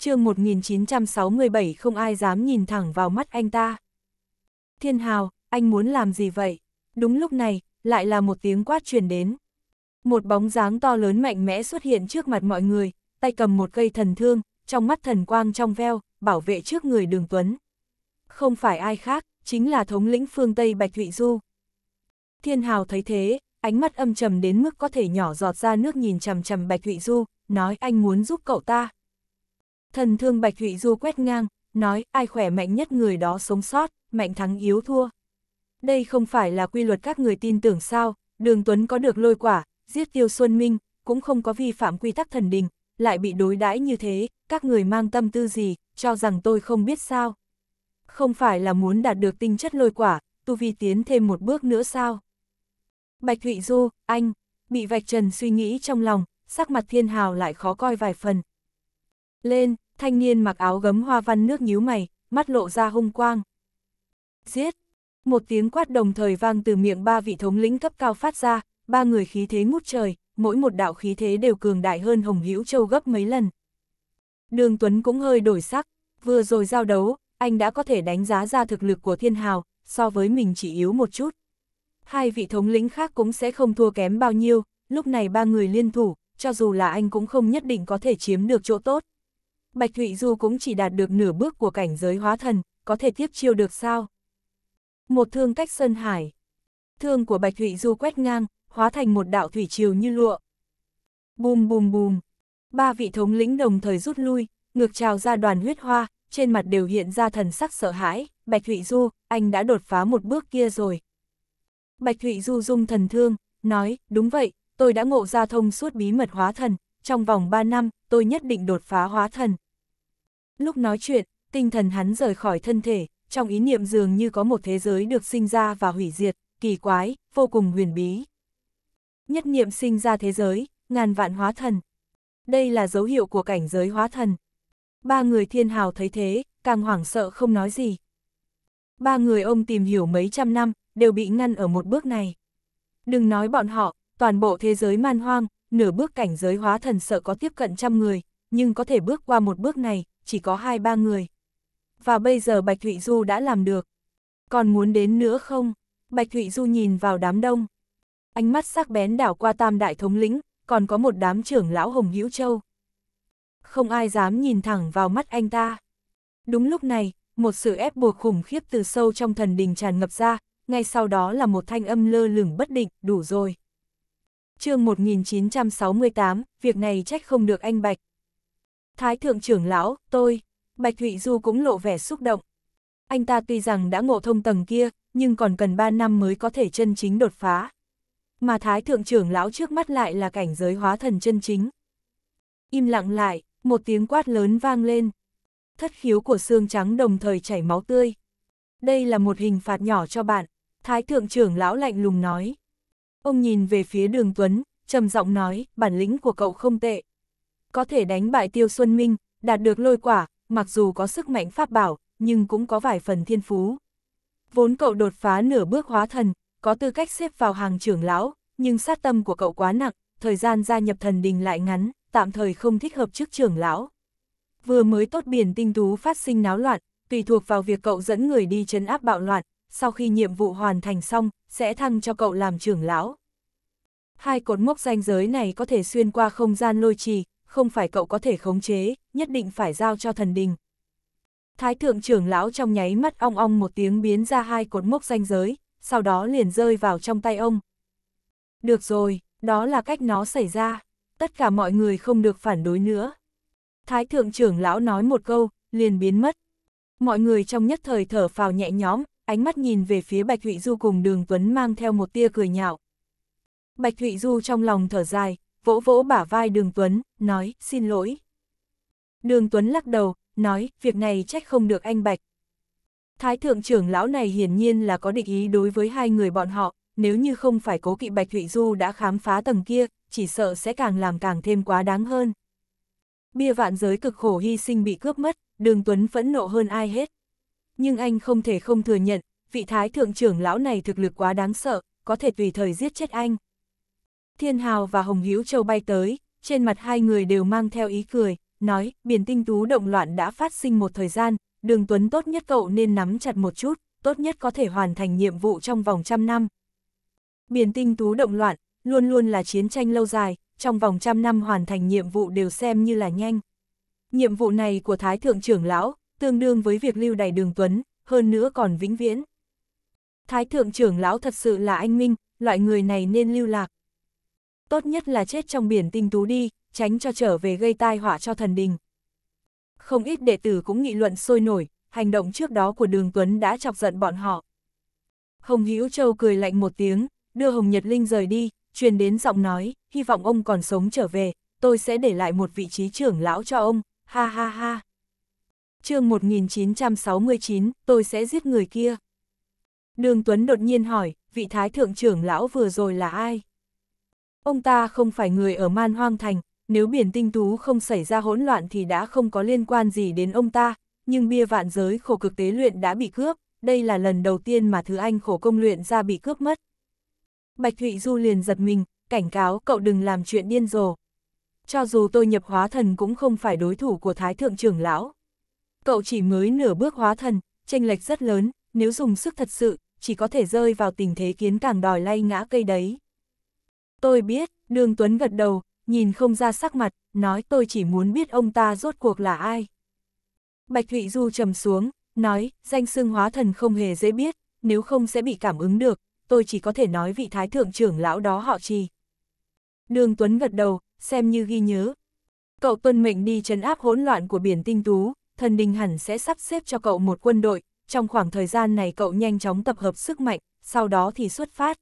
chương 1967 không ai dám nhìn thẳng vào mắt anh ta. Thiên Hào, anh muốn làm gì vậy? Đúng lúc này, lại là một tiếng quát truyền đến. Một bóng dáng to lớn mạnh mẽ xuất hiện trước mặt mọi người, tay cầm một cây thần thương, trong mắt thần quang trong veo, bảo vệ trước người đường Tuấn. Không phải ai khác, chính là thống lĩnh phương Tây Bạch Thụy Du. Thiên Hào thấy thế, ánh mắt âm trầm đến mức có thể nhỏ giọt ra nước nhìn chằm chằm Bạch Thụy Du, nói anh muốn giúp cậu ta. Thần thương Bạch Thụy Du quét ngang, nói ai khỏe mạnh nhất người đó sống sót, mạnh thắng yếu thua. Đây không phải là quy luật các người tin tưởng sao, đường Tuấn có được lôi quả, giết tiêu Xuân Minh, cũng không có vi phạm quy tắc thần đình, lại bị đối đãi như thế, các người mang tâm tư gì, cho rằng tôi không biết sao. Không phải là muốn đạt được tinh chất lôi quả, tu vi tiến thêm một bước nữa sao. Bạch Thụy Du, anh, bị vạch trần suy nghĩ trong lòng, sắc mặt thiên hào lại khó coi vài phần. Lên, thanh niên mặc áo gấm hoa văn nước nhíu mày, mắt lộ ra hung quang. Giết! Một tiếng quát đồng thời vang từ miệng ba vị thống lĩnh cấp cao phát ra, ba người khí thế ngút trời, mỗi một đạo khí thế đều cường đại hơn Hồng Hữu Châu gấp mấy lần. Đường Tuấn cũng hơi đổi sắc, vừa rồi giao đấu, anh đã có thể đánh giá ra thực lực của Thiên Hào, so với mình chỉ yếu một chút. Hai vị thống lĩnh khác cũng sẽ không thua kém bao nhiêu, lúc này ba người liên thủ, cho dù là anh cũng không nhất định có thể chiếm được chỗ tốt. Bạch Thụy Du cũng chỉ đạt được nửa bước của cảnh giới hóa thần, có thể tiếp chiêu được sao? Một thương cách sơn hải. Thương của Bạch Thụy Du quét ngang, hóa thành một đạo thủy chiều như lụa. Bùm bùm bùm. Ba vị thống lĩnh đồng thời rút lui, ngược trào ra đoàn huyết hoa, trên mặt đều hiện ra thần sắc sợ hãi. Bạch Thụy Du, anh đã đột phá một bước kia rồi. Bạch Thụy Du dung thần thương, nói, đúng vậy, tôi đã ngộ ra thông suốt bí mật hóa thần, trong vòng 3 năm, tôi nhất định đột phá hóa thần. Lúc nói chuyện, tinh thần hắn rời khỏi thân thể, trong ý niệm dường như có một thế giới được sinh ra và hủy diệt, kỳ quái, vô cùng huyền bí. Nhất niệm sinh ra thế giới, ngàn vạn hóa thần. Đây là dấu hiệu của cảnh giới hóa thần. Ba người thiên hào thấy thế, càng hoảng sợ không nói gì. Ba người ông tìm hiểu mấy trăm năm, đều bị ngăn ở một bước này. Đừng nói bọn họ, toàn bộ thế giới man hoang, nửa bước cảnh giới hóa thần sợ có tiếp cận trăm người, nhưng có thể bước qua một bước này, chỉ có hai ba người. Và bây giờ Bạch Thụy Du đã làm được. Còn muốn đến nữa không? Bạch Thụy Du nhìn vào đám đông. Ánh mắt sắc bén đảo qua tam đại thống lĩnh, còn có một đám trưởng lão Hồng Hữu Châu. Không ai dám nhìn thẳng vào mắt anh ta. Đúng lúc này, một sự ép buộc khủng khiếp từ sâu trong thần đình tràn ngập ra, ngay sau đó là một thanh âm lơ lửng bất định, đủ rồi chương 1968, việc này trách không được anh Bạch. Thái thượng trưởng lão, tôi, Bạch Thụy Du cũng lộ vẻ xúc động. Anh ta tuy rằng đã ngộ thông tầng kia, nhưng còn cần 3 năm mới có thể chân chính đột phá. Mà Thái thượng trưởng lão trước mắt lại là cảnh giới hóa thần chân chính. Im lặng lại, một tiếng quát lớn vang lên. Thất khiếu của xương trắng đồng thời chảy máu tươi. Đây là một hình phạt nhỏ cho bạn, Thái thượng trưởng lão lạnh lùng nói. Ông nhìn về phía đường Tuấn, trầm giọng nói, bản lĩnh của cậu không tệ. Có thể đánh bại Tiêu Xuân Minh, đạt được lôi quả, mặc dù có sức mạnh pháp bảo, nhưng cũng có vài phần thiên phú. Vốn cậu đột phá nửa bước hóa thần, có tư cách xếp vào hàng trưởng lão, nhưng sát tâm của cậu quá nặng, thời gian gia nhập thần đình lại ngắn, tạm thời không thích hợp trước trưởng lão. Vừa mới tốt biển tinh tú phát sinh náo loạn, tùy thuộc vào việc cậu dẫn người đi chấn áp bạo loạn, sau khi nhiệm vụ hoàn thành xong, sẽ thăng cho cậu làm trưởng lão. Hai cột mốc danh giới này có thể xuyên qua không gian lôi trì, không phải cậu có thể khống chế, nhất định phải giao cho thần đình. Thái thượng trưởng lão trong nháy mắt ong ong một tiếng biến ra hai cột mốc danh giới, sau đó liền rơi vào trong tay ông. Được rồi, đó là cách nó xảy ra, tất cả mọi người không được phản đối nữa. Thái thượng trưởng lão nói một câu, liền biến mất. Mọi người trong nhất thời thở phào nhẹ nhõm, ánh mắt nhìn về phía Bạch Thụy Du cùng đường Tuấn mang theo một tia cười nhạo. Bạch Thụy Du trong lòng thở dài, vỗ vỗ bả vai đường Tuấn, nói, xin lỗi. Đường Tuấn lắc đầu, nói, việc này trách không được anh Bạch. Thái thượng trưởng lão này hiển nhiên là có định ý đối với hai người bọn họ, nếu như không phải cố kỵ Bạch Thụy Du đã khám phá tầng kia, chỉ sợ sẽ càng làm càng thêm quá đáng hơn. Bia vạn giới cực khổ hy sinh bị cướp mất, đường Tuấn phẫn nộ hơn ai hết nhưng anh không thể không thừa nhận, vị thái thượng trưởng lão này thực lực quá đáng sợ, có thể tùy thời giết chết anh. Thiên Hào và Hồng Hữu Châu bay tới, trên mặt hai người đều mang theo ý cười, nói, biển tinh tú động loạn đã phát sinh một thời gian, đường tuấn tốt nhất cậu nên nắm chặt một chút, tốt nhất có thể hoàn thành nhiệm vụ trong vòng trăm năm. Biển tinh tú động loạn, luôn luôn là chiến tranh lâu dài, trong vòng trăm năm hoàn thành nhiệm vụ đều xem như là nhanh. Nhiệm vụ này của Thái Thượng trưởng lão, tương đương với việc lưu đày đường tuấn, hơn nữa còn vĩnh viễn. Thái thượng trưởng lão thật sự là anh minh, loại người này nên lưu lạc. Tốt nhất là chết trong biển tinh tú đi, tránh cho trở về gây tai họa cho thần đình. Không ít đệ tử cũng nghị luận sôi nổi, hành động trước đó của đường Tuấn đã chọc giận bọn họ. Hồng Hữu Châu cười lạnh một tiếng, đưa Hồng Nhật Linh rời đi, truyền đến giọng nói, hy vọng ông còn sống trở về, tôi sẽ để lại một vị trí trưởng lão cho ông, ha ha ha chương 1969, tôi sẽ giết người kia. Đường Tuấn đột nhiên hỏi, vị thái thượng trưởng lão vừa rồi là ai? Ông ta không phải người ở man hoang thành, nếu biển tinh tú không xảy ra hỗn loạn thì đã không có liên quan gì đến ông ta, nhưng bia vạn giới khổ cực tế luyện đã bị cướp, đây là lần đầu tiên mà thứ anh khổ công luyện ra bị cướp mất. Bạch Thụy Du liền giật mình, cảnh cáo cậu đừng làm chuyện điên rồ. Cho dù tôi nhập hóa thần cũng không phải đối thủ của Thái Thượng trưởng lão, cậu chỉ mới nửa bước hóa thần, chênh lệch rất lớn, nếu dùng sức thật sự, chỉ có thể rơi vào tình thế kiến càng đòi lay ngã cây đấy. Tôi biết, Đường Tuấn gật đầu, nhìn không ra sắc mặt, nói tôi chỉ muốn biết ông ta rốt cuộc là ai. Bạch Thụy Du trầm xuống, nói, danh xưng hóa thần không hề dễ biết, nếu không sẽ bị cảm ứng được, tôi chỉ có thể nói vị thái thượng trưởng lão đó họ trì. Đường Tuấn gật đầu, xem như ghi nhớ. Cậu tuân mệnh đi trấn áp hỗn loạn của biển tinh tú, thần đình hẳn sẽ sắp xếp cho cậu một quân đội, trong khoảng thời gian này cậu nhanh chóng tập hợp sức mạnh, sau đó thì xuất phát.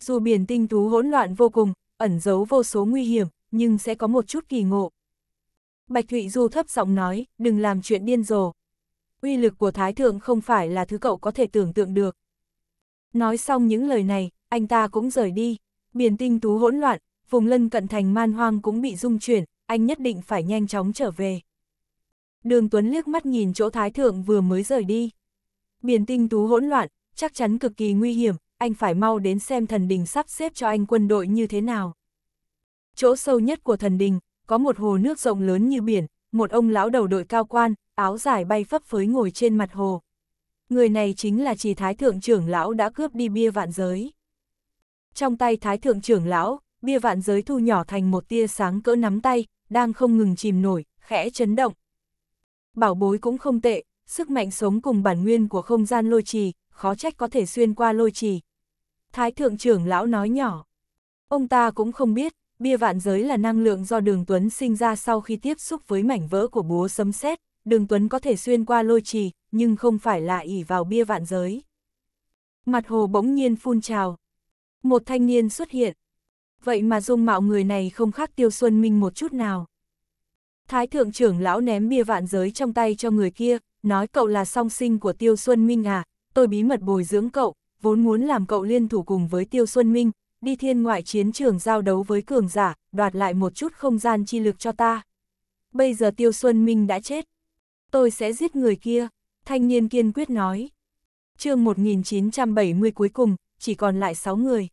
Dù biển tinh tú hỗn loạn vô cùng, ẩn giấu vô số nguy hiểm, nhưng sẽ có một chút kỳ ngộ. Bạch Thụy Du thấp giọng nói, đừng làm chuyện điên rồ. Uy lực của Thái Thượng không phải là thứ cậu có thể tưởng tượng được. Nói xong những lời này, anh ta cũng rời đi. Biển tinh tú hỗn loạn, vùng lân cận thành man hoang cũng bị rung chuyển, anh nhất định phải nhanh chóng trở về. Đường Tuấn liếc mắt nhìn chỗ Thái Thượng vừa mới rời đi. Biển tinh tú hỗn loạn, chắc chắn cực kỳ nguy hiểm, anh phải mau đến xem thần đình sắp xếp cho anh quân đội như thế nào. Chỗ sâu nhất của thần đình, có một hồ nước rộng lớn như biển, một ông lão đầu đội cao quan, áo dài bay phấp phới ngồi trên mặt hồ. Người này chính là chỉ Thái Thượng trưởng lão đã cướp đi bia vạn giới. Trong tay Thái Thượng trưởng lão, bia vạn giới thu nhỏ thành một tia sáng cỡ nắm tay, đang không ngừng chìm nổi, khẽ chấn động, Bảo bối cũng không tệ, sức mạnh sống cùng bản nguyên của không gian lôi trì, khó trách có thể xuyên qua lôi trì. Thái thượng trưởng lão nói nhỏ. Ông ta cũng không biết, bia vạn giới là năng lượng do đường tuấn sinh ra sau khi tiếp xúc với mảnh vỡ của búa sấm sét đường tuấn có thể xuyên qua lôi trì, nhưng không phải là ỉ vào bia vạn giới. Mặt hồ bỗng nhiên phun trào. Một thanh niên xuất hiện. Vậy mà dung mạo người này không khác tiêu xuân minh một chút nào. Thái thượng trưởng lão ném bia vạn giới trong tay cho người kia, nói cậu là song sinh của Tiêu Xuân Minh à, tôi bí mật bồi dưỡng cậu, vốn muốn làm cậu liên thủ cùng với Tiêu Xuân Minh, đi thiên ngoại chiến trường giao đấu với cường giả, đoạt lại một chút không gian chi lực cho ta. Bây giờ Tiêu Xuân Minh đã chết. Tôi sẽ giết người kia, thanh niên kiên quyết nói. chương 1970 cuối cùng, chỉ còn lại 6 người.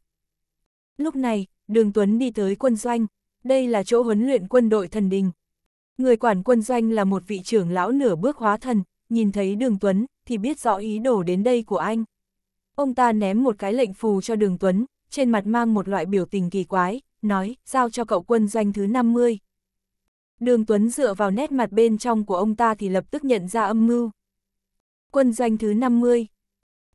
Lúc này, Đường Tuấn đi tới quân doanh, đây là chỗ huấn luyện quân đội thần đình, Người quản quân doanh là một vị trưởng lão nửa bước hóa thần, nhìn thấy Đường Tuấn, thì biết rõ ý đồ đến đây của anh. Ông ta ném một cái lệnh phù cho Đường Tuấn, trên mặt mang một loại biểu tình kỳ quái, nói, giao cho cậu quân doanh thứ 50. Đường Tuấn dựa vào nét mặt bên trong của ông ta thì lập tức nhận ra âm mưu. Quân doanh thứ 50.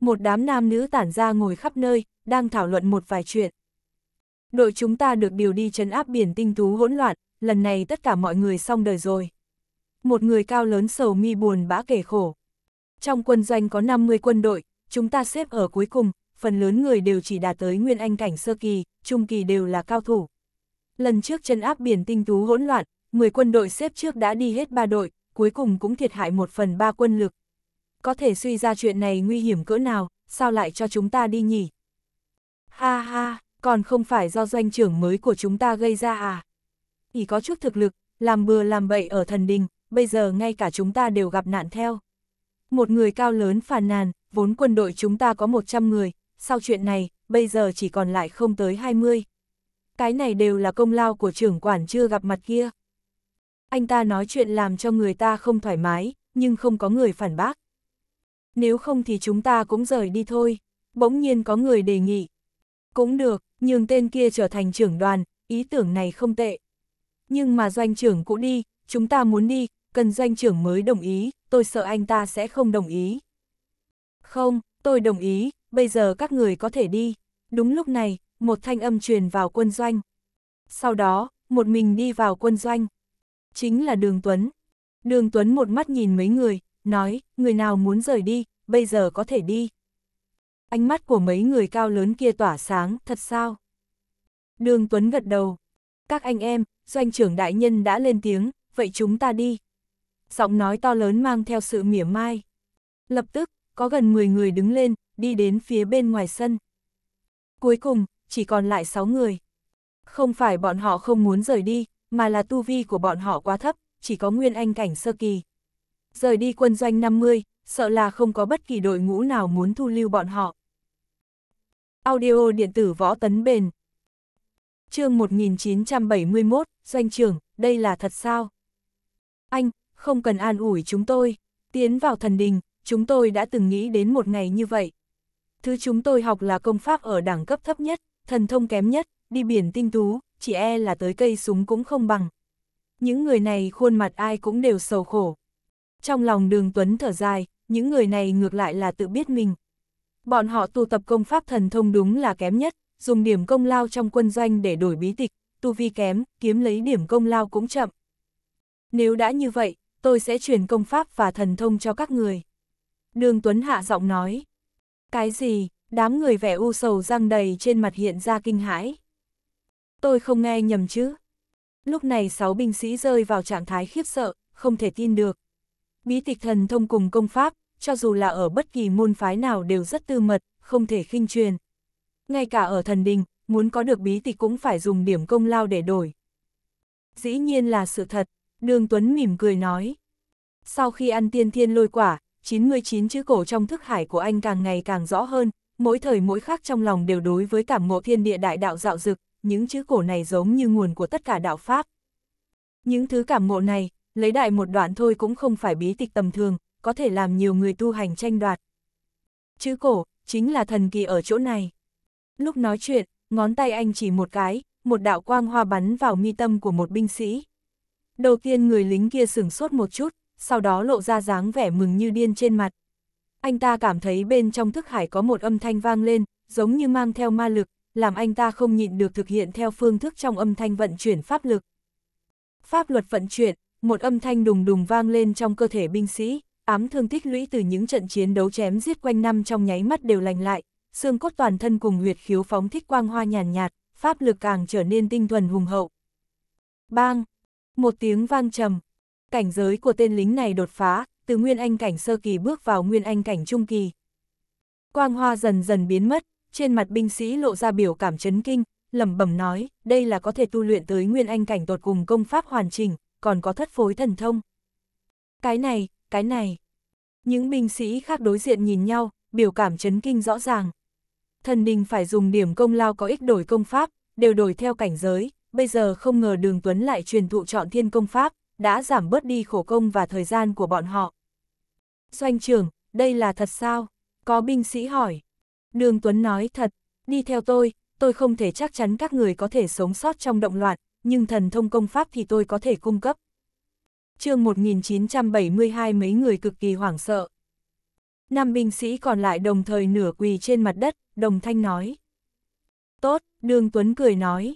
Một đám nam nữ tản ra ngồi khắp nơi, đang thảo luận một vài chuyện. Đội chúng ta được điều đi trấn áp biển tinh tú hỗn loạn, lần này tất cả mọi người xong đời rồi. Một người cao lớn sầu mi buồn bã kể khổ. Trong quân doanh có 50 quân đội, chúng ta xếp ở cuối cùng, phần lớn người đều chỉ đạt tới nguyên anh cảnh sơ kỳ, trung kỳ đều là cao thủ. Lần trước chân áp biển tinh tú hỗn loạn, 10 quân đội xếp trước đã đi hết ba đội, cuối cùng cũng thiệt hại một phần ba quân lực. Có thể suy ra chuyện này nguy hiểm cỡ nào, sao lại cho chúng ta đi nhỉ? Ha ha, còn không phải do doanh trưởng mới của chúng ta gây ra à? ỷ có chút thực lực, làm bừa làm bậy ở thần đình, bây giờ ngay cả chúng ta đều gặp nạn theo. Một người cao lớn phàn nàn, vốn quân đội chúng ta có 100 người, sau chuyện này, bây giờ chỉ còn lại không tới 20. Cái này đều là công lao của trưởng quản chưa gặp mặt kia. Anh ta nói chuyện làm cho người ta không thoải mái, nhưng không có người phản bác. Nếu không thì chúng ta cũng rời đi thôi. Bỗng nhiên có người đề nghị. Cũng được, nhưng tên kia trở thành trưởng đoàn, ý tưởng này không tệ. Nhưng mà doanh trưởng cũng đi, chúng ta muốn đi, cần doanh trưởng mới đồng ý, tôi sợ anh ta sẽ không đồng ý. Không, tôi đồng ý, bây giờ các người có thể đi. Đúng lúc này, một thanh âm truyền vào quân doanh. Sau đó, một mình đi vào quân doanh. Chính là Đường Tuấn. Đường Tuấn một mắt nhìn mấy người, nói, người nào muốn rời đi, bây giờ có thể đi. Ánh mắt của mấy người cao lớn kia tỏa sáng, thật sao? Đường Tuấn gật đầu các anh em, doanh trưởng đại nhân đã lên tiếng, vậy chúng ta đi. Giọng nói to lớn mang theo sự mỉa mai. Lập tức, có gần 10 người đứng lên, đi đến phía bên ngoài sân. Cuối cùng, chỉ còn lại 6 người. Không phải bọn họ không muốn rời đi, mà là tu vi của bọn họ quá thấp, chỉ có nguyên anh cảnh sơ kỳ. Rời đi quân doanh 50, sợ là không có bất kỳ đội ngũ nào muốn thu lưu bọn họ. Audio điện tử võ tấn bền, chương 1971, doanh trưởng, đây là thật sao? Anh, không cần an ủi chúng tôi, tiến vào thần đình, chúng tôi đã từng nghĩ đến một ngày như vậy. Thứ chúng tôi học là công pháp ở đẳng cấp thấp nhất, thần thông kém nhất, đi biển tinh tú, chỉ e là tới cây súng cũng không bằng. Những người này khuôn mặt ai cũng đều sầu khổ. Trong lòng đường Tuấn thở dài, những người này ngược lại là tự biết mình. Bọn họ tu tập công pháp thần thông đúng là kém nhất, dùng điểm công lao trong quân doanh để đổi bí tịch, tu vi kém, kiếm lấy điểm công lao cũng chậm. Nếu đã như vậy, tôi sẽ truyền công pháp và thần thông cho các người. Đường Tuấn hạ giọng nói. Cái gì, đám người vẻ u sầu răng đầy trên mặt hiện ra kinh hãi. Tôi không nghe nhầm chứ. Lúc này sáu binh sĩ rơi vào trạng thái khiếp sợ, không thể tin được. Bí tịch thần thông cùng công pháp, cho dù là ở bất kỳ môn phái nào đều rất tư mật, không thể khinh truyền, ngay cả ở thần đình, muốn có được bí tịch cũng phải dùng điểm công lao để đổi. Dĩ nhiên là sự thật, Đường Tuấn mỉm cười nói. Sau khi ăn tiên thiên lôi quả, 99 chữ cổ trong thức hải của anh càng ngày càng rõ hơn, mỗi thời mỗi khác trong lòng đều đối với cảm ngộ thiên địa đại đạo dạo dực, những chữ cổ này giống như nguồn của tất cả đạo Pháp. Những thứ cảm ngộ này, lấy đại một đoạn thôi cũng không phải bí tịch tầm thường, có thể làm nhiều người tu hành tranh đoạt. Chữ cổ, chính là thần kỳ ở chỗ này. Lúc nói chuyện, ngón tay anh chỉ một cái, một đạo quang hoa bắn vào mi tâm của một binh sĩ. Đầu tiên người lính kia sửng sốt một chút, sau đó lộ ra dáng vẻ mừng như điên trên mặt. Anh ta cảm thấy bên trong thức hải có một âm thanh vang lên, giống như mang theo ma lực, làm anh ta không nhịn được thực hiện theo phương thức trong âm thanh vận chuyển pháp lực. Pháp luật vận chuyển, một âm thanh đùng đùng vang lên trong cơ thể binh sĩ, ám thương tích lũy từ những trận chiến đấu chém giết quanh năm trong nháy mắt đều lành lại, xương cốt toàn thân cùng huyệt khiếu phóng thích quang hoa nhàn nhạt, nhạt, pháp lực càng trở nên tinh thuần hùng hậu. Bang! Một tiếng vang trầm. Cảnh giới của tên lính này đột phá, từ nguyên anh cảnh sơ kỳ bước vào nguyên anh cảnh trung kỳ. Quang hoa dần dần biến mất, trên mặt binh sĩ lộ ra biểu cảm chấn kinh, lẩm bẩm nói, đây là có thể tu luyện tới nguyên anh cảnh tột cùng công pháp hoàn chỉnh, còn có thất phối thần thông. Cái này, cái này. Những binh sĩ khác đối diện nhìn nhau, biểu cảm chấn kinh rõ ràng thần đình phải dùng điểm công lao có ích đổi công pháp, đều đổi theo cảnh giới, bây giờ không ngờ đường Tuấn lại truyền thụ chọn thiên công pháp, đã giảm bớt đi khổ công và thời gian của bọn họ. Doanh trưởng, đây là thật sao? Có binh sĩ hỏi. Đường Tuấn nói thật, đi theo tôi, tôi không thể chắc chắn các người có thể sống sót trong động loạn, nhưng thần thông công pháp thì tôi có thể cung cấp. chương 1972 mấy người cực kỳ hoảng sợ, Năm binh sĩ còn lại đồng thời nửa quỳ trên mặt đất, đồng thanh nói. Tốt, Đường Tuấn cười nói.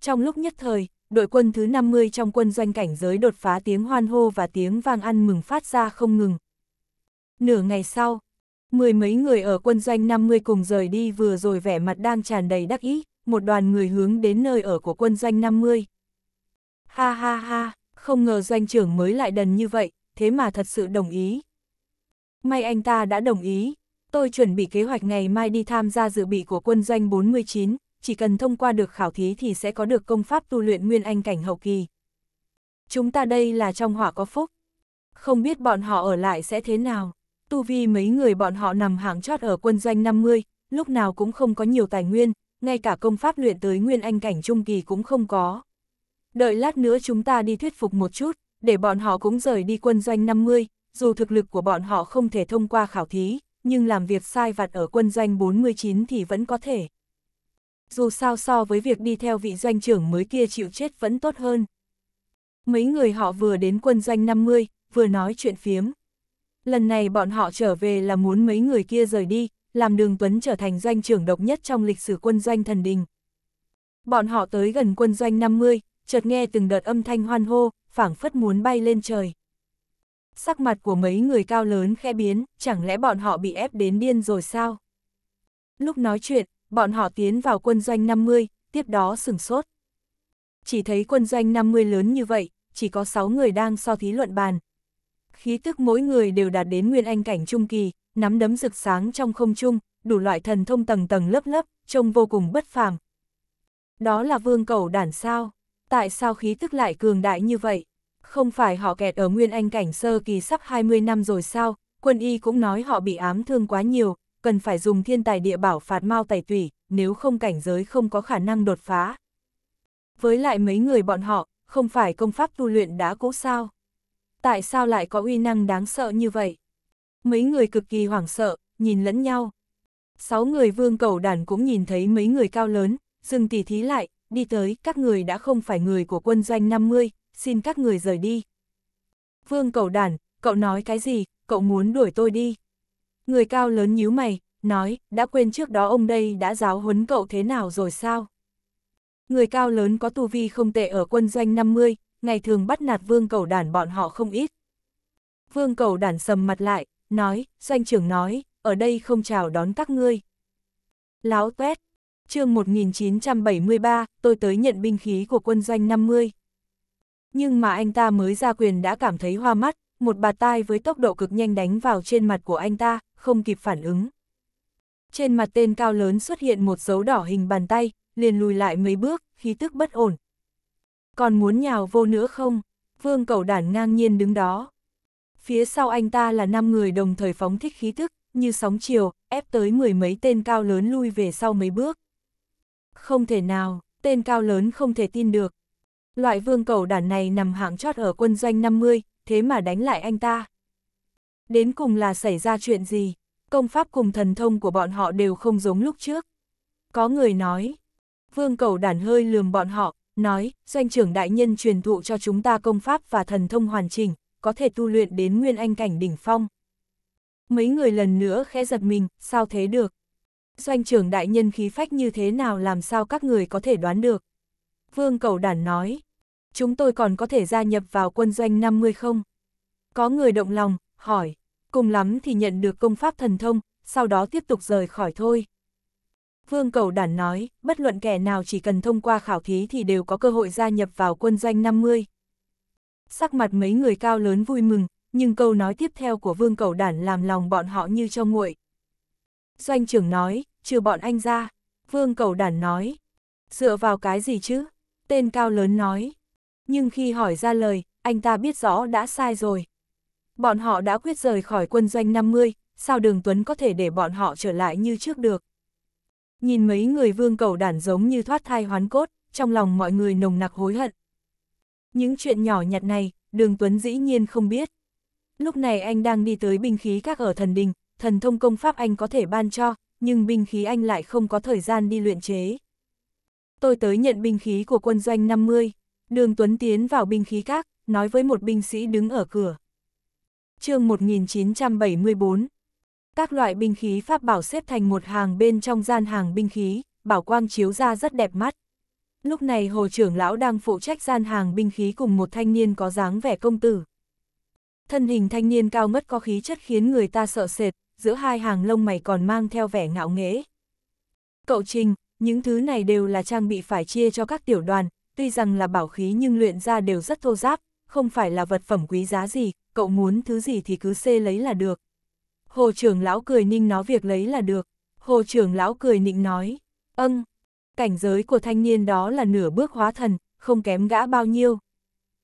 Trong lúc nhất thời, đội quân thứ 50 trong quân doanh cảnh giới đột phá tiếng hoan hô và tiếng vang ăn mừng phát ra không ngừng. Nửa ngày sau, mười mấy người ở quân doanh 50 cùng rời đi vừa rồi vẻ mặt đang tràn đầy đắc ý, một đoàn người hướng đến nơi ở của quân doanh 50. Ha ha ha, không ngờ doanh trưởng mới lại đần như vậy, thế mà thật sự đồng ý, May anh ta đã đồng ý. Tôi chuẩn bị kế hoạch ngày mai đi tham gia dự bị của quân doanh 49, chỉ cần thông qua được khảo thí thì sẽ có được công pháp tu luyện nguyên anh cảnh hậu kỳ. Chúng ta đây là trong họa có phúc. Không biết bọn họ ở lại sẽ thế nào. Tu vi mấy người bọn họ nằm hàng chót ở quân doanh 50, lúc nào cũng không có nhiều tài nguyên, ngay cả công pháp luyện tới nguyên anh cảnh trung kỳ cũng không có. Đợi lát nữa chúng ta đi thuyết phục một chút, để bọn họ cũng rời đi quân doanh 50, dù thực lực của bọn họ không thể thông qua khảo thí, nhưng làm việc sai vặt ở quân doanh 49 thì vẫn có thể. Dù sao so với việc đi theo vị doanh trưởng mới kia chịu chết vẫn tốt hơn. Mấy người họ vừa đến quân doanh 50, vừa nói chuyện phiếm. Lần này bọn họ trở về là muốn mấy người kia rời đi, làm đường Tuấn trở thành doanh trưởng độc nhất trong lịch sử quân doanh thần đình. Bọn họ tới gần quân doanh 50, chợt nghe từng đợt âm thanh hoan hô, phảng phất muốn bay lên trời sắc mặt của mấy người cao lớn khe biến, chẳng lẽ bọn họ bị ép đến điên rồi sao? Lúc nói chuyện, bọn họ tiến vào quân doanh 50, tiếp đó sừng sốt. Chỉ thấy quân doanh 50 lớn như vậy, chỉ có 6 người đang so thí luận bàn. Khí tức mỗi người đều đạt đến nguyên anh cảnh trung kỳ, nắm đấm rực sáng trong không trung, đủ loại thần thông tầng tầng lớp lớp, trông vô cùng bất phàm. Đó là vương cầu đản sao? Tại sao khí tức lại cường đại như vậy? Không phải họ kẹt ở nguyên anh cảnh sơ kỳ sắp 20 năm rồi sao, quân y cũng nói họ bị ám thương quá nhiều, cần phải dùng thiên tài địa bảo phạt mau tẩy tủy, nếu không cảnh giới không có khả năng đột phá. Với lại mấy người bọn họ, không phải công pháp tu luyện đã cũ sao? Tại sao lại có uy năng đáng sợ như vậy? Mấy người cực kỳ hoảng sợ, nhìn lẫn nhau. Sáu người vương cầu đàn cũng nhìn thấy mấy người cao lớn, dừng tỉ thí lại, đi tới, các người đã không phải người của quân doanh 50, xin các người rời đi. Vương cầu đản, cậu nói cái gì, cậu muốn đuổi tôi đi. Người cao lớn nhíu mày, nói, đã quên trước đó ông đây đã giáo huấn cậu thế nào rồi sao? Người cao lớn có tu vi không tệ ở quân doanh 50, ngày thường bắt nạt vương cầu đản bọn họ không ít. Vương cầu đản sầm mặt lại, nói, doanh trưởng nói, ở đây không chào đón các ngươi. Láo tuét, chương 1973, tôi tới nhận binh khí của quân doanh 50 nhưng mà anh ta mới ra quyền đã cảm thấy hoa mắt, một bà tai với tốc độ cực nhanh đánh vào trên mặt của anh ta, không kịp phản ứng. Trên mặt tên cao lớn xuất hiện một dấu đỏ hình bàn tay, liền lùi lại mấy bước, khí tức bất ổn. Còn muốn nhào vô nữa không? Vương cầu đản ngang nhiên đứng đó. Phía sau anh ta là năm người đồng thời phóng thích khí tức, như sóng chiều, ép tới mười mấy tên cao lớn lui về sau mấy bước. Không thể nào, tên cao lớn không thể tin được, Loại vương cầu đản này nằm hạng chót ở quân doanh 50, thế mà đánh lại anh ta. Đến cùng là xảy ra chuyện gì? Công pháp cùng thần thông của bọn họ đều không giống lúc trước. Có người nói, vương cầu đản hơi lườm bọn họ, nói, doanh trưởng đại nhân truyền thụ cho chúng ta công pháp và thần thông hoàn chỉnh, có thể tu luyện đến nguyên anh cảnh đỉnh phong. Mấy người lần nữa khẽ giật mình, sao thế được? Doanh trưởng đại nhân khí phách như thế nào làm sao các người có thể đoán được? Vương cầu đản nói, chúng tôi còn có thể gia nhập vào quân doanh 50 không? Có người động lòng, hỏi, cùng lắm thì nhận được công pháp thần thông, sau đó tiếp tục rời khỏi thôi. Vương Cầu Đản nói, bất luận kẻ nào chỉ cần thông qua khảo thí thì đều có cơ hội gia nhập vào quân doanh 50. Sắc mặt mấy người cao lớn vui mừng, nhưng câu nói tiếp theo của Vương Cầu Đản làm lòng bọn họ như cho nguội. Doanh trưởng nói, trừ bọn anh ra. Vương Cầu Đản nói, dựa vào cái gì chứ? Tên cao lớn nói, nhưng khi hỏi ra lời, anh ta biết rõ đã sai rồi. Bọn họ đã quyết rời khỏi quân doanh 50, sao đường Tuấn có thể để bọn họ trở lại như trước được. Nhìn mấy người vương cầu đản giống như thoát thai hoán cốt, trong lòng mọi người nồng nặc hối hận. Những chuyện nhỏ nhặt này, đường Tuấn dĩ nhiên không biết. Lúc này anh đang đi tới binh khí các ở thần đình, thần thông công pháp anh có thể ban cho, nhưng binh khí anh lại không có thời gian đi luyện chế. Tôi tới nhận binh khí của quân doanh 50. Đường Tuấn tiến vào binh khí các, nói với một binh sĩ đứng ở cửa. chương 1974 Các loại binh khí pháp bảo xếp thành một hàng bên trong gian hàng binh khí, bảo quang chiếu ra rất đẹp mắt. Lúc này hồ trưởng lão đang phụ trách gian hàng binh khí cùng một thanh niên có dáng vẻ công tử. Thân hình thanh niên cao ngất có khí chất khiến người ta sợ sệt, giữa hai hàng lông mày còn mang theo vẻ ngạo nghễ. Cậu Trình, những thứ này đều là trang bị phải chia cho các tiểu đoàn, tuy rằng là bảo khí nhưng luyện ra đều rất thô giáp, không phải là vật phẩm quý giá gì, cậu muốn thứ gì thì cứ xê lấy là được. Hồ trưởng lão cười ninh nó việc lấy là được, hồ trưởng lão cười nịnh nói, âng, cảnh giới của thanh niên đó là nửa bước hóa thần, không kém gã bao nhiêu.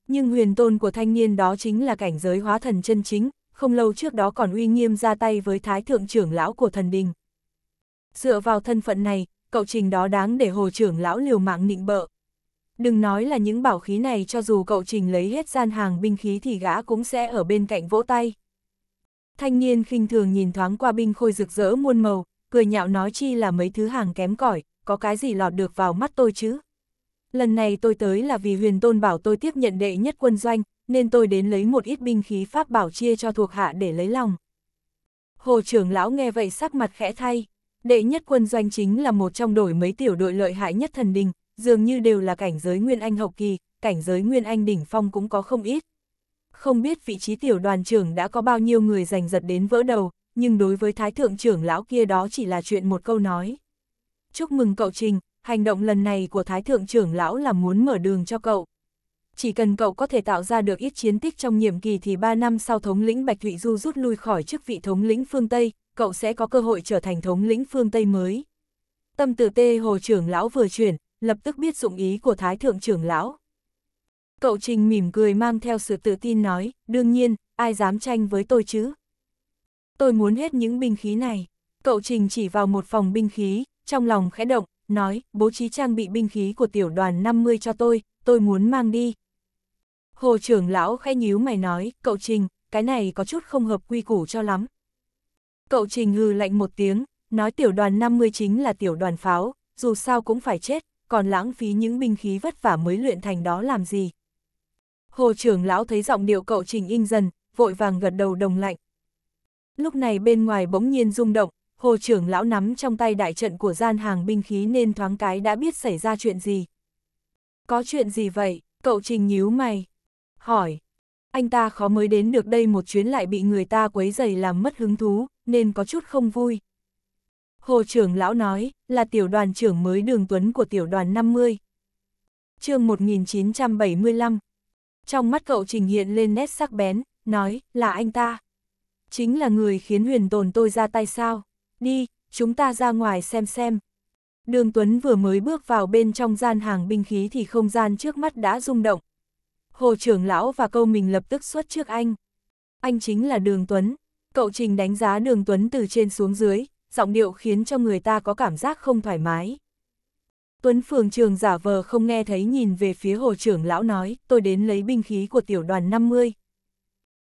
Nhưng huyền tôn của thanh niên đó chính là cảnh giới hóa thần chân chính, không lâu trước đó còn uy nghiêm ra tay với thái thượng trưởng lão của thần đình. Dựa vào thân phận này, cậu trình đó đáng để hồ trưởng lão liều mạng nịnh bợ. Đừng nói là những bảo khí này cho dù cậu trình lấy hết gian hàng binh khí thì gã cũng sẽ ở bên cạnh vỗ tay. Thanh niên khinh thường nhìn thoáng qua binh khôi rực rỡ muôn màu, cười nhạo nói chi là mấy thứ hàng kém cỏi, có cái gì lọt được vào mắt tôi chứ. Lần này tôi tới là vì huyền tôn bảo tôi tiếp nhận đệ nhất quân doanh, nên tôi đến lấy một ít binh khí pháp bảo chia cho thuộc hạ để lấy lòng. Hồ trưởng lão nghe vậy sắc mặt khẽ thay, đệ nhất quân doanh chính là một trong đổi mấy tiểu đội lợi hại nhất thần đình, dường như đều là cảnh giới Nguyên Anh hậu kỳ, cảnh giới Nguyên Anh đỉnh phong cũng có không ít. Không biết vị trí tiểu đoàn trưởng đã có bao nhiêu người giành giật đến vỡ đầu, nhưng đối với thái thượng trưởng lão kia đó chỉ là chuyện một câu nói. Chúc mừng cậu Trình, hành động lần này của thái thượng trưởng lão là muốn mở đường cho cậu. Chỉ cần cậu có thể tạo ra được ít chiến tích trong nhiệm kỳ thì 3 năm sau thống lĩnh Bạch Thụy Du rút lui khỏi chức vị thống lĩnh phương Tây, cậu sẽ có cơ hội trở thành thống lĩnh phương Tây mới. Tâm từ tê hồ trưởng lão vừa chuyển, lập tức biết dụng ý của Thái Thượng trưởng lão. Cậu Trình mỉm cười mang theo sự tự tin nói, đương nhiên, ai dám tranh với tôi chứ? Tôi muốn hết những binh khí này. Cậu Trình chỉ vào một phòng binh khí, trong lòng khẽ động, nói, bố trí trang bị binh khí của tiểu đoàn 50 cho tôi, tôi muốn mang đi. Hồ trưởng lão khẽ nhíu mày nói, cậu Trình, cái này có chút không hợp quy củ cho lắm. Cậu Trình hừ lạnh một tiếng, nói tiểu đoàn 50 chính là tiểu đoàn pháo, dù sao cũng phải chết, còn lãng phí những binh khí vất vả mới luyện thành đó làm gì. Hồ trưởng lão thấy giọng điệu cậu Trình in dần, vội vàng gật đầu đồng lạnh. Lúc này bên ngoài bỗng nhiên rung động, hồ trưởng lão nắm trong tay đại trận của gian hàng binh khí nên thoáng cái đã biết xảy ra chuyện gì. Có chuyện gì vậy, cậu Trình nhíu mày. Hỏi, anh ta khó mới đến được đây một chuyến lại bị người ta quấy dày làm mất hứng thú, nên có chút không vui. Hồ trưởng lão nói, là tiểu đoàn trưởng mới đường tuấn của tiểu đoàn 50. chương 1975. Trong mắt cậu trình hiện lên nét sắc bén, nói, là anh ta. Chính là người khiến huyền tồn tôi ra tay sao. Đi, chúng ta ra ngoài xem xem. Đường Tuấn vừa mới bước vào bên trong gian hàng binh khí thì không gian trước mắt đã rung động. Hồ trưởng lão và câu mình lập tức xuất trước anh. Anh chính là Đường Tuấn. Cậu Trình đánh giá Đường Tuấn từ trên xuống dưới, giọng điệu khiến cho người ta có cảm giác không thoải mái. Tuấn Phường Trường giả vờ không nghe thấy nhìn về phía hồ trưởng lão nói, tôi đến lấy binh khí của tiểu đoàn 50.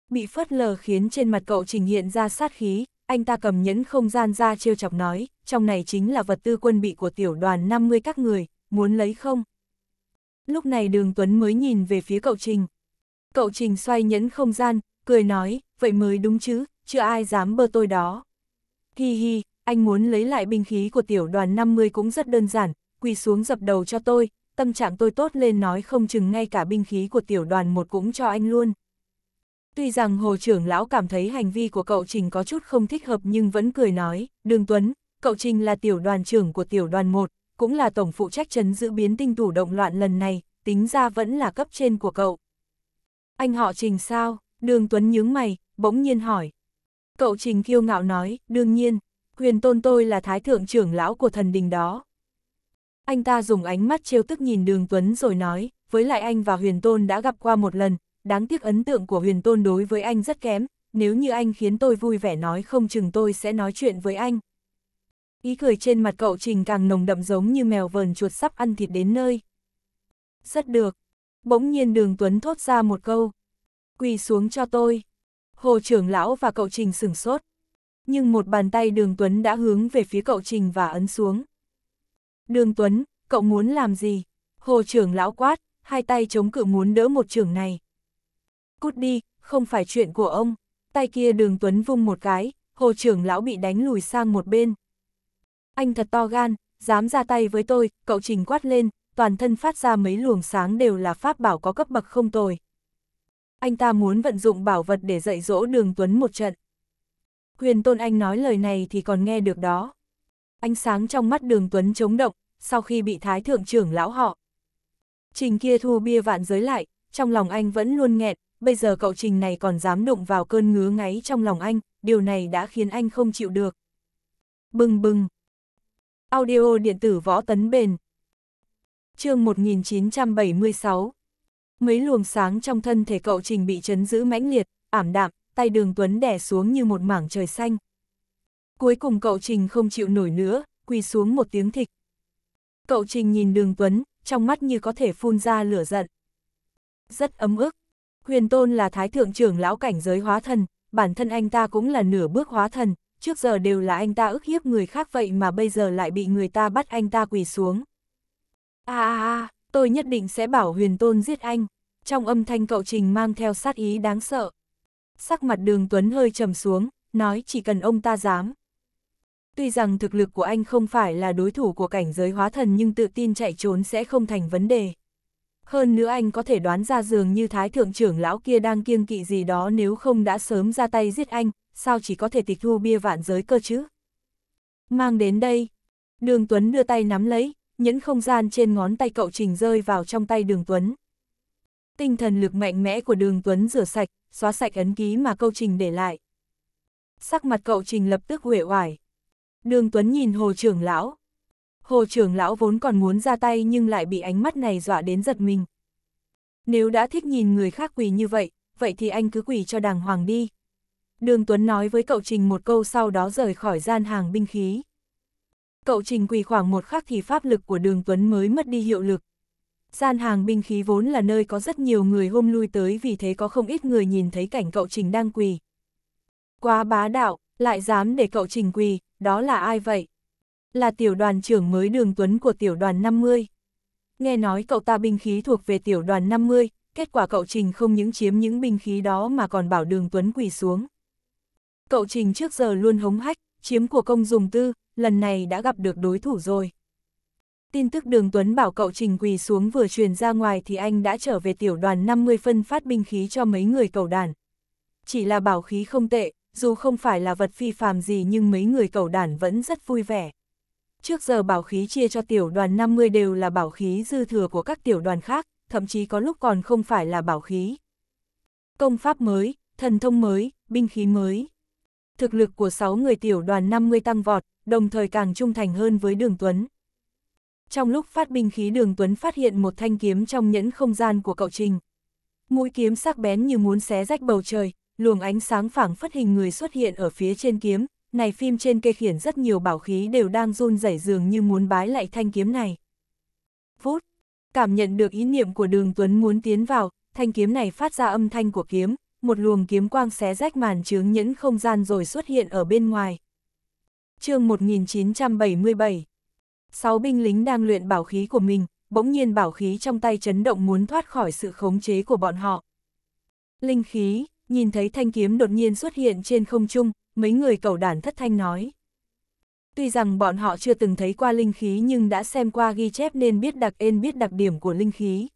Bị phớt lờ khiến trên mặt cậu trình hiện ra sát khí, anh ta cầm nhẫn không gian ra trêu chọc nói, trong này chính là vật tư quân bị của tiểu đoàn 50 các người, muốn lấy không? Lúc này đường Tuấn mới nhìn về phía cậu Trình. Cậu Trình xoay nhẫn không gian, cười nói, vậy mới đúng chứ, chưa ai dám bơ tôi đó. Hi hi, anh muốn lấy lại binh khí của tiểu đoàn 50 cũng rất đơn giản, quỳ xuống dập đầu cho tôi, tâm trạng tôi tốt lên nói không chừng ngay cả binh khí của tiểu đoàn một cũng cho anh luôn. Tuy rằng hồ trưởng lão cảm thấy hành vi của cậu Trình có chút không thích hợp nhưng vẫn cười nói, Đường Tuấn, cậu Trình là tiểu đoàn trưởng của tiểu đoàn 1, cũng là tổng phụ trách chấn giữ biến tinh thủ động loạn lần này, tính ra vẫn là cấp trên của cậu. Anh họ Trình sao? Đường Tuấn nhướng mày, bỗng nhiên hỏi. Cậu Trình kiêu ngạo nói, đương nhiên, huyền tôn tôi là thái thượng trưởng lão của thần đình đó. Anh ta dùng ánh mắt trêu tức nhìn đường Tuấn rồi nói, với lại anh và huyền tôn đã gặp qua một lần, đáng tiếc ấn tượng của huyền tôn đối với anh rất kém, nếu như anh khiến tôi vui vẻ nói không chừng tôi sẽ nói chuyện với anh. Ý cười trên mặt cậu Trình càng nồng đậm giống như mèo vờn chuột sắp ăn thịt đến nơi. Rất được. Bỗng nhiên đường Tuấn thốt ra một câu. Quỳ xuống cho tôi. Hồ trưởng lão và cậu Trình sửng sốt nhưng một bàn tay đường Tuấn đã hướng về phía cậu Trình và ấn xuống. Đường Tuấn, cậu muốn làm gì? Hồ trưởng lão quát, hai tay chống cự muốn đỡ một trưởng này. Cút đi, không phải chuyện của ông. Tay kia đường Tuấn vung một cái, hồ trưởng lão bị đánh lùi sang một bên. Anh thật to gan, dám ra tay với tôi, cậu Trình quát lên, toàn thân phát ra mấy luồng sáng đều là pháp bảo có cấp bậc không tồi. Anh ta muốn vận dụng bảo vật để dạy dỗ đường Tuấn một trận. Huyền Tôn Anh nói lời này thì còn nghe được đó. Ánh sáng trong mắt đường Tuấn chống động, sau khi bị thái thượng trưởng lão họ. Trình kia thu bia vạn giới lại, trong lòng anh vẫn luôn nghẹn, bây giờ cậu Trình này còn dám đụng vào cơn ngứa ngáy trong lòng anh, điều này đã khiến anh không chịu được. Bừng bừng. Audio điện tử võ tấn bền. chương 1976. Mấy luồng sáng trong thân thể cậu Trình bị chấn giữ mãnh liệt, ảm đạm, tay đường Tuấn đẻ xuống như một mảng trời xanh. Cuối cùng cậu Trình không chịu nổi nữa, quỳ xuống một tiếng thịch. Cậu Trình nhìn đường Tuấn, trong mắt như có thể phun ra lửa giận. Rất ấm ức. Huyền Tôn là thái thượng trưởng lão cảnh giới hóa thần, bản thân anh ta cũng là nửa bước hóa thần, trước giờ đều là anh ta ức hiếp người khác vậy mà bây giờ lại bị người ta bắt anh ta quỳ xuống. À à à, tôi nhất định sẽ bảo Huyền Tôn giết anh. Trong âm thanh cậu Trình mang theo sát ý đáng sợ sắc mặt đường Tuấn hơi trầm xuống, nói chỉ cần ông ta dám. Tuy rằng thực lực của anh không phải là đối thủ của cảnh giới hóa thần nhưng tự tin chạy trốn sẽ không thành vấn đề. Hơn nữa anh có thể đoán ra dường như thái thượng trưởng lão kia đang kiêng kỵ gì đó nếu không đã sớm ra tay giết anh, sao chỉ có thể tịch thu bia vạn giới cơ chứ. Mang đến đây, đường Tuấn đưa tay nắm lấy, những không gian trên ngón tay cậu trình rơi vào trong tay đường Tuấn. Tinh thần lực mạnh mẽ của đường Tuấn rửa sạch, xóa sạch ấn ký mà câu trình để lại. Sắc mặt cậu trình lập tức huệ hoài. Đường Tuấn nhìn hồ trưởng lão. Hồ trưởng lão vốn còn muốn ra tay nhưng lại bị ánh mắt này dọa đến giật mình. Nếu đã thích nhìn người khác quỳ như vậy, vậy thì anh cứ quỳ cho đàng hoàng đi. Đường Tuấn nói với cậu Trình một câu sau đó rời khỏi gian hàng binh khí. Cậu Trình quỳ khoảng một khắc thì pháp lực của Đường Tuấn mới mất đi hiệu lực, Gian hàng binh khí vốn là nơi có rất nhiều người hôm lui tới vì thế có không ít người nhìn thấy cảnh cậu Trình đang quỳ. Quá bá đạo, lại dám để cậu Trình quỳ, đó là ai vậy? Là tiểu đoàn trưởng mới đường tuấn của tiểu đoàn 50. Nghe nói cậu ta binh khí thuộc về tiểu đoàn 50, kết quả cậu Trình không những chiếm những binh khí đó mà còn bảo đường tuấn quỳ xuống. Cậu Trình trước giờ luôn hống hách, chiếm của công dùng tư, lần này đã gặp được đối thủ rồi. Tin tức đường Tuấn bảo cậu Trình quỳ xuống vừa truyền ra ngoài thì anh đã trở về tiểu đoàn 50 phân phát binh khí cho mấy người cầu đàn. Chỉ là bảo khí không tệ, dù không phải là vật phi phàm gì nhưng mấy người cầu đàn vẫn rất vui vẻ. Trước giờ bảo khí chia cho tiểu đoàn 50 đều là bảo khí dư thừa của các tiểu đoàn khác, thậm chí có lúc còn không phải là bảo khí. Công pháp mới, thần thông mới, binh khí mới. Thực lực của 6 người tiểu đoàn 50 tăng vọt, đồng thời càng trung thành hơn với đường Tuấn. Trong lúc phát binh khí đường Tuấn phát hiện một thanh kiếm trong nhẫn không gian của cậu Trình. Mũi kiếm sắc bén như muốn xé rách bầu trời, luồng ánh sáng phảng phất hình người xuất hiện ở phía trên kiếm. Này phim trên kê khiển rất nhiều bảo khí đều đang run rẩy dường như muốn bái lại thanh kiếm này. Phút, cảm nhận được ý niệm của đường Tuấn muốn tiến vào, thanh kiếm này phát ra âm thanh của kiếm, một luồng kiếm quang xé rách màn chướng nhẫn không gian rồi xuất hiện ở bên ngoài. chương 1977 Sáu binh lính đang luyện bảo khí của mình, bỗng nhiên bảo khí trong tay chấn động muốn thoát khỏi sự khống chế của bọn họ. Linh khí, nhìn thấy thanh kiếm đột nhiên xuất hiện trên không trung, mấy người cầu đàn thất thanh nói. Tuy rằng bọn họ chưa từng thấy qua linh khí nhưng đã xem qua ghi chép nên biết đặc ên biết đặc điểm của linh khí.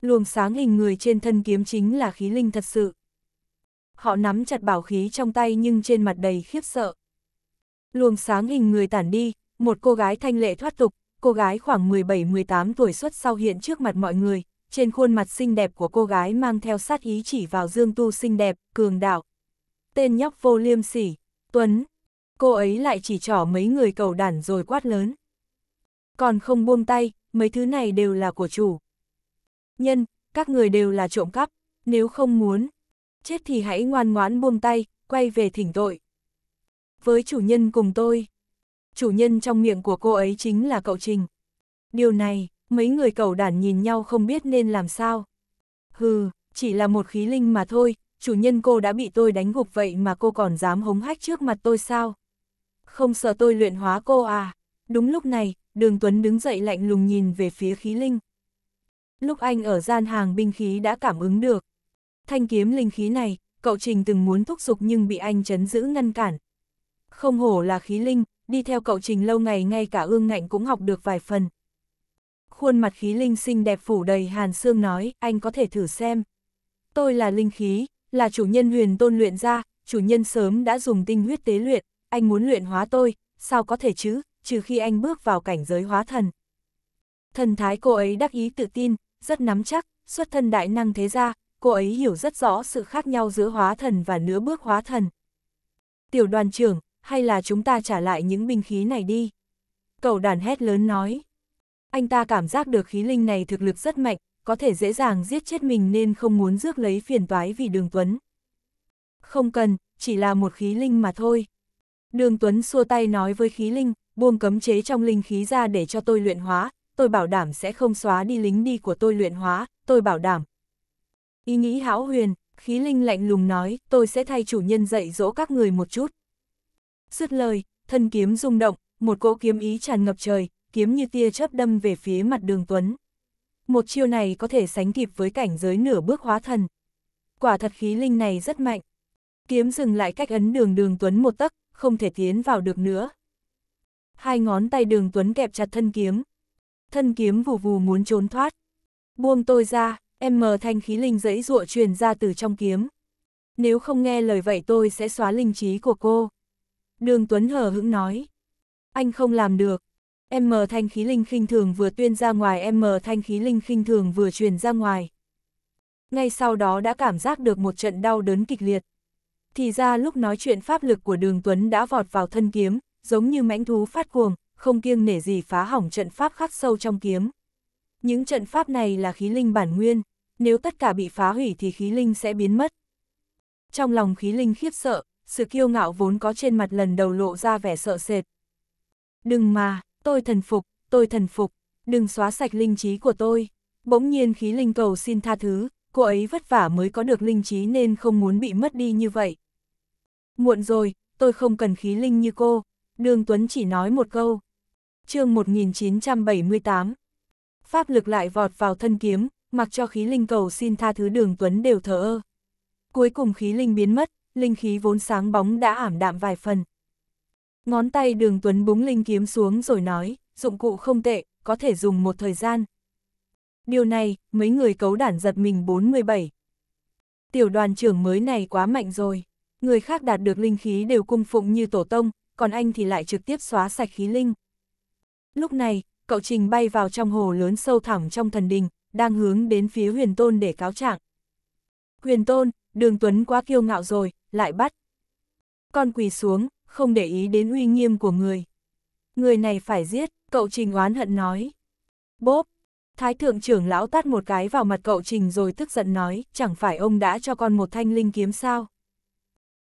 Luồng sáng hình người trên thân kiếm chính là khí linh thật sự. Họ nắm chặt bảo khí trong tay nhưng trên mặt đầy khiếp sợ. Luồng sáng hình người tản đi, một cô gái thanh lệ thoát tục, cô gái khoảng 17-18 tuổi xuất sau hiện trước mặt mọi người, trên khuôn mặt xinh đẹp của cô gái mang theo sát ý chỉ vào Dương Tu xinh đẹp, cường đạo. Tên nhóc vô liêm sỉ, Tuấn. Cô ấy lại chỉ trỏ mấy người cầu đản rồi quát lớn. Còn không buông tay, mấy thứ này đều là của chủ. Nhân, các người đều là trộm cắp, nếu không muốn, chết thì hãy ngoan ngoãn buông tay, quay về thỉnh tội. Với chủ nhân cùng tôi, chủ nhân trong miệng của cô ấy chính là cậu Trình. Điều này, mấy người cầu đản nhìn nhau không biết nên làm sao. Hừ, chỉ là một khí linh mà thôi, chủ nhân cô đã bị tôi đánh gục vậy mà cô còn dám hống hách trước mặt tôi sao? Không sợ tôi luyện hóa cô à? Đúng lúc này, đường Tuấn đứng dậy lạnh lùng nhìn về phía khí linh. Lúc anh ở gian hàng binh khí đã cảm ứng được. Thanh kiếm linh khí này, cậu Trình từng muốn thúc giục nhưng bị anh chấn giữ ngăn cản. Không hổ là khí linh, đi theo cậu Trình lâu ngày ngay cả ương ngạnh cũng học được vài phần. Khuôn mặt khí linh xinh đẹp phủ đầy hàn xương nói, anh có thể thử xem. Tôi là linh khí, là chủ nhân huyền tôn luyện ra, chủ nhân sớm đã dùng tinh huyết tế luyện, anh muốn luyện hóa tôi, sao có thể chứ, trừ khi anh bước vào cảnh giới hóa thần. Thần thái cô ấy đắc ý tự tin, rất nắm chắc, xuất thân đại năng thế ra, cô ấy hiểu rất rõ sự khác nhau giữa hóa thần và nửa bước hóa thần. Tiểu đoàn trưởng, hay là chúng ta trả lại những binh khí này đi. Cậu đàn hét lớn nói. Anh ta cảm giác được khí linh này thực lực rất mạnh, có thể dễ dàng giết chết mình nên không muốn rước lấy phiền toái vì đường Tuấn. Không cần, chỉ là một khí linh mà thôi. Đường Tuấn xua tay nói với khí linh, buông cấm chế trong linh khí ra để cho tôi luyện hóa, tôi bảo đảm sẽ không xóa đi lính đi của tôi luyện hóa, tôi bảo đảm. Ý nghĩ hão huyền, khí linh lạnh lùng nói, tôi sẽ thay chủ nhân dạy dỗ các người một chút. Dứt lời, thân kiếm rung động, một cỗ kiếm ý tràn ngập trời, kiếm như tia chớp đâm về phía mặt đường Tuấn. Một chiêu này có thể sánh kịp với cảnh giới nửa bước hóa thần. Quả thật khí linh này rất mạnh. Kiếm dừng lại cách ấn đường đường Tuấn một tấc, không thể tiến vào được nữa. Hai ngón tay đường Tuấn kẹp chặt thân kiếm. Thân kiếm vù vù muốn trốn thoát. Buông tôi ra, em mờ thanh khí linh dẫy ruộ truyền ra từ trong kiếm. Nếu không nghe lời vậy tôi sẽ xóa linh trí của cô. Đường Tuấn hờ hững nói. Anh không làm được. M thanh khí linh khinh thường vừa tuyên ra ngoài M thanh khí linh khinh thường vừa truyền ra ngoài. Ngay sau đó đã cảm giác được một trận đau đớn kịch liệt. Thì ra lúc nói chuyện pháp lực của đường Tuấn đã vọt vào thân kiếm, giống như mãnh thú phát cuồng, không kiêng nể gì phá hỏng trận pháp khắc sâu trong kiếm. Những trận pháp này là khí linh bản nguyên, nếu tất cả bị phá hủy thì khí linh sẽ biến mất. Trong lòng khí linh khiếp sợ, sự kiêu ngạo vốn có trên mặt lần đầu lộ ra vẻ sợ sệt. Đừng mà, tôi thần phục, tôi thần phục, đừng xóa sạch linh trí của tôi. Bỗng nhiên khí linh cầu xin tha thứ, cô ấy vất vả mới có được linh trí nên không muốn bị mất đi như vậy. Muộn rồi, tôi không cần khí linh như cô, Đường Tuấn chỉ nói một câu. chương 1978 Pháp lực lại vọt vào thân kiếm, mặc cho khí linh cầu xin tha thứ đường Tuấn đều thở ơ. Cuối cùng khí linh biến mất, linh khí vốn sáng bóng đã ảm đạm vài phần. Ngón tay đường Tuấn búng linh kiếm xuống rồi nói, dụng cụ không tệ, có thể dùng một thời gian. Điều này, mấy người cấu đản giật mình 47. Tiểu đoàn trưởng mới này quá mạnh rồi, người khác đạt được linh khí đều cung phụng như tổ tông, còn anh thì lại trực tiếp xóa sạch khí linh. Lúc này, cậu Trình bay vào trong hồ lớn sâu thẳm trong thần đình, đang hướng đến phía huyền tôn để cáo trạng. Huyền tôn, đường Tuấn quá kiêu ngạo rồi, lại bắt. Con quỳ xuống, không để ý đến uy nghiêm của người. Người này phải giết, cậu Trình oán hận nói. Bốp! Thái thượng trưởng lão tát một cái vào mặt cậu Trình rồi tức giận nói, chẳng phải ông đã cho con một thanh linh kiếm sao?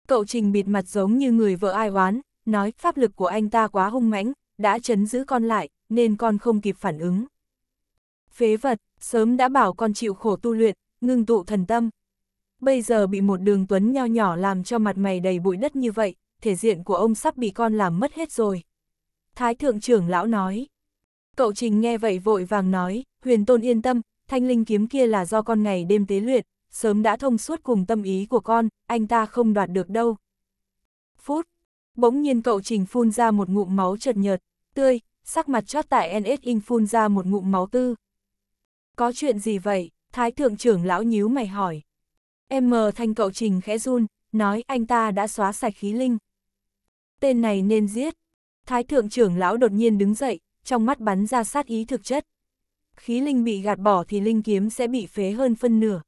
Cậu Trình bịt mặt giống như người vợ ai oán, nói pháp lực của anh ta quá hung mãnh, đã chấn giữ con lại, nên con không kịp phản ứng. Phế vật, sớm đã bảo con chịu khổ tu luyện, ngưng tụ thần tâm, bây giờ bị một đường tuấn nho nhỏ làm cho mặt mày đầy bụi đất như vậy, thể diện của ông sắp bị con làm mất hết rồi. Thái thượng trưởng lão nói. Cậu Trình nghe vậy vội vàng nói, huyền tôn yên tâm, thanh linh kiếm kia là do con ngày đêm tế luyện, sớm đã thông suốt cùng tâm ý của con, anh ta không đoạt được đâu. Phút, bỗng nhiên cậu Trình phun ra một ngụm máu chợt nhợt, tươi, sắc mặt chót tại NS in phun ra một ngụm máu tư. Có chuyện gì vậy? Thái thượng trưởng lão nhíu mày hỏi. M thanh cậu trình khẽ run, nói anh ta đã xóa sạch khí linh. Tên này nên giết. Thái thượng trưởng lão đột nhiên đứng dậy, trong mắt bắn ra sát ý thực chất. Khí linh bị gạt bỏ thì linh kiếm sẽ bị phế hơn phân nửa.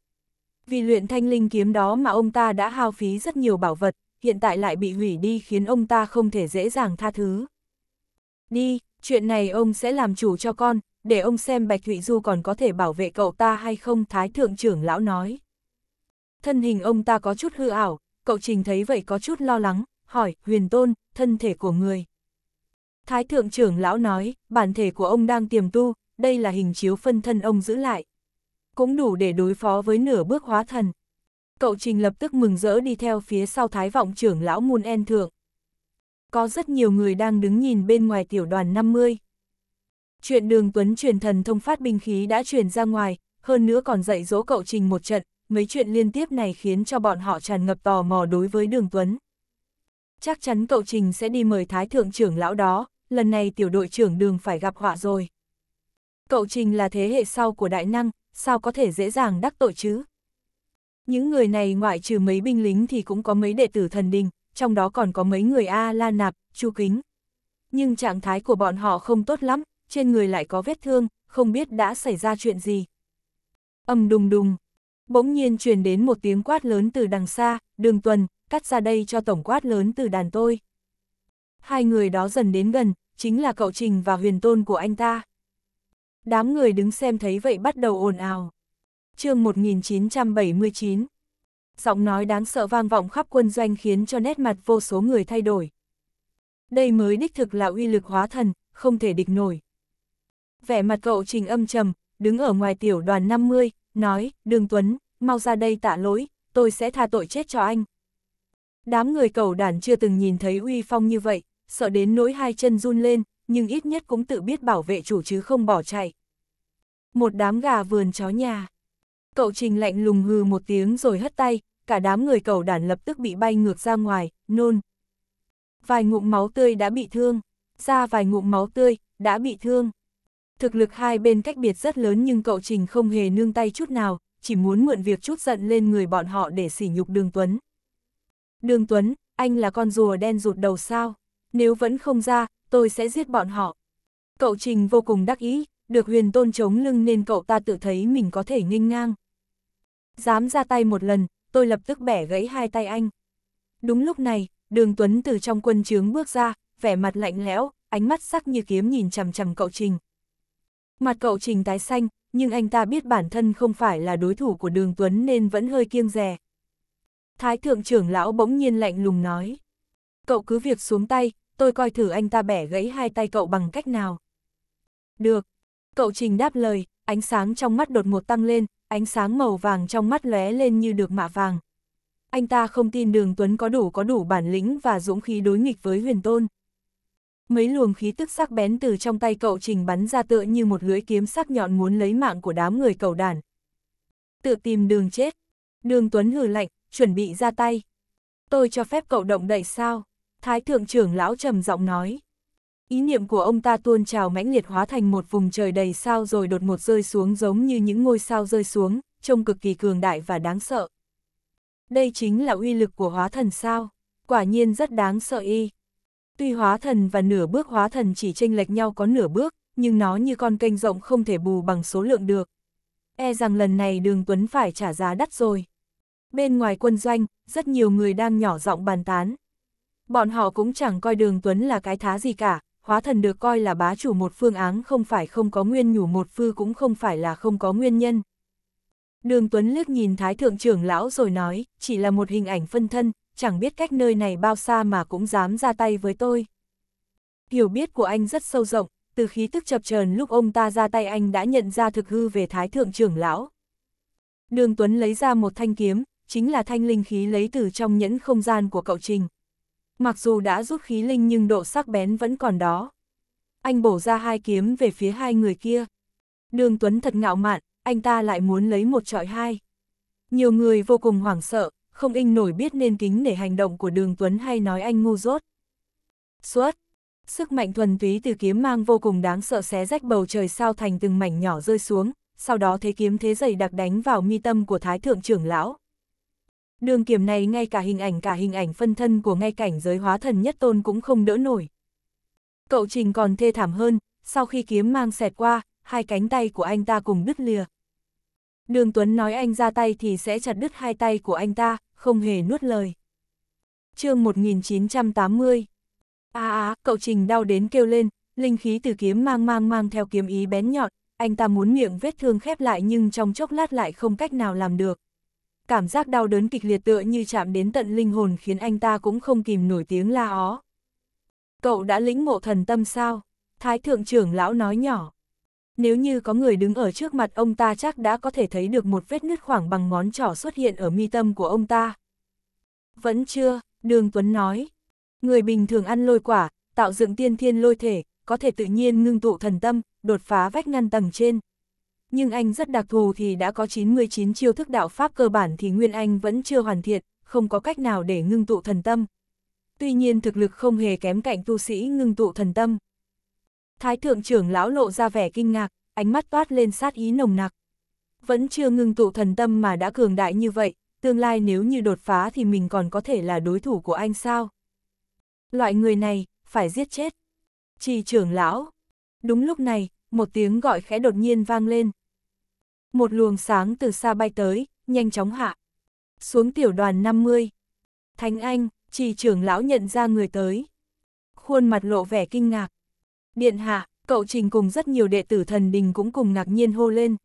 Vì luyện thanh linh kiếm đó mà ông ta đã hao phí rất nhiều bảo vật, hiện tại lại bị hủy đi khiến ông ta không thể dễ dàng tha thứ. Đi, chuyện này ông sẽ làm chủ cho con, để ông xem Bạch Thụy Du còn có thể bảo vệ cậu ta hay không Thái Thượng trưởng lão nói. Thân hình ông ta có chút hư ảo, cậu trình thấy vậy có chút lo lắng, hỏi, huyền tôn, thân thể của người. Thái thượng trưởng lão nói, bản thể của ông đang tiềm tu, đây là hình chiếu phân thân ông giữ lại. Cũng đủ để đối phó với nửa bước hóa thần. Cậu trình lập tức mừng rỡ đi theo phía sau thái vọng trưởng lão Môn En Thượng. Có rất nhiều người đang đứng nhìn bên ngoài tiểu đoàn 50. Chuyện đường Tuấn truyền thần thông phát binh khí đã truyền ra ngoài, hơn nữa còn dạy dỗ cậu trình một trận, mấy chuyện liên tiếp này khiến cho bọn họ tràn ngập tò mò đối với Đường Tuấn. Chắc chắn cậu Trình sẽ đi mời Thái Thượng trưởng lão đó, lần này tiểu đội trưởng đường phải gặp họa rồi. Cậu Trình là thế hệ sau của đại năng, sao có thể dễ dàng đắc tội chứ? Những người này ngoại trừ mấy binh lính thì cũng có mấy đệ tử thần đình, trong đó còn có mấy người A La Nạp, Chu Kính. Nhưng trạng thái của bọn họ không tốt lắm, trên người lại có vết thương, không biết đã xảy ra chuyện gì. Âm đùng đùng, Bỗng nhiên truyền đến một tiếng quát lớn từ đằng xa, đường tuần, cắt ra đây cho tổng quát lớn từ đàn tôi. Hai người đó dần đến gần, chính là cậu Trình và huyền tôn của anh ta. Đám người đứng xem thấy vậy bắt đầu ồn ào. chương 1979 Giọng nói đáng sợ vang vọng khắp quân doanh khiến cho nét mặt vô số người thay đổi. Đây mới đích thực là uy lực hóa thần, không thể địch nổi. Vẻ mặt cậu Trình âm trầm, đứng ở ngoài tiểu đoàn 50, nói, Đường Tuấn, mau ra đây tạ lỗi, tôi sẽ tha tội chết cho anh. Đám người cầu đàn chưa từng nhìn thấy uy phong như vậy, sợ đến nỗi hai chân run lên, nhưng ít nhất cũng tự biết bảo vệ chủ chứ không bỏ chạy. Một đám gà vườn chó nhà. Cậu trình lạnh lùng hừ một tiếng rồi hất tay, cả đám người cầu đàn lập tức bị bay ngược ra ngoài, nôn. Vài ngụm máu tươi đã bị thương, ra vài ngụm máu tươi, đã bị thương. Thực lực hai bên cách biệt rất lớn nhưng cậu Trình không hề nương tay chút nào, chỉ muốn mượn việc chút giận lên người bọn họ để sỉ nhục Đường Tuấn. Đường Tuấn, anh là con rùa đen rụt đầu sao? Nếu vẫn không ra, tôi sẽ giết bọn họ. Cậu Trình vô cùng đắc ý, được huyền tôn chống lưng nên cậu ta tự thấy mình có thể nghênh ngang. Dám ra tay một lần, tôi lập tức bẻ gãy hai tay anh. Đúng lúc này, đường Tuấn từ trong quân trướng bước ra, vẻ mặt lạnh lẽo, ánh mắt sắc như kiếm nhìn chằm chằm cậu Trình. Mặt cậu Trình tái xanh, nhưng anh ta biết bản thân không phải là đối thủ của Đường Tuấn nên vẫn hơi kiêng rè. Thái thượng trưởng lão bỗng nhiên lạnh lùng nói. Cậu cứ việc xuống tay, tôi coi thử anh ta bẻ gãy hai tay cậu bằng cách nào. Được. Cậu Trình đáp lời, ánh sáng trong mắt đột ngột tăng lên, ánh sáng màu vàng trong mắt lóe lên như được mạ vàng. Anh ta không tin Đường Tuấn có đủ có đủ bản lĩnh và dũng khí đối nghịch với Huyền Tôn mấy luồng khí tức sắc bén từ trong tay cậu trình bắn ra tựa như một lưỡi kiếm sắc nhọn muốn lấy mạng của đám người cầu đàn. Tự tìm đường chết. Đường Tuấn hừ lạnh, chuẩn bị ra tay. Tôi cho phép cậu động đậy sao? Thái thượng trưởng lão trầm giọng nói. Ý niệm của ông ta tuôn trào mãnh liệt hóa thành một vùng trời đầy sao rồi đột một rơi xuống giống như những ngôi sao rơi xuống, trông cực kỳ cường đại và đáng sợ. Đây chính là uy lực của hóa thần sao, quả nhiên rất đáng sợ y. Tuy hóa thần và nửa bước hóa thần chỉ tranh lệch nhau có nửa bước, nhưng nó như con kênh rộng không thể bù bằng số lượng được. E rằng lần này đường Tuấn phải trả giá đắt rồi. Bên ngoài quân doanh, rất nhiều người đang nhỏ giọng bàn tán. Bọn họ cũng chẳng coi đường Tuấn là cái thá gì cả, hóa thần được coi là bá chủ một phương án không phải không có nguyên nhủ một phương cũng không phải là không có nguyên nhân. Đường Tuấn liếc nhìn Thái Thượng trưởng lão rồi nói, chỉ là một hình ảnh phân thân, chẳng biết cách nơi này bao xa mà cũng dám ra tay với tôi. Hiểu biết của anh rất sâu rộng, từ khí tức chập chờn lúc ông ta ra tay anh đã nhận ra thực hư về thái thượng trưởng lão. Đường Tuấn lấy ra một thanh kiếm, chính là thanh linh khí lấy từ trong nhẫn không gian của cậu Trình. Mặc dù đã rút khí linh nhưng độ sắc bén vẫn còn đó. Anh bổ ra hai kiếm về phía hai người kia. Đường Tuấn thật ngạo mạn, anh ta lại muốn lấy một trọi hai. Nhiều người vô cùng hoảng sợ, không in nổi biết nên kính nể hành động của đường Tuấn hay nói anh ngu dốt. Suốt, sức mạnh thuần túy từ kiếm mang vô cùng đáng sợ xé rách bầu trời sao thành từng mảnh nhỏ rơi xuống, sau đó thế kiếm thế dày đặc đánh vào mi tâm của Thái Thượng trưởng lão. Đường kiểm này ngay cả hình ảnh cả hình ảnh phân thân của ngay cảnh giới hóa thần nhất tôn cũng không đỡ nổi. Cậu Trình còn thê thảm hơn, sau khi kiếm mang xẹt qua, hai cánh tay của anh ta cùng đứt lìa, Đường Tuấn nói anh ra tay thì sẽ chặt đứt hai tay của anh ta, không hề nuốt lời. chương 1980 À à, cậu Trình đau đến kêu lên, linh khí từ kiếm mang mang mang theo kiếm ý bén nhọn, anh ta muốn miệng vết thương khép lại nhưng trong chốc lát lại không cách nào làm được. Cảm giác đau đớn kịch liệt tựa như chạm đến tận linh hồn khiến anh ta cũng không kìm nổi tiếng la ó. Cậu đã lĩnh ngộ thần tâm sao? Thái thượng trưởng lão nói nhỏ nếu như có người đứng ở trước mặt ông ta chắc đã có thể thấy được một vết nứt khoảng bằng ngón trỏ xuất hiện ở mi tâm của ông ta. Vẫn chưa, Đường Tuấn nói. Người bình thường ăn lôi quả, tạo dựng tiên thiên lôi thể, có thể tự nhiên ngưng tụ thần tâm, đột phá vách ngăn tầng trên. Nhưng anh rất đặc thù thì đã có 99 chiêu thức đạo pháp cơ bản thì Nguyên Anh vẫn chưa hoàn thiện, không có cách nào để ngưng tụ thần tâm. Tuy nhiên thực lực không hề kém cạnh tu sĩ ngưng tụ thần tâm. Thái thượng trưởng lão lộ ra vẻ kinh ngạc, ánh mắt toát lên sát ý nồng nặc. Vẫn chưa ngưng tụ thần tâm mà đã cường đại như vậy, tương lai nếu như đột phá thì mình còn có thể là đối thủ của anh sao? Loại người này, phải giết chết. Trì trưởng lão. Đúng lúc này, một tiếng gọi khẽ đột nhiên vang lên. Một luồng sáng từ xa bay tới, nhanh chóng hạ. Xuống tiểu đoàn 50. Thánh Anh, trì trưởng lão nhận ra người tới. Khuôn mặt lộ vẻ kinh ngạc. Điện hạ, cậu trình cùng rất nhiều đệ tử thần đình cũng cùng ngạc nhiên hô lên.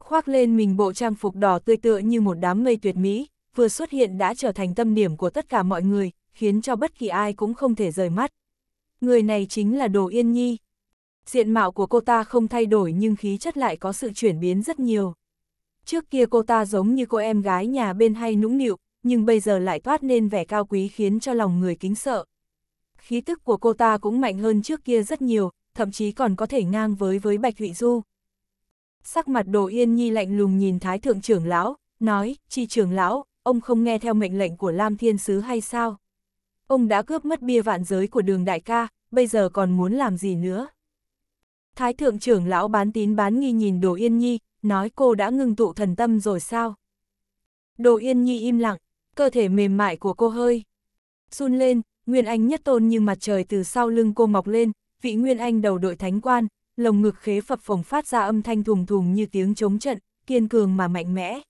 Khoác lên mình bộ trang phục đỏ tươi tựa như một đám mây tuyệt mỹ, vừa xuất hiện đã trở thành tâm điểm của tất cả mọi người, khiến cho bất kỳ ai cũng không thể rời mắt. Người này chính là Đồ Yên Nhi. Diện mạo của cô ta không thay đổi nhưng khí chất lại có sự chuyển biến rất nhiều. Trước kia cô ta giống như cô em gái nhà bên hay nũng nịu, nhưng bây giờ lại toát nên vẻ cao quý khiến cho lòng người kính sợ khí tức của cô ta cũng mạnh hơn trước kia rất nhiều, thậm chí còn có thể ngang với với Bạch Thụy Du. Sắc mặt Đồ Yên Nhi lạnh lùng nhìn Thái Thượng trưởng lão, nói, chi trưởng lão, ông không nghe theo mệnh lệnh của Lam Thiên Sứ hay sao? Ông đã cướp mất bia vạn giới của đường đại ca, bây giờ còn muốn làm gì nữa? Thái Thượng trưởng lão bán tín bán nghi nhìn Đồ Yên Nhi, nói cô đã ngừng tụ thần tâm rồi sao? Đồ Yên Nhi im lặng, cơ thể mềm mại của cô hơi run lên, Nguyên Anh nhất tôn như mặt trời từ sau lưng cô mọc lên, vị Nguyên Anh đầu đội thánh quan, lồng ngực khế phập phồng phát ra âm thanh thùng thùng như tiếng chống trận, kiên cường mà mạnh mẽ.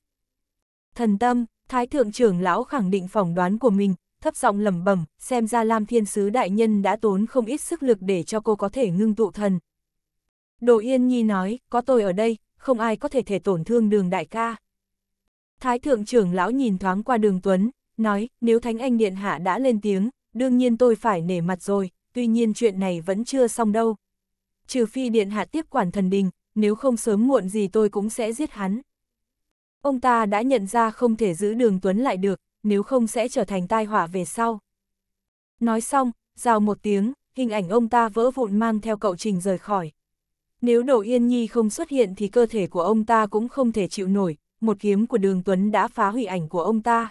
Thần tâm, Thái Thượng trưởng lão khẳng định phỏng đoán của mình, thấp giọng lẩm bẩm, xem ra Lam Thiên Sứ Đại Nhân đã tốn không ít sức lực để cho cô có thể ngưng tụ thần. Đồ Yên Nhi nói, có tôi ở đây, không ai có thể thể tổn thương đường đại ca. Thái Thượng trưởng lão nhìn thoáng qua đường Tuấn, nói, nếu Thánh Anh Điện Hạ đã lên tiếng, đương nhiên tôi phải nể mặt rồi, tuy nhiên chuyện này vẫn chưa xong đâu. Trừ phi điện hạ tiếp quản thần đình, nếu không sớm muộn gì tôi cũng sẽ giết hắn. Ông ta đã nhận ra không thể giữ đường Tuấn lại được, nếu không sẽ trở thành tai họa về sau. Nói xong, rào một tiếng, hình ảnh ông ta vỡ vụn mang theo cậu Trình rời khỏi. Nếu Đỗ Yên Nhi không xuất hiện thì cơ thể của ông ta cũng không thể chịu nổi, một kiếm của đường Tuấn đã phá hủy ảnh của ông ta.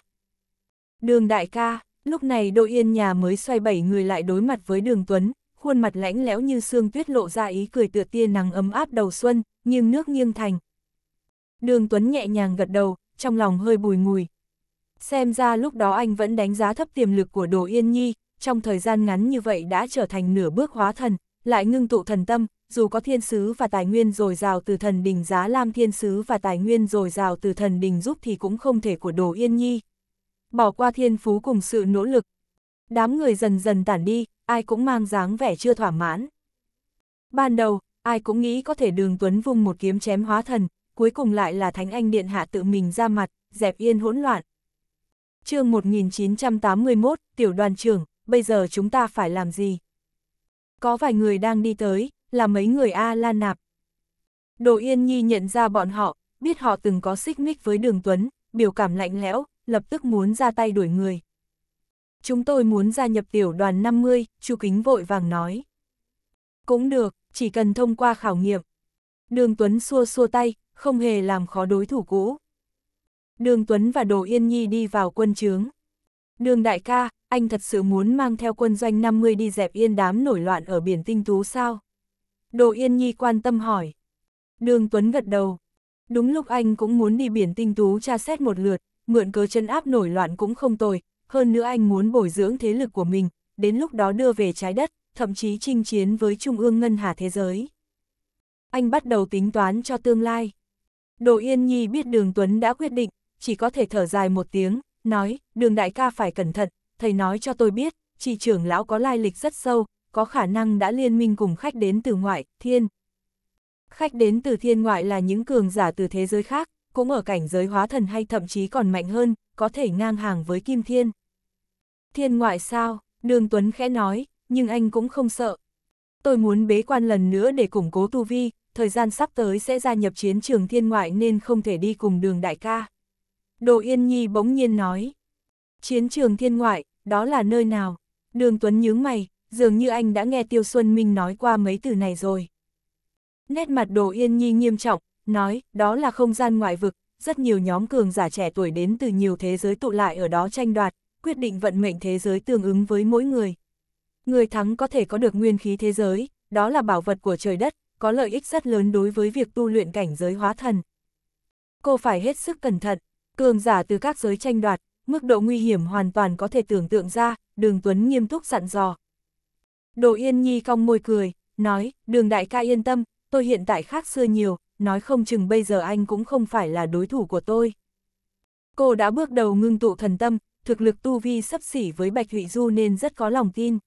Đường đại ca, Lúc này Đỗ yên nhà mới xoay bảy người lại đối mặt với đường Tuấn, khuôn mặt lãnh lẽo như sương tuyết lộ ra ý cười tựa tia nắng ấm áp đầu xuân, nghiêng nước nghiêng thành. Đường Tuấn nhẹ nhàng gật đầu, trong lòng hơi bùi ngùi. Xem ra lúc đó anh vẫn đánh giá thấp tiềm lực của Đỗ Yên Nhi, trong thời gian ngắn như vậy đã trở thành nửa bước hóa thần, lại ngưng tụ thần tâm, dù có thiên sứ và tài nguyên dồi dào từ thần đình giá lam thiên sứ và tài nguyên dồi dào từ thần đình giúp thì cũng không thể của Đỗ Yên Nhi, bỏ qua thiên phú cùng sự nỗ lực. Đám người dần dần tản đi, ai cũng mang dáng vẻ chưa thỏa mãn. Ban đầu, ai cũng nghĩ có thể đường tuấn vùng một kiếm chém hóa thần, cuối cùng lại là Thánh Anh Điện Hạ tự mình ra mặt, dẹp yên hỗn loạn. chương 1981, tiểu đoàn trưởng, bây giờ chúng ta phải làm gì? Có vài người đang đi tới, là mấy người A Lan Nạp. Đồ Yên Nhi nhận ra bọn họ, biết họ từng có xích mích với Đường Tuấn, biểu cảm lạnh lẽo, lập tức muốn ra tay đuổi người. Chúng tôi muốn gia nhập tiểu đoàn 50, Chu Kính vội vàng nói. Cũng được, chỉ cần thông qua khảo nghiệm. Đường Tuấn xua xua tay, không hề làm khó đối thủ cũ. Đường Tuấn và Đồ Yên Nhi đi vào quân trướng. Đường đại ca, anh thật sự muốn mang theo quân doanh 50 đi dẹp yên đám nổi loạn ở biển tinh tú sao? Đồ Yên Nhi quan tâm hỏi. Đường Tuấn gật đầu. Đúng lúc anh cũng muốn đi biển tinh tú tra xét một lượt, mượn cớ chân áp nổi loạn cũng không tồi, hơn nữa anh muốn bồi dưỡng thế lực của mình, đến lúc đó đưa về trái đất, thậm chí chinh chiến với Trung ương Ngân Hà Thế Giới. Anh bắt đầu tính toán cho tương lai. Đồ Yên Nhi biết Đường Tuấn đã quyết định, chỉ có thể thở dài một tiếng, nói, đường đại ca phải cẩn thận, thầy nói cho tôi biết, chỉ trưởng lão có lai lịch rất sâu, có khả năng đã liên minh cùng khách đến từ ngoại, thiên. Khách đến từ thiên ngoại là những cường giả từ thế giới khác, cũng ở cảnh giới hóa thần hay thậm chí còn mạnh hơn, có thể ngang hàng với Kim Thiên. Thiên ngoại sao, Đường Tuấn khẽ nói, nhưng anh cũng không sợ. Tôi muốn bế quan lần nữa để củng cố tu vi, thời gian sắp tới sẽ gia nhập chiến trường thiên ngoại nên không thể đi cùng đường đại ca. Đồ Yên Nhi bỗng nhiên nói, chiến trường thiên ngoại, đó là nơi nào? Đường Tuấn nhướng mày, dường như anh đã nghe Tiêu Xuân Minh nói qua mấy từ này rồi. Nét mặt Đồ Yên Nhi nghiêm trọng, nói, đó là không gian ngoại vực, rất nhiều nhóm cường giả trẻ tuổi đến từ nhiều thế giới tụ lại ở đó tranh đoạt, quyết định vận mệnh thế giới tương ứng với mỗi người. Người thắng có thể có được nguyên khí thế giới, đó là bảo vật của trời đất, có lợi ích rất lớn đối với việc tu luyện cảnh giới hóa thần. Cô phải hết sức cẩn thận, cường giả từ các giới tranh đoạt, mức độ nguy hiểm hoàn toàn có thể tưởng tượng ra, đường Tuấn nghiêm túc dặn dò. Đồ Yên Nhi cong môi cười, nói, đường đại ca yên tâm, tôi hiện tại khác xưa nhiều, nói không chừng bây giờ anh cũng không phải là đối thủ của tôi. Cô đã bước đầu ngưng tụ thần tâm, thực lực tu vi sắp xỉ với Bạch Thụy Du nên rất có lòng tin.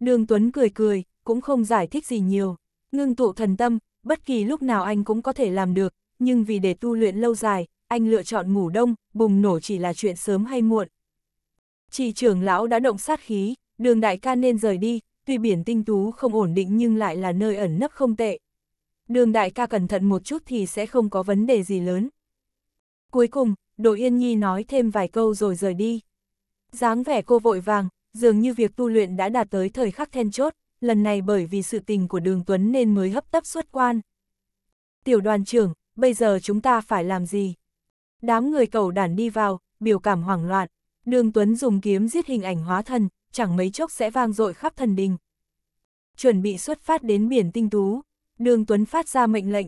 Đường Tuấn cười cười, cũng không giải thích gì nhiều. Ngưng tụ thần tâm, bất kỳ lúc nào anh cũng có thể làm được, nhưng vì để tu luyện lâu dài, anh lựa chọn ngủ đông, bùng nổ chỉ là chuyện sớm hay muộn. Chỉ trưởng lão đã động sát khí, đường đại ca nên rời đi, tuy biển tinh tú không ổn định nhưng lại là nơi ẩn nấp không tệ đường đại ca cẩn thận một chút thì sẽ không có vấn đề gì lớn. Cuối cùng, Đỗ Yên Nhi nói thêm vài câu rồi rời đi. dáng vẻ cô vội vàng, dường như việc tu luyện đã đạt tới thời khắc then chốt, lần này bởi vì sự tình của đường Tuấn nên mới hấp tấp xuất quan. Tiểu đoàn trưởng, bây giờ chúng ta phải làm gì? Đám người cầu đản đi vào, biểu cảm hoảng loạn, đường Tuấn dùng kiếm giết hình ảnh hóa thần, chẳng mấy chốc sẽ vang dội khắp thần đình. Chuẩn bị xuất phát đến biển tinh tú, Đường Tuấn phát ra mệnh lệnh.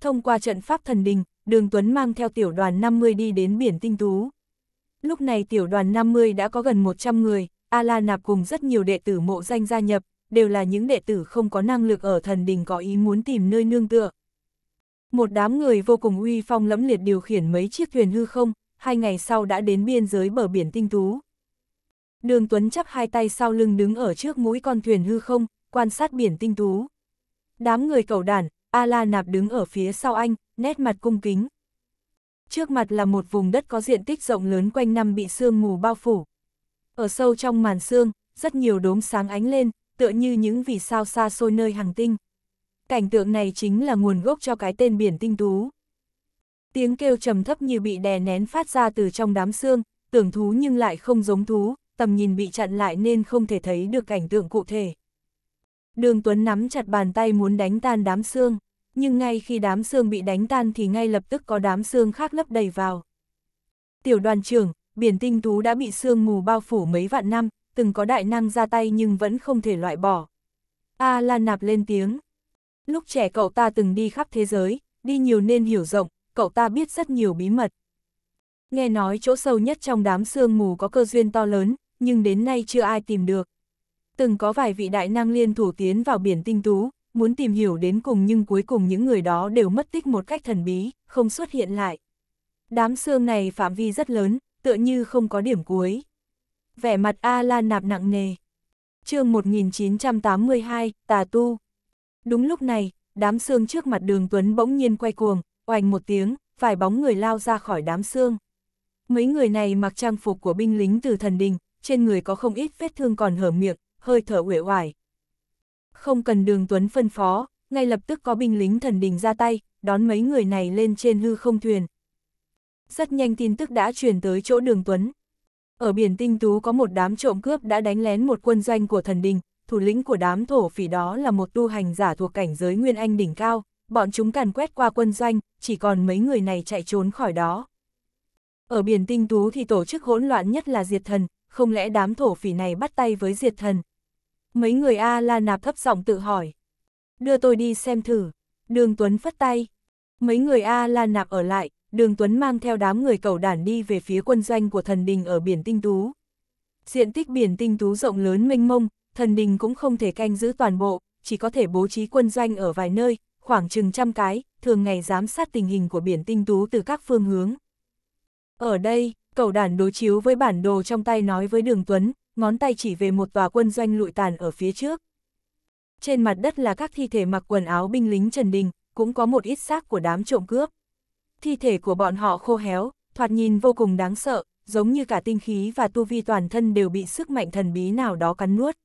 Thông qua trận pháp thần đình, Đường Tuấn mang theo tiểu đoàn 50 đi đến biển Tinh Tú. Lúc này tiểu đoàn 50 đã có gần 100 người, A-La nạp cùng rất nhiều đệ tử mộ danh gia nhập, đều là những đệ tử không có năng lực ở thần đình có ý muốn tìm nơi nương tựa. Một đám người vô cùng uy phong lẫm liệt điều khiển mấy chiếc thuyền hư không, hai ngày sau đã đến biên giới bờ biển Tinh Tú. Đường Tuấn chắp hai tay sau lưng đứng ở trước mũi con thuyền hư không, quan sát biển Tinh Tú. Đám người cầu đản, A-la nạp đứng ở phía sau anh, nét mặt cung kính. Trước mặt là một vùng đất có diện tích rộng lớn quanh năm bị sương mù bao phủ. Ở sâu trong màn sương, rất nhiều đốm sáng ánh lên, tựa như những vì sao xa xôi nơi hàng tinh. Cảnh tượng này chính là nguồn gốc cho cái tên biển tinh tú. Tiếng kêu trầm thấp như bị đè nén phát ra từ trong đám sương, tưởng thú nhưng lại không giống thú, tầm nhìn bị chặn lại nên không thể thấy được cảnh tượng cụ thể. Đường Tuấn nắm chặt bàn tay muốn đánh tan đám xương, nhưng ngay khi đám xương bị đánh tan thì ngay lập tức có đám xương khác lấp đầy vào. Tiểu đoàn trưởng, biển tinh tú đã bị xương mù bao phủ mấy vạn năm, từng có đại năng ra tay nhưng vẫn không thể loại bỏ. A à, la nạp lên tiếng. Lúc trẻ cậu ta từng đi khắp thế giới, đi nhiều nên hiểu rộng, cậu ta biết rất nhiều bí mật. Nghe nói chỗ sâu nhất trong đám xương mù có cơ duyên to lớn, nhưng đến nay chưa ai tìm được. Từng có vài vị đại năng liên thủ tiến vào biển tinh tú, muốn tìm hiểu đến cùng nhưng cuối cùng những người đó đều mất tích một cách thần bí, không xuất hiện lại. Đám xương này phạm vi rất lớn, tựa như không có điểm cuối. Vẻ mặt A-la nạp nặng nề. chương 1982, Tà Tu. Đúng lúc này, đám xương trước mặt đường Tuấn bỗng nhiên quay cuồng, oành một tiếng, vài bóng người lao ra khỏi đám xương. Mấy người này mặc trang phục của binh lính từ thần đình, trên người có không ít vết thương còn hở miệng, hơi thở uể oải. Không cần đường Tuấn phân phó, ngay lập tức có binh lính thần đình ra tay, đón mấy người này lên trên hư không thuyền. Rất nhanh tin tức đã truyền tới chỗ đường Tuấn. Ở biển Tinh Tú có một đám trộm cướp đã đánh lén một quân doanh của thần đình, thủ lĩnh của đám thổ phỉ đó là một tu hành giả thuộc cảnh giới Nguyên Anh đỉnh cao, bọn chúng càn quét qua quân doanh, chỉ còn mấy người này chạy trốn khỏi đó. Ở biển Tinh Tú thì tổ chức hỗn loạn nhất là Diệt Thần, không lẽ đám thổ phỉ này bắt tay với Diệt Thần? mấy người A-la nạp thấp giọng tự hỏi. Đưa tôi đi xem thử. Đường Tuấn phất tay. Mấy người A-la nạp ở lại, đường Tuấn mang theo đám người cầu đản đi về phía quân doanh của thần đình ở biển Tinh Tú. Diện tích biển Tinh Tú rộng lớn mênh mông, thần đình cũng không thể canh giữ toàn bộ, chỉ có thể bố trí quân doanh ở vài nơi, khoảng chừng trăm cái, thường ngày giám sát tình hình của biển Tinh Tú từ các phương hướng. Ở đây, cầu đản đối chiếu với bản đồ trong tay nói với đường Tuấn, ngón tay chỉ về một tòa quân doanh lụi tàn ở phía trước. Trên mặt đất là các thi thể mặc quần áo binh lính Trần Đình, cũng có một ít xác của đám trộm cướp. Thi thể của bọn họ khô héo, thoạt nhìn vô cùng đáng sợ, giống như cả tinh khí và tu vi toàn thân đều bị sức mạnh thần bí nào đó cắn nuốt.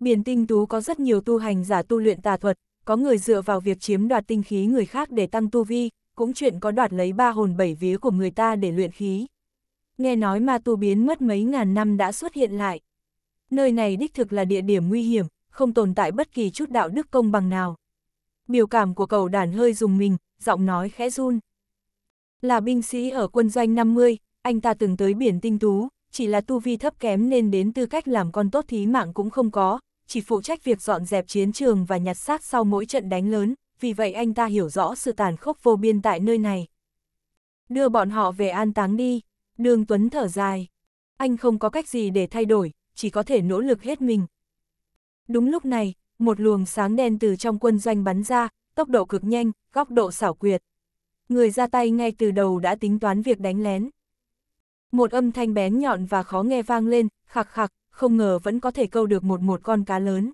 Biển tinh tú có rất nhiều tu hành giả tu luyện tà thuật, có người dựa vào việc chiếm đoạt tinh khí người khác để tăng tu vi, cũng chuyện có đoạt lấy ba hồn bảy vía của người ta để luyện khí nghe nói ma tu biến mất mấy ngàn năm đã xuất hiện lại. Nơi này đích thực là địa điểm nguy hiểm, không tồn tại bất kỳ chút đạo đức công bằng nào. Biểu cảm của cầu đàn hơi dùng mình, giọng nói khẽ run. Là binh sĩ ở quân doanh 50, anh ta từng tới biển tinh tú, chỉ là tu vi thấp kém nên đến tư cách làm con tốt thí mạng cũng không có, chỉ phụ trách việc dọn dẹp chiến trường và nhặt xác sau mỗi trận đánh lớn, vì vậy anh ta hiểu rõ sự tàn khốc vô biên tại nơi này. Đưa bọn họ về an táng đi. Đường Tuấn thở dài. Anh không có cách gì để thay đổi, chỉ có thể nỗ lực hết mình. Đúng lúc này, một luồng sáng đen từ trong quân doanh bắn ra, tốc độ cực nhanh, góc độ xảo quyệt. Người ra tay ngay từ đầu đã tính toán việc đánh lén. Một âm thanh bén nhọn và khó nghe vang lên, khạc khạc, không ngờ vẫn có thể câu được một một con cá lớn.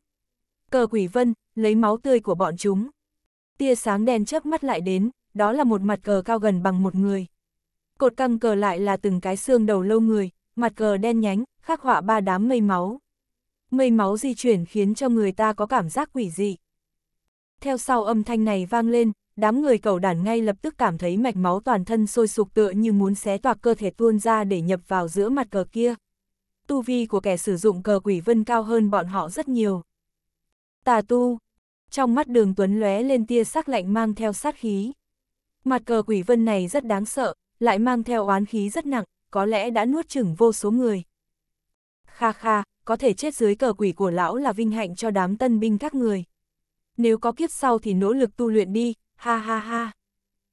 Cờ quỷ vân, lấy máu tươi của bọn chúng. Tia sáng đen chớp mắt lại đến, đó là một mặt cờ cao gần bằng một người. Cột căng cờ lại là từng cái xương đầu lâu người, mặt cờ đen nhánh, khắc họa ba đám mây máu. Mây máu di chuyển khiến cho người ta có cảm giác quỷ dị. Theo sau âm thanh này vang lên, đám người cầu đản ngay lập tức cảm thấy mạch máu toàn thân sôi sục tựa như muốn xé toạc cơ thể tuôn ra để nhập vào giữa mặt cờ kia. Tu vi của kẻ sử dụng cờ quỷ vân cao hơn bọn họ rất nhiều. Tà tu. Trong mắt đường Tuấn lóe lên tia sắc lạnh mang theo sát khí. Mặt cờ quỷ vân này rất đáng sợ, lại mang theo oán khí rất nặng, có lẽ đã nuốt chửng vô số người. Kha kha, có thể chết dưới cờ quỷ của lão là vinh hạnh cho đám tân binh các người. Nếu có kiếp sau thì nỗ lực tu luyện đi, ha ha ha.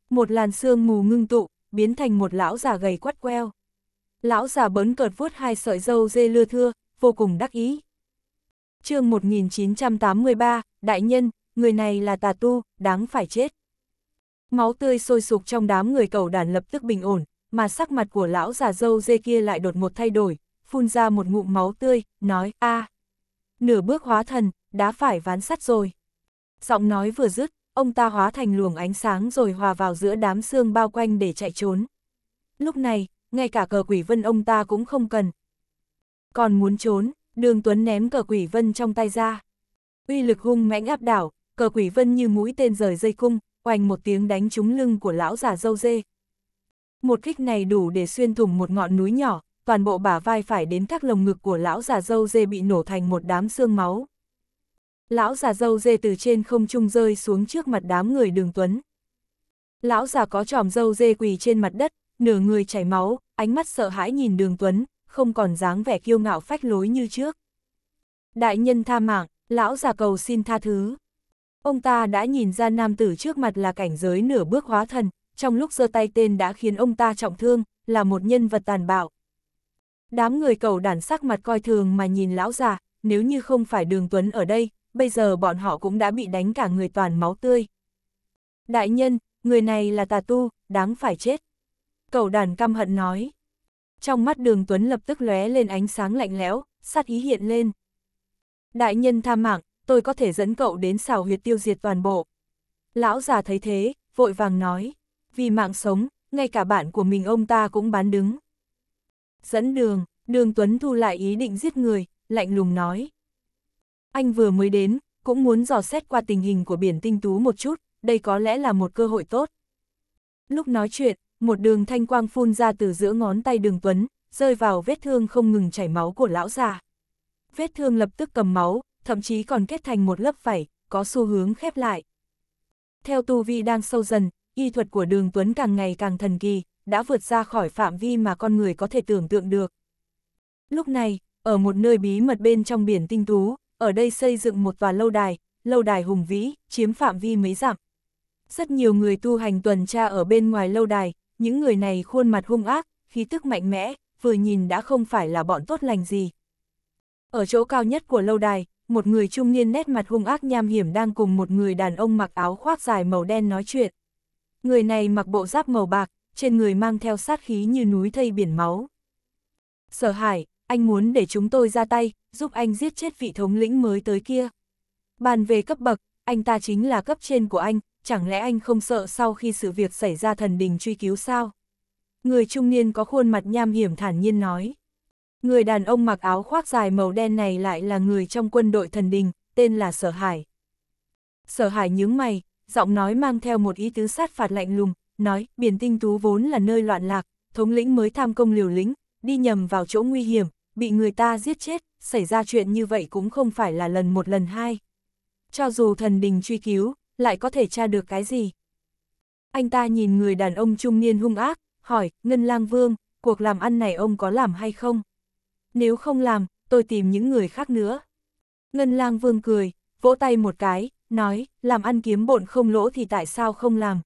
Một làn sương mù ngưng tụ, biến thành một lão già gầy quắt queo. Lão già bấn cợt vuốt hai sợi dâu dê lưa thưa, vô cùng đắc ý. chương 1983, đại nhân, người này là tà tu, đáng phải chết. Máu tươi sôi sục trong đám người cầu đàn lập tức bình ổn, mà sắc mặt của lão già dâu dê kia lại đột một thay đổi, phun ra một ngụm máu tươi, nói, a nửa bước hóa thần, đã phải ván sắt rồi. Giọng nói vừa dứt, ông ta hóa thành luồng ánh sáng rồi hòa vào giữa đám xương bao quanh để chạy trốn. Lúc này, ngay cả cờ quỷ vân ông ta cũng không cần. Còn muốn trốn, đường Tuấn ném cờ quỷ vân trong tay ra. Uy lực hung mãnh áp đảo, cờ quỷ vân như mũi tên rời dây cung, oành một tiếng đánh trúng lưng của lão già dâu dê. Một kích này đủ để xuyên thủng một ngọn núi nhỏ, toàn bộ bả vai phải đến các lồng ngực của lão già dâu dê bị nổ thành một đám xương máu. Lão già dâu dê từ trên không trung rơi xuống trước mặt đám người đường tuấn. Lão già có tròm dâu dê quỳ trên mặt đất, nửa người chảy máu, ánh mắt sợ hãi nhìn đường tuấn, không còn dáng vẻ kiêu ngạo phách lối như trước. Đại nhân tha mạng, lão già cầu xin tha thứ. Ông ta đã nhìn ra nam tử trước mặt là cảnh giới nửa bước hóa thần, trong lúc giơ tay tên đã khiến ông ta trọng thương, là một nhân vật tàn bạo. Đám người cầu đản sắc mặt coi thường mà nhìn lão già, nếu như không phải đường Tuấn ở đây, bây giờ bọn họ cũng đã bị đánh cả người toàn máu tươi. Đại nhân, người này là tà tu, đáng phải chết. Cầu đản căm hận nói. Trong mắt đường Tuấn lập tức lóe lên ánh sáng lạnh lẽo, sát ý hiện lên. Đại nhân tha mạng, tôi có thể dẫn cậu đến xào huyệt tiêu diệt toàn bộ. Lão già thấy thế, vội vàng nói, vì mạng sống, ngay cả bạn của mình ông ta cũng bán đứng. Dẫn đường, đường Tuấn thu lại ý định giết người, lạnh lùng nói. Anh vừa mới đến, cũng muốn dò xét qua tình hình của biển tinh tú một chút, đây có lẽ là một cơ hội tốt. Lúc nói chuyện, một đường thanh quang phun ra từ giữa ngón tay đường Tuấn, rơi vào vết thương không ngừng chảy máu của lão già. Vết thương lập tức cầm máu, thậm chí còn kết thành một lớp vảy, có xu hướng khép lại. Theo tu vi đang sâu dần, y thuật của đường Tuấn càng ngày càng thần kỳ, đã vượt ra khỏi phạm vi mà con người có thể tưởng tượng được. Lúc này, ở một nơi bí mật bên trong biển tinh tú, ở đây xây dựng một tòa lâu đài, lâu đài hùng vĩ, chiếm phạm vi mấy dặm. Rất nhiều người tu hành tuần tra ở bên ngoài lâu đài, những người này khuôn mặt hung ác, khí tức mạnh mẽ, vừa nhìn đã không phải là bọn tốt lành gì. Ở chỗ cao nhất của lâu đài, một người trung niên nét mặt hung ác nham hiểm đang cùng một người đàn ông mặc áo khoác dài màu đen nói chuyện. Người này mặc bộ giáp màu bạc, trên người mang theo sát khí như núi thây biển máu. Sở hải, anh muốn để chúng tôi ra tay, giúp anh giết chết vị thống lĩnh mới tới kia. Bàn về cấp bậc, anh ta chính là cấp trên của anh, chẳng lẽ anh không sợ sau khi sự việc xảy ra thần đình truy cứu sao? Người trung niên có khuôn mặt nham hiểm thản nhiên nói. Người đàn ông mặc áo khoác dài màu đen này lại là người trong quân đội thần đình, tên là Sở Hải. Sở Hải nhướng mày, giọng nói mang theo một ý tứ sát phạt lạnh lùng, nói, biển tinh tú vốn là nơi loạn lạc, thống lĩnh mới tham công liều lĩnh, đi nhầm vào chỗ nguy hiểm, bị người ta giết chết, xảy ra chuyện như vậy cũng không phải là lần một lần hai. Cho dù thần đình truy cứu, lại có thể tra được cái gì? Anh ta nhìn người đàn ông trung niên hung ác, hỏi, Ngân Lang Vương, cuộc làm ăn này ông có làm hay không? nếu không làm, tôi tìm những người khác nữa. Ngân lang vương cười, vỗ tay một cái, nói, làm ăn kiếm bộn không lỗ thì tại sao không làm.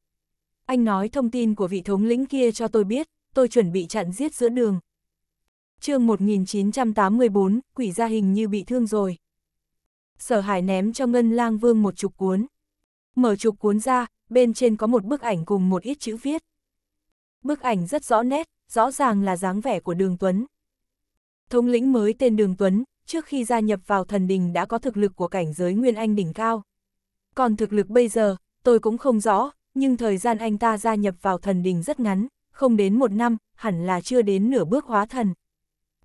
Anh nói thông tin của vị thống lĩnh kia cho tôi biết, tôi chuẩn bị chặn giết giữa đường. chương 1984, quỷ gia hình như bị thương rồi. Sở hải ném cho Ngân lang vương một chục cuốn. Mở chục cuốn ra, bên trên có một bức ảnh cùng một ít chữ viết. Bức ảnh rất rõ nét, rõ ràng là dáng vẻ của đường Tuấn. Thống lĩnh mới tên Đường Tuấn, trước khi gia nhập vào thần đình đã có thực lực của cảnh giới Nguyên Anh đỉnh cao. Còn thực lực bây giờ, tôi cũng không rõ, nhưng thời gian anh ta gia nhập vào thần đình rất ngắn, không đến một năm, hẳn là chưa đến nửa bước hóa thần.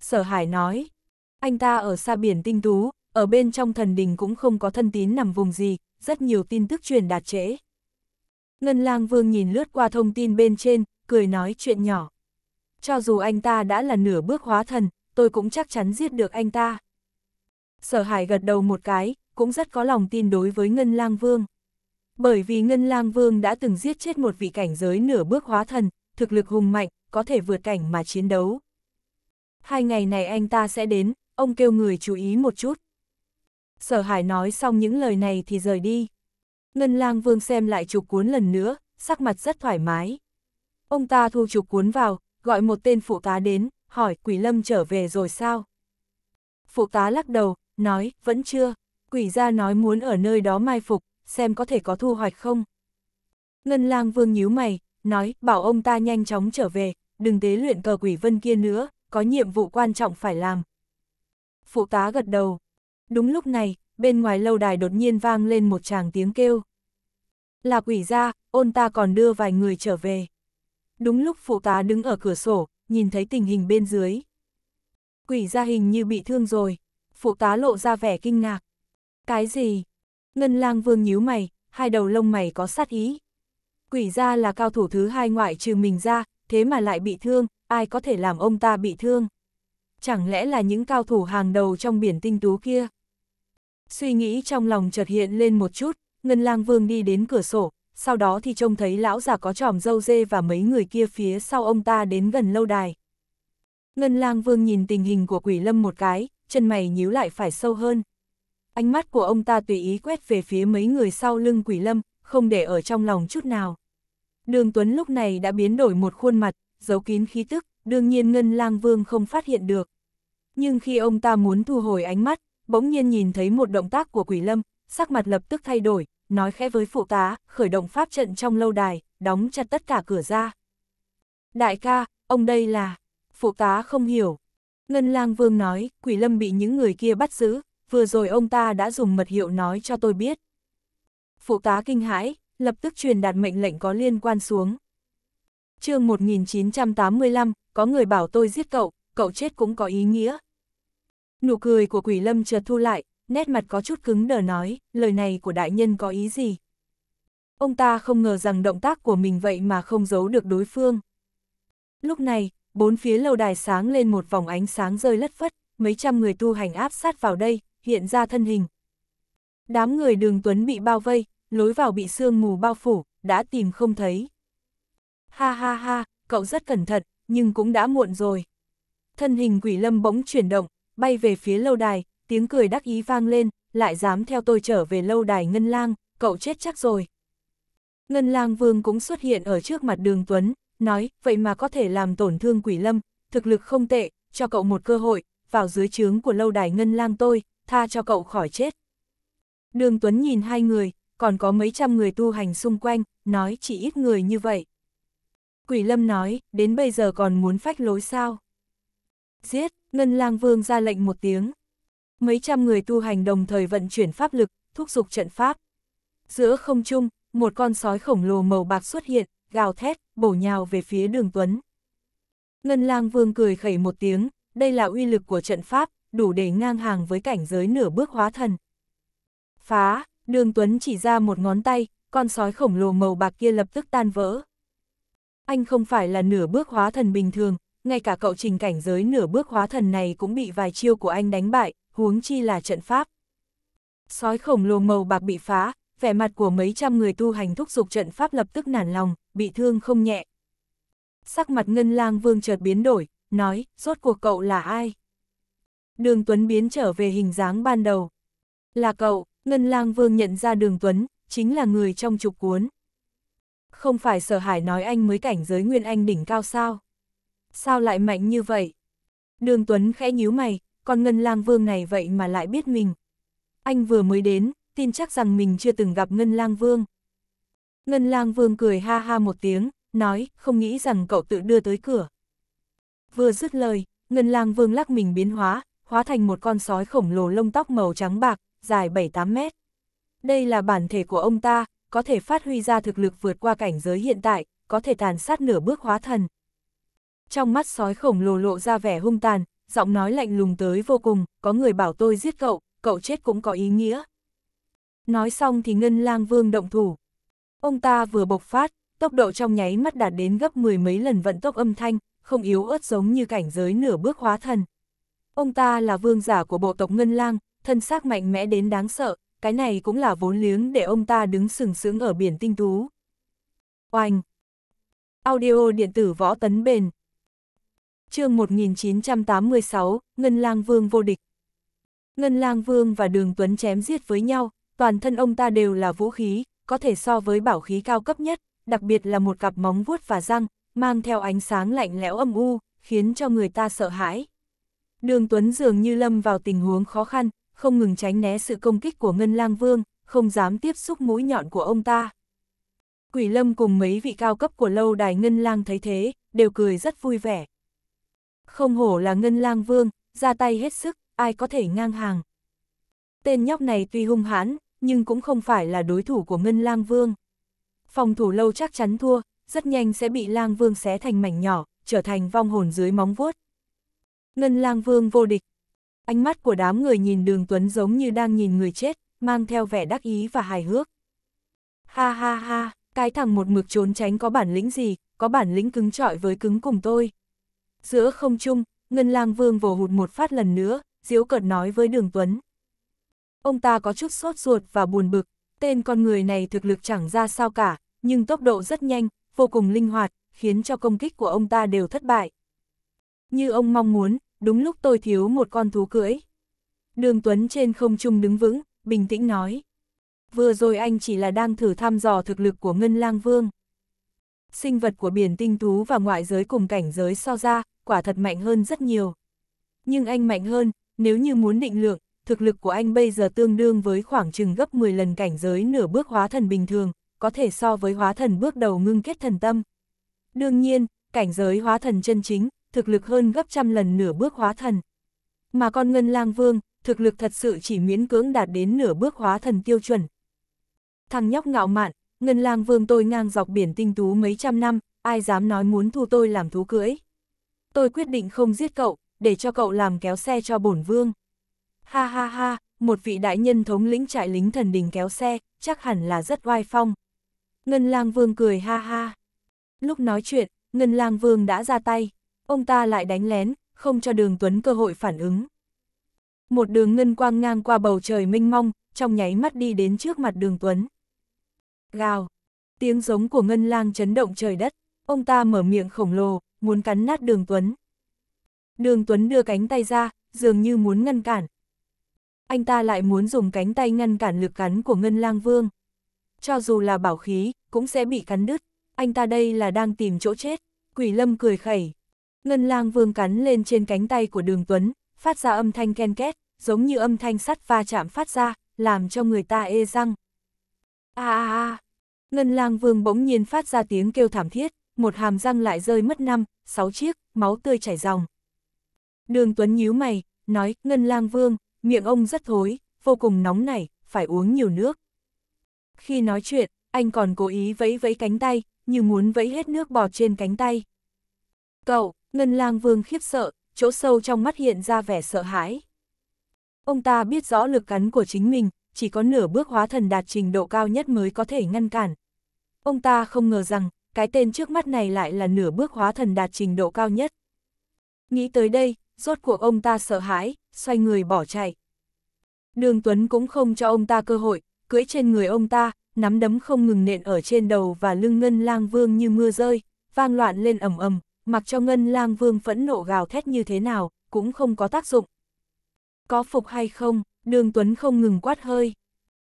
Sở Hải nói, anh ta ở xa biển tinh tú, ở bên trong thần đình cũng không có thân tín nằm vùng gì, rất nhiều tin tức truyền đạt trễ. Ngân lang vương nhìn lướt qua thông tin bên trên, cười nói chuyện nhỏ. Cho dù anh ta đã là nửa bước hóa thần, tôi cũng chắc chắn giết được anh ta. Sở Hải gật đầu một cái, cũng rất có lòng tin đối với Ngân Lang Vương. Bởi vì Ngân Lang Vương đã từng giết chết một vị cảnh giới nửa bước hóa thần, thực lực hùng mạnh, có thể vượt cảnh mà chiến đấu. Hai ngày này anh ta sẽ đến, ông kêu người chú ý một chút. Sở Hải nói xong những lời này thì rời đi. Ngân Lang Vương xem lại trục cuốn lần nữa, sắc mặt rất thoải mái. Ông ta thu trục cuốn vào, gọi một tên phụ tá đến, hỏi quỷ lâm trở về rồi sao? Phụ tá lắc đầu, nói, vẫn chưa, quỷ gia nói muốn ở nơi đó mai phục, xem có thể có thu hoạch không. Ngân lang vương nhíu mày, nói, bảo ông ta nhanh chóng trở về, đừng tế luyện cờ quỷ vân kia nữa, có nhiệm vụ quan trọng phải làm. Phụ tá gật đầu. Đúng lúc này, bên ngoài lâu đài đột nhiên vang lên một tràng tiếng kêu. Là quỷ gia ôn ta còn đưa vài người trở về. Đúng lúc phụ tá đứng ở cửa sổ, nhìn thấy tình hình bên dưới. Quỷ gia hình như bị thương rồi, phụ tá lộ ra vẻ kinh ngạc. Cái gì? Ngân lang vương nhíu mày, hai đầu lông mày có sát ý. Quỷ gia là cao thủ thứ hai ngoại trừ mình ra, thế mà lại bị thương, ai có thể làm ông ta bị thương? Chẳng lẽ là những cao thủ hàng đầu trong biển tinh tú kia? Suy nghĩ trong lòng chợt hiện lên một chút, Ngân Lang Vương đi đến cửa sổ, sau đó thì trông thấy lão già có tròm dâu dê và mấy người kia phía sau ông ta đến gần lâu đài. Ngân lang vương nhìn tình hình của quỷ lâm một cái, chân mày nhíu lại phải sâu hơn. Ánh mắt của ông ta tùy ý quét về phía mấy người sau lưng quỷ lâm, không để ở trong lòng chút nào. Đường Tuấn lúc này đã biến đổi một khuôn mặt, giấu kín khí tức, đương nhiên Ngân Lang Vương không phát hiện được. Nhưng khi ông ta muốn thu hồi ánh mắt, bỗng nhiên nhìn thấy một động tác của Quỷ Lâm, sắc mặt lập tức thay đổi, nói khẽ với phụ tá, khởi động pháp trận trong lâu đài, đóng chặt tất cả cửa ra. Đại ca, ông đây là... Phụ tá không hiểu. Ngân lang vương nói, quỷ lâm bị những người kia bắt giữ, vừa rồi ông ta đã dùng mật hiệu nói cho tôi biết. Phụ tá kinh hãi, lập tức truyền đạt mệnh lệnh có liên quan xuống. chương 1985, có người bảo tôi giết cậu, cậu chết cũng có ý nghĩa. Nụ cười của quỷ lâm chợt thu lại, nét mặt có chút cứng đờ nói, lời này của đại nhân có ý gì? Ông ta không ngờ rằng động tác của mình vậy mà không giấu được đối phương. Lúc này, bốn phía lâu đài sáng lên một vòng ánh sáng rơi lất phất, mấy trăm người tu hành áp sát vào đây, hiện ra thân hình. Đám người đường Tuấn bị bao vây, lối vào bị sương mù bao phủ, đã tìm không thấy. Ha ha ha, cậu rất cẩn thận, nhưng cũng đã muộn rồi. Thân hình quỷ lâm bỗng chuyển động, bay về phía lâu đài, tiếng cười đắc ý vang lên, lại dám theo tôi trở về lâu đài Ngân Lang, cậu chết chắc rồi. Ngân Lang Vương cũng xuất hiện ở trước mặt đường Tuấn, nói, vậy mà có thể làm tổn thương quỷ lâm, thực lực không tệ, cho cậu một cơ hội, vào dưới trướng của lâu đài Ngân Lang tôi, tha cho cậu khỏi chết. Đường Tuấn nhìn hai người, còn có mấy trăm người tu hành xung quanh, nói chỉ ít người như vậy. Quỷ lâm nói, đến bây giờ còn muốn phách lối sao? Giết, Ngân Lang Vương ra lệnh một tiếng mấy trăm người tu hành đồng thời vận chuyển pháp lực, thúc giục trận pháp. Giữa không trung, một con sói khổng lồ màu bạc xuất hiện, gào thét, bổ nhào về phía đường Tuấn. Ngân lang vương cười khẩy một tiếng, đây là uy lực của trận pháp, đủ để ngang hàng với cảnh giới nửa bước hóa thần. Phá, đường Tuấn chỉ ra một ngón tay, con sói khổng lồ màu bạc kia lập tức tan vỡ. Anh không phải là nửa bước hóa thần bình thường, ngay cả cậu trình cảnh giới nửa bước hóa thần này cũng bị vài chiêu của anh đánh bại, huống chi là trận pháp. Sói khổng lồ màu bạc bị phá, vẻ mặt của mấy trăm người tu hành thúc giục trận pháp lập tức nản lòng, bị thương không nhẹ. Sắc mặt ngân lang vương chợt biến đổi, nói, rốt cuộc cậu là ai? Đường Tuấn biến trở về hình dáng ban đầu. Là cậu, ngân lang vương nhận ra đường Tuấn, chính là người trong trục cuốn. Không phải sở hải nói anh mới cảnh giới nguyên anh đỉnh cao sao? Sao lại mạnh như vậy? Đường Tuấn khẽ nhíu mày, con Ngân Lang Vương này vậy mà lại biết mình. Anh vừa mới đến, tin chắc rằng mình chưa từng gặp Ngân Lang Vương. Ngân Lang Vương cười ha ha một tiếng, nói, không nghĩ rằng cậu tự đưa tới cửa. Vừa dứt lời, Ngân Lang Vương lắc mình biến hóa, hóa thành một con sói khổng lồ lông tóc màu trắng bạc, dài 7-8 mét. Đây là bản thể của ông ta, có thể phát huy ra thực lực vượt qua cảnh giới hiện tại, có thể tàn sát nửa bước hóa thần. Trong mắt sói khổng lồ lộ ra vẻ hung tàn, giọng nói lạnh lùng tới vô cùng, có người bảo tôi giết cậu, cậu chết cũng có ý nghĩa. Nói xong thì Ngân Lang Vương động thủ. Ông ta vừa bộc phát, tốc độ trong nháy mắt đạt đến gấp mười mấy lần vận tốc âm thanh, không yếu ớt giống như cảnh giới nửa bước hóa thần. Ông ta là vương giả của bộ tộc Ngân Lang, thân xác mạnh mẽ đến đáng sợ, cái này cũng là vốn liếng để ông ta đứng sừng sững ở biển tinh tú. Oanh! Audio điện tử võ tấn bền, chương 1986, Ngân Lang Vương vô địch. Ngân Lang Vương và Đường Tuấn chém giết với nhau, toàn thân ông ta đều là vũ khí, có thể so với bảo khí cao cấp nhất, đặc biệt là một cặp móng vuốt và răng, mang theo ánh sáng lạnh lẽo âm u, khiến cho người ta sợ hãi. Đường Tuấn dường như lâm vào tình huống khó khăn, không ngừng tránh né sự công kích của Ngân Lang Vương, không dám tiếp xúc mũi nhọn của ông ta. Quỷ Lâm cùng mấy vị cao cấp của lâu đài Ngân Lang thấy thế, đều cười rất vui vẻ. Không hổ là ngân lang vương, ra tay hết sức, ai có thể ngang hàng. Tên nhóc này tuy hung hãn, nhưng cũng không phải là đối thủ của ngân lang vương. Phòng thủ lâu chắc chắn thua, rất nhanh sẽ bị lang vương xé thành mảnh nhỏ, trở thành vong hồn dưới móng vuốt. Ngân lang vương vô địch. Ánh mắt của đám người nhìn đường Tuấn giống như đang nhìn người chết, mang theo vẻ đắc ý và hài hước. Ha ha ha, cái thằng một mực trốn tránh có bản lĩnh gì, có bản lĩnh cứng trọi với cứng cùng tôi. Giữa không trung, Ngân Lang Vương vồ hụt một phát lần nữa, diếu cợt nói với Đường Tuấn. Ông ta có chút sốt ruột và buồn bực, tên con người này thực lực chẳng ra sao cả, nhưng tốc độ rất nhanh, vô cùng linh hoạt, khiến cho công kích của ông ta đều thất bại. Như ông mong muốn, đúng lúc tôi thiếu một con thú cưỡi. Đường Tuấn trên không trung đứng vững, bình tĩnh nói. Vừa rồi anh chỉ là đang thử thăm dò thực lực của Ngân Lang Vương sinh vật của biển tinh tú và ngoại giới cùng cảnh giới so ra, quả thật mạnh hơn rất nhiều. Nhưng anh mạnh hơn, nếu như muốn định lượng, thực lực của anh bây giờ tương đương với khoảng chừng gấp 10 lần cảnh giới nửa bước hóa thần bình thường, có thể so với hóa thần bước đầu ngưng kết thần tâm. Đương nhiên, cảnh giới hóa thần chân chính, thực lực hơn gấp trăm lần nửa bước hóa thần. Mà con Ngân Lang Vương, thực lực thật sự chỉ miễn cưỡng đạt đến nửa bước hóa thần tiêu chuẩn. Thằng nhóc ngạo mạn, Ngân lang vương tôi ngang dọc biển tinh tú mấy trăm năm, ai dám nói muốn thu tôi làm thú cưỡi. Tôi quyết định không giết cậu, để cho cậu làm kéo xe cho bổn vương. Ha ha ha, một vị đại nhân thống lĩnh trại lính thần đình kéo xe, chắc hẳn là rất oai phong. Ngân lang vương cười ha ha. Lúc nói chuyện, Ngân lang vương đã ra tay, ông ta lại đánh lén, không cho đường Tuấn cơ hội phản ứng. Một đường ngân quang ngang qua bầu trời minh mông, trong nháy mắt đi đến trước mặt đường Tuấn. Gào. Tiếng giống của ngân lang chấn động trời đất, ông ta mở miệng khổng lồ, muốn cắn nát đường Tuấn. Đường Tuấn đưa cánh tay ra, dường như muốn ngăn cản. Anh ta lại muốn dùng cánh tay ngăn cản lực cắn của ngân lang vương. Cho dù là bảo khí, cũng sẽ bị cắn đứt. Anh ta đây là đang tìm chỗ chết. Quỷ lâm cười khẩy. Ngân lang vương cắn lên trên cánh tay của đường Tuấn, phát ra âm thanh ken két, giống như âm thanh sắt va chạm phát ra, làm cho người ta ê răng. À, à à Ngân lang vương bỗng nhiên phát ra tiếng kêu thảm thiết, một hàm răng lại rơi mất năm, sáu chiếc, máu tươi chảy ròng. Đường Tuấn nhíu mày, nói, Ngân lang vương, miệng ông rất thối, vô cùng nóng nảy, phải uống nhiều nước. Khi nói chuyện, anh còn cố ý vẫy vẫy cánh tay, như muốn vẫy hết nước bọt trên cánh tay. Cậu, Ngân lang vương khiếp sợ, chỗ sâu trong mắt hiện ra vẻ sợ hãi. Ông ta biết rõ lực cắn của chính mình, chỉ có nửa bước hóa thần đạt trình độ cao nhất mới có thể ngăn cản. Ông ta không ngờ rằng, cái tên trước mắt này lại là nửa bước hóa thần đạt trình độ cao nhất. Nghĩ tới đây, rốt cuộc ông ta sợ hãi, xoay người bỏ chạy. Đường Tuấn cũng không cho ông ta cơ hội, cưỡi trên người ông ta, nắm đấm không ngừng nện ở trên đầu và lưng Ngân Lang Vương như mưa rơi, vang loạn lên ầm ầm, mặc cho Ngân Lang Vương phẫn nộ gào thét như thế nào, cũng không có tác dụng. Có phục hay không? đường Tuấn không ngừng quát hơi.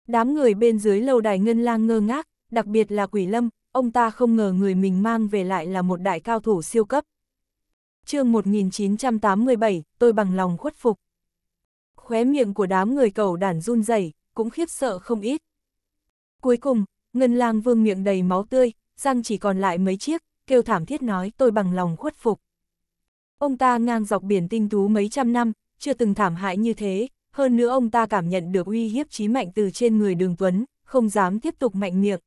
Đám người bên dưới lầu đài ngân lang ngơ ngác, đặc biệt là quỷ lâm, ông ta không ngờ người mình mang về lại là một đại cao thủ siêu cấp. chương 1987, tôi bằng lòng khuất phục. Khóe miệng của đám người cầu đản run rẩy cũng khiếp sợ không ít. Cuối cùng, ngân lang vương miệng đầy máu tươi, răng chỉ còn lại mấy chiếc, kêu thảm thiết nói tôi bằng lòng khuất phục. Ông ta ngang dọc biển tinh tú mấy trăm năm, chưa từng thảm hại như thế, hơn nữa ông ta cảm nhận được uy hiếp chí mạnh từ trên người Đường Tuấn, không dám tiếp tục mạnh miệng.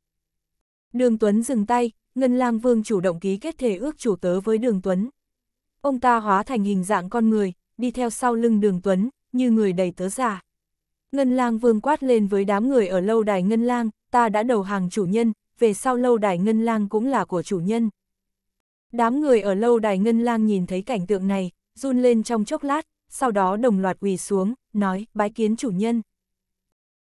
Đường Tuấn dừng tay, Ngân Lang Vương chủ động ký kết thể ước chủ tớ với Đường Tuấn. Ông ta hóa thành hình dạng con người, đi theo sau lưng Đường Tuấn, như người đầy tớ giả. Ngân Lang Vương quát lên với đám người ở lâu đài Ngân Lang, ta đã đầu hàng chủ nhân, về sau lâu đài Ngân Lang cũng là của chủ nhân. Đám người ở lâu đài Ngân Lang nhìn thấy cảnh tượng này, run lên trong chốc lát, sau đó đồng loạt quỳ xuống, nói, bái kiến chủ nhân.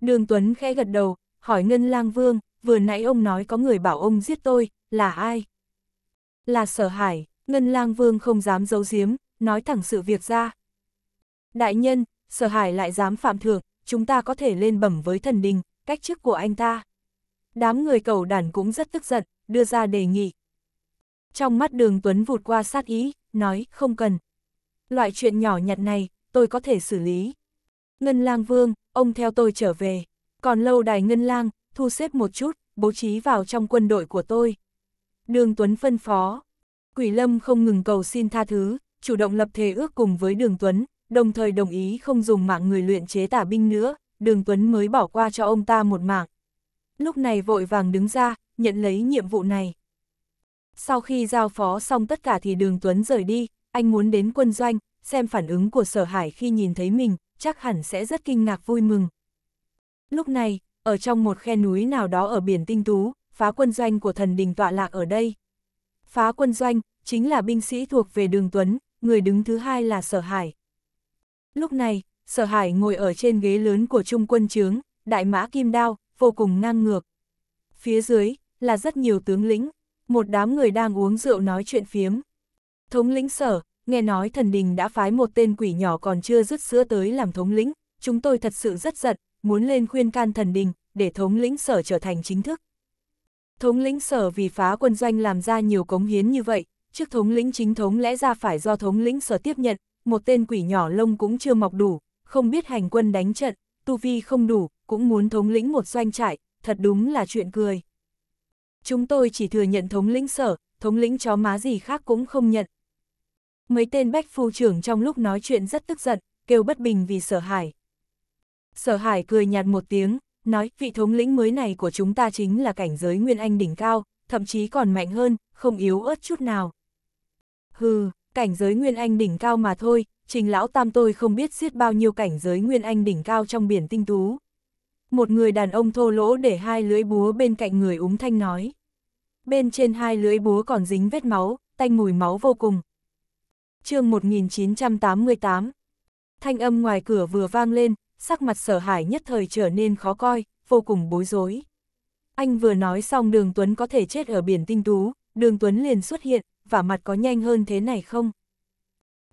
Đường Tuấn khẽ gật đầu, hỏi Ngân Lang Vương, vừa nãy ông nói có người bảo ông giết tôi, là ai? Là sở hải, Ngân Lang Vương không dám giấu giếm, nói thẳng sự việc ra. Đại nhân, sở hải lại dám phạm thượng, chúng ta có thể lên bẩm với thần đình, cách chức của anh ta. Đám người cầu đàn cũng rất tức giận, đưa ra đề nghị. Trong mắt đường Tuấn vụt qua sát ý, nói, không cần, loại chuyện nhỏ nhặt này, tôi có thể xử lý. Ngân lang vương, ông theo tôi trở về. Còn lâu đài ngân lang, thu xếp một chút, bố trí vào trong quân đội của tôi. Đường Tuấn phân phó. Quỷ lâm không ngừng cầu xin tha thứ, chủ động lập thề ước cùng với đường Tuấn, đồng thời đồng ý không dùng mạng người luyện chế tả binh nữa, đường Tuấn mới bỏ qua cho ông ta một mạng. Lúc này vội vàng đứng ra, nhận lấy nhiệm vụ này. Sau khi giao phó xong tất cả thì đường Tuấn rời đi, anh muốn đến quân doanh, xem phản ứng của sở hải khi nhìn thấy mình, chắc hẳn sẽ rất kinh ngạc vui mừng. Lúc này, ở trong một khe núi nào đó ở biển Tinh Tú, phá quân doanh của thần đình tọa lạc ở đây. Phá quân doanh, chính là binh sĩ thuộc về đường Tuấn, người đứng thứ hai là sở hải. Lúc này, sở hải ngồi ở trên ghế lớn của trung quân trướng, đại mã kim đao, vô cùng ngang ngược. Phía dưới, là rất nhiều tướng lĩnh, một đám người đang uống rượu nói chuyện phiếm. Thống lĩnh sở, nghe nói thần đình đã phái một tên quỷ nhỏ còn chưa dứt sữa tới làm thống lĩnh, chúng tôi thật sự rất giận, muốn lên khuyên can thần đình, để thống lĩnh sở trở thành chính thức. Thống lĩnh sở vì phá quân doanh làm ra nhiều cống hiến như vậy, trước thống lĩnh chính thống lẽ ra phải do thống lĩnh sở tiếp nhận, một tên quỷ nhỏ lông cũng chưa mọc đủ, không biết hành quân đánh trận, tu vi không đủ, cũng muốn thống lĩnh một doanh trại, thật đúng là chuyện cười. Chúng tôi chỉ thừa nhận thống lĩnh sở, thống lĩnh chó má gì khác cũng không nhận, mấy tên bách phu trưởng trong lúc nói chuyện rất tức giận, kêu bất bình vì sở hải. Sở hải cười nhạt một tiếng, nói vị thống lĩnh mới này của chúng ta chính là cảnh giới nguyên anh đỉnh cao, thậm chí còn mạnh hơn, không yếu ớt chút nào. Hừ, cảnh giới nguyên anh đỉnh cao mà thôi, trình lão tam tôi không biết xiết bao nhiêu cảnh giới nguyên anh đỉnh cao trong biển tinh tú. Một người đàn ông thô lỗ để hai lưỡi búa bên cạnh người úng thanh nói. Bên trên hai lưỡi búa còn dính vết máu, tanh mùi máu vô cùng chương 1988. Thanh âm ngoài cửa vừa vang lên, sắc mặt sở hải nhất thời trở nên khó coi, vô cùng bối rối. Anh vừa nói xong đường Tuấn có thể chết ở biển tinh tú, đường Tuấn liền xuất hiện, và mặt có nhanh hơn thế này không?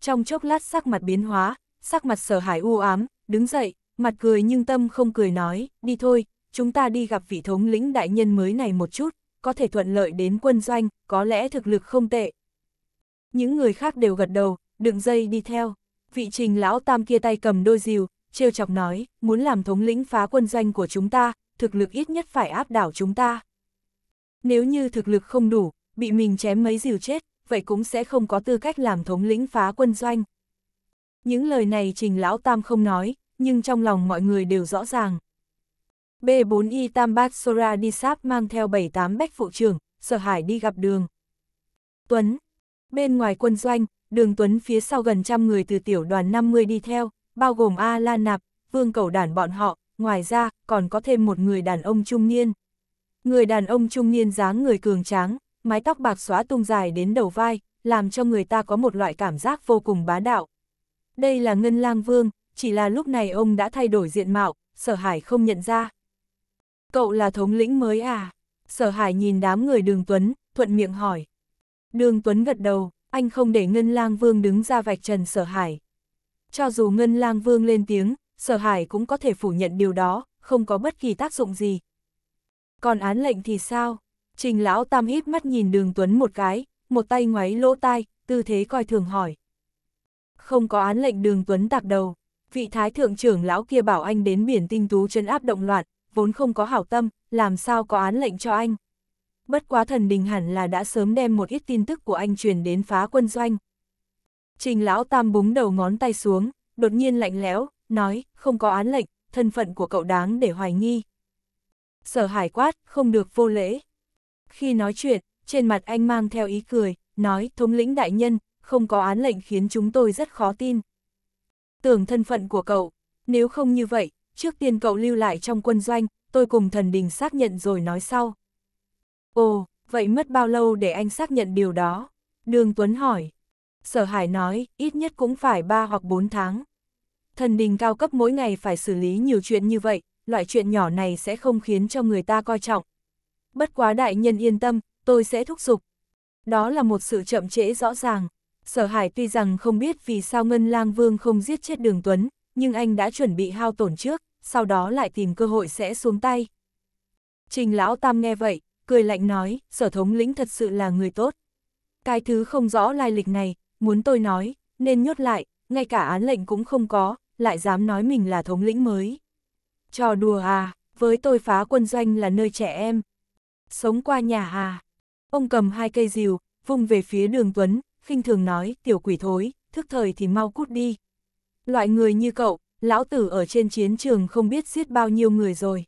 Trong chốc lát sắc mặt biến hóa, sắc mặt sở hải u ám, đứng dậy, mặt cười nhưng tâm không cười nói, đi thôi, chúng ta đi gặp vị thống lĩnh đại nhân mới này một chút, có thể thuận lợi đến quân doanh, có lẽ thực lực không tệ, những người khác đều gật đầu, đường dây đi theo. Vị trình lão tam kia tay cầm đôi diều, trêu chọc nói, muốn làm thống lĩnh phá quân doanh của chúng ta, thực lực ít nhất phải áp đảo chúng ta. Nếu như thực lực không đủ, bị mình chém mấy diều chết, vậy cũng sẽ không có tư cách làm thống lĩnh phá quân doanh. Những lời này trình lão tam không nói, nhưng trong lòng mọi người đều rõ ràng. B4Y Tam Bát Sora đi sáp mang theo 78 bách phụ trưởng, sợ hải đi gặp đường. Tuấn, Bên ngoài quân doanh, đường Tuấn phía sau gần trăm người từ tiểu đoàn 50 đi theo, bao gồm A la Nạp, Vương Cầu Đản bọn họ, ngoài ra còn có thêm một người đàn ông trung niên. Người đàn ông trung niên dáng người cường tráng, mái tóc bạc xóa tung dài đến đầu vai, làm cho người ta có một loại cảm giác vô cùng bá đạo. Đây là Ngân Lang Vương, chỉ là lúc này ông đã thay đổi diện mạo, Sở Hải không nhận ra. Cậu là thống lĩnh mới à? Sở Hải nhìn đám người đường Tuấn, thuận miệng hỏi. Đường Tuấn gật đầu, anh không để Ngân Lang Vương đứng ra vạch trần Sở Hải. Cho dù Ngân Lang Vương lên tiếng, Sở Hải cũng có thể phủ nhận điều đó, không có bất kỳ tác dụng gì. Còn án lệnh thì sao? Trình Lão Tam híp mắt nhìn Đường Tuấn một cái, một tay ngoáy lỗ tai, tư thế coi thường hỏi. Không có án lệnh Đường Tuấn tạc đầu, vị thái thượng trưởng lão kia bảo anh đến biển tinh tú trấn áp động loạn, vốn không có hảo tâm, làm sao có án lệnh cho anh bất quá thần đình hẳn là đã sớm đem một ít tin tức của anh truyền đến phá quân doanh. Trình lão tam búng đầu ngón tay xuống, đột nhiên lạnh lẽo, nói, không có án lệnh, thân phận của cậu đáng để hoài nghi. Sở hải quát, không được vô lễ. Khi nói chuyện, trên mặt anh mang theo ý cười, nói, thống lĩnh đại nhân, không có án lệnh khiến chúng tôi rất khó tin. Tưởng thân phận của cậu, nếu không như vậy, trước tiên cậu lưu lại trong quân doanh, tôi cùng thần đình xác nhận rồi nói sau. Ồ, vậy mất bao lâu để anh xác nhận điều đó? Đường Tuấn hỏi. Sở Hải nói, ít nhất cũng phải 3 hoặc 4 tháng. Thần đình cao cấp mỗi ngày phải xử lý nhiều chuyện như vậy, loại chuyện nhỏ này sẽ không khiến cho người ta coi trọng. Bất quá đại nhân yên tâm, tôi sẽ thúc giục. Đó là một sự chậm trễ rõ ràng. Sở Hải tuy rằng không biết vì sao Ngân Lang Vương không giết chết Đường Tuấn, nhưng anh đã chuẩn bị hao tổn trước, sau đó lại tìm cơ hội sẽ xuống tay. Trình Lão Tam nghe vậy, cười lạnh nói, sở thống lĩnh thật sự là người tốt. Cái thứ không rõ lai lịch này, muốn tôi nói, nên nhốt lại, ngay cả án lệnh cũng không có, lại dám nói mình là thống lĩnh mới. Trò đùa à, với tôi phá quân doanh là nơi trẻ em. Sống qua nhà à. Ông cầm hai cây rìu, vung về phía đường Tuấn, khinh thường nói, tiểu quỷ thối, thức thời thì mau cút đi. Loại người như cậu, lão tử ở trên chiến trường không biết giết bao nhiêu người rồi.